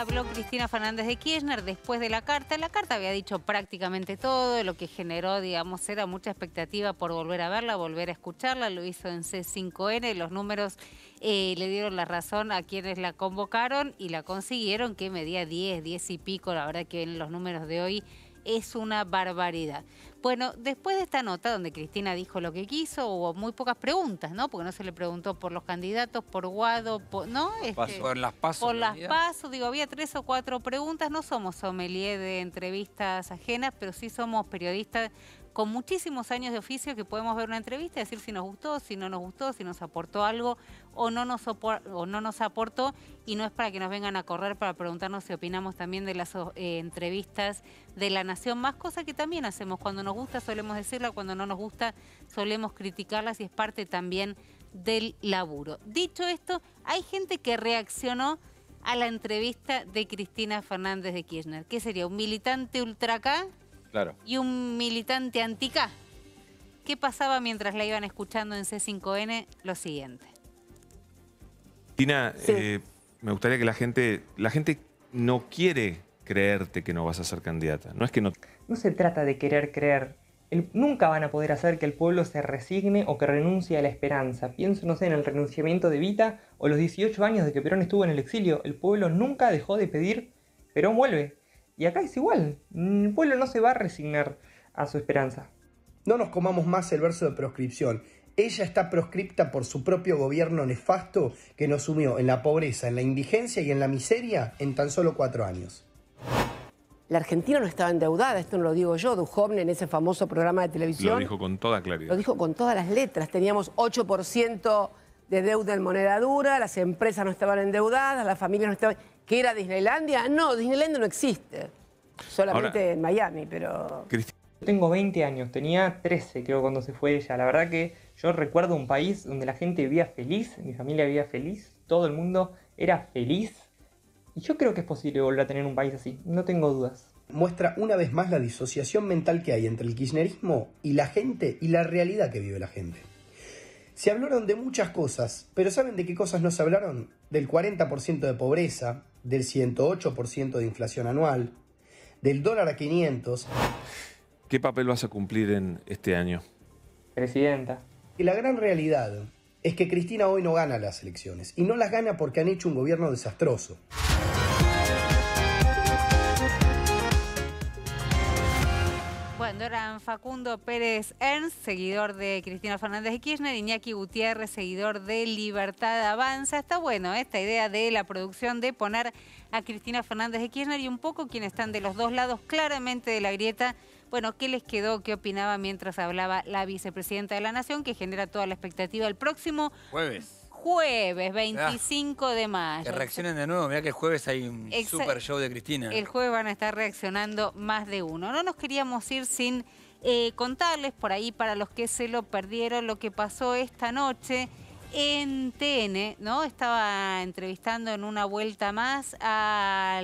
habló Cristina Fernández de Kirchner después de la carta. La carta había dicho prácticamente todo, lo que generó, digamos, era mucha expectativa por volver a verla, volver a escucharla. Lo hizo en C5N, los números eh, le dieron la razón a quienes la convocaron y la consiguieron, que medía 10, 10 y pico. La verdad que en los números de hoy es una barbaridad. Bueno, después de esta nota donde Cristina dijo lo que quiso, hubo muy pocas preguntas, ¿no? Porque no se le preguntó por los candidatos, por Guado, por, ¿no? por las pasos. Por las pasos, digo, había tres o cuatro preguntas. No somos sommelier de entrevistas ajenas, pero sí somos periodistas con muchísimos años de oficio que podemos ver una entrevista y decir si nos gustó, si no nos gustó, si nos aportó algo o no nos, o no nos aportó y no es para que nos vengan a correr para preguntarnos si opinamos también de las eh, entrevistas de la Nación Más, cosa que también hacemos cuando nos gusta solemos decirla, cuando no nos gusta solemos criticarlas y es parte también del laburo. Dicho esto, hay gente que reaccionó a la entrevista de Cristina Fernández de Kirchner. ¿Qué sería? ¿Un militante ultra Claro. Y un militante antica. ¿Qué pasaba mientras la iban escuchando en C5N? Lo siguiente. Tina, eh, me gustaría que la gente, la gente no quiere creerte que no vas a ser candidata. No es que no. No se trata de querer creer. nunca van a poder hacer que el pueblo se resigne o que renuncie a la esperanza. Pienso, no sé, en el renunciamiento de Vita o los 18 años de que Perón estuvo en el exilio. El pueblo nunca dejó de pedir, Perón vuelve, y acá es igual, el mm, pueblo no se va a resignar a su esperanza. No nos comamos más el verso de proscripción. Ella está proscripta por su propio gobierno nefasto que nos sumió en la pobreza, en la indigencia y en la miseria en tan solo cuatro años. La Argentina no estaba endeudada, esto no lo digo yo, Duhovne en ese famoso programa de televisión. Lo dijo con toda claridad. Lo dijo con todas las letras. Teníamos 8% de deuda en moneda dura, las empresas no estaban endeudadas, las familias no estaban... ¿Qué era Disneylandia? No, Disneylandia no existe. Solamente en Miami, pero... Yo tengo 20 años, tenía 13 creo cuando se fue ella. La verdad que yo recuerdo un país donde la gente vivía feliz, mi familia vivía feliz, todo el mundo era feliz. Y yo creo que es posible volver a tener un país así, no tengo dudas muestra una vez más la disociación mental que hay entre el kirchnerismo y la gente y la realidad que vive la gente. Se hablaron de muchas cosas, pero ¿saben de qué cosas no se hablaron? Del 40% de pobreza, del 108% de inflación anual, del dólar a 500. ¿Qué papel vas a cumplir en este año? Presidenta. Y la gran realidad es que Cristina hoy no gana las elecciones, y no las gana porque han hecho un gobierno desastroso. Facundo Pérez Ernst, seguidor de Cristina Fernández de Kirchner, Iñaki Gutiérrez, seguidor de Libertad Avanza. Está bueno ¿eh? esta idea de la producción de poner a Cristina Fernández de Kirchner y un poco quienes están de los dos lados claramente de la grieta. Bueno, ¿qué les quedó? ¿Qué opinaba mientras hablaba la vicepresidenta de la Nación que genera toda la expectativa el próximo jueves? jueves 25 ah, de mayo. Que reaccionen de nuevo, mira que el jueves hay un super show de Cristina. El jueves van a estar reaccionando más de uno. No nos queríamos ir sin eh, contarles por ahí para los que se lo perdieron lo que pasó esta noche en TN, ¿no? Estaba entrevistando en una vuelta más a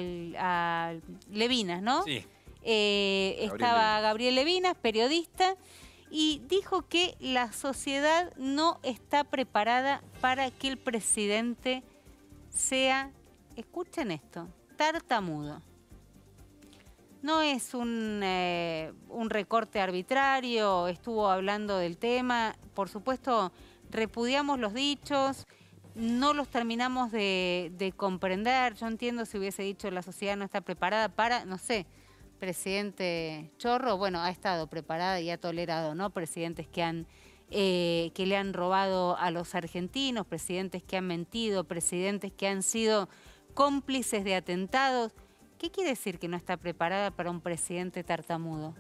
Levinas, ¿no? Sí. Eh, estaba Gabriel Levinas, periodista y dijo que la sociedad no está preparada para que el presidente sea, escuchen esto, tartamudo. No es un, eh, recorte arbitrario, estuvo hablando del tema, por supuesto repudiamos los dichos, no los terminamos de comprender, yo entiendo si hubiese dicho la sociedad no está preparada para, no sé, presidente Chorro, bueno, ha estado preparada y ha tolerado, ¿no? Presidentes que han eh, que le han robado a los argentinos, presidentes que han mentido, presidentes que han sido cómplices de atentados. ¿Qué quiere decir que no está preparada para un presidente tartamudo?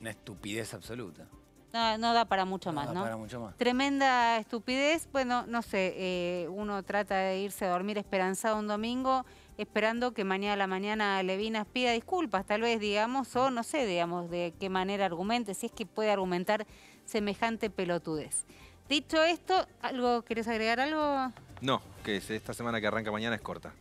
Una estupidez absoluta. No, da para mucho más, ¿no? mucho más. Tremenda estupidez. Bueno, no sé, eh, uno trata de irse a dormir esperanzado un domingo esperando que mañana a la mañana Levinas pida disculpas, tal vez, digamos, o no sé, digamos, de qué manera argumente, si es que puede argumentar semejante pelotudez. Dicho esto, algo ¿querés agregar algo? No, que esta semana que arranca mañana es corta.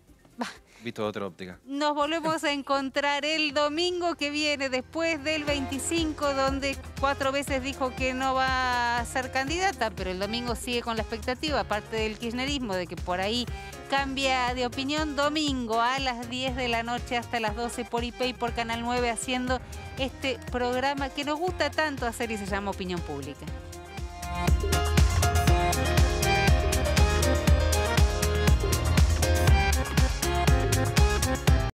Visto de otra óptica. Nos volvemos a encontrar el domingo que viene, después del 25, donde cuatro veces dijo que no va a ser candidata, pero el domingo sigue con la expectativa, aparte del kirchnerismo, de que por ahí cambia de opinión domingo a las 10 de la noche hasta las 12 por IP y por Canal 9 haciendo este programa que nos gusta tanto hacer y se llama Opinión Pública.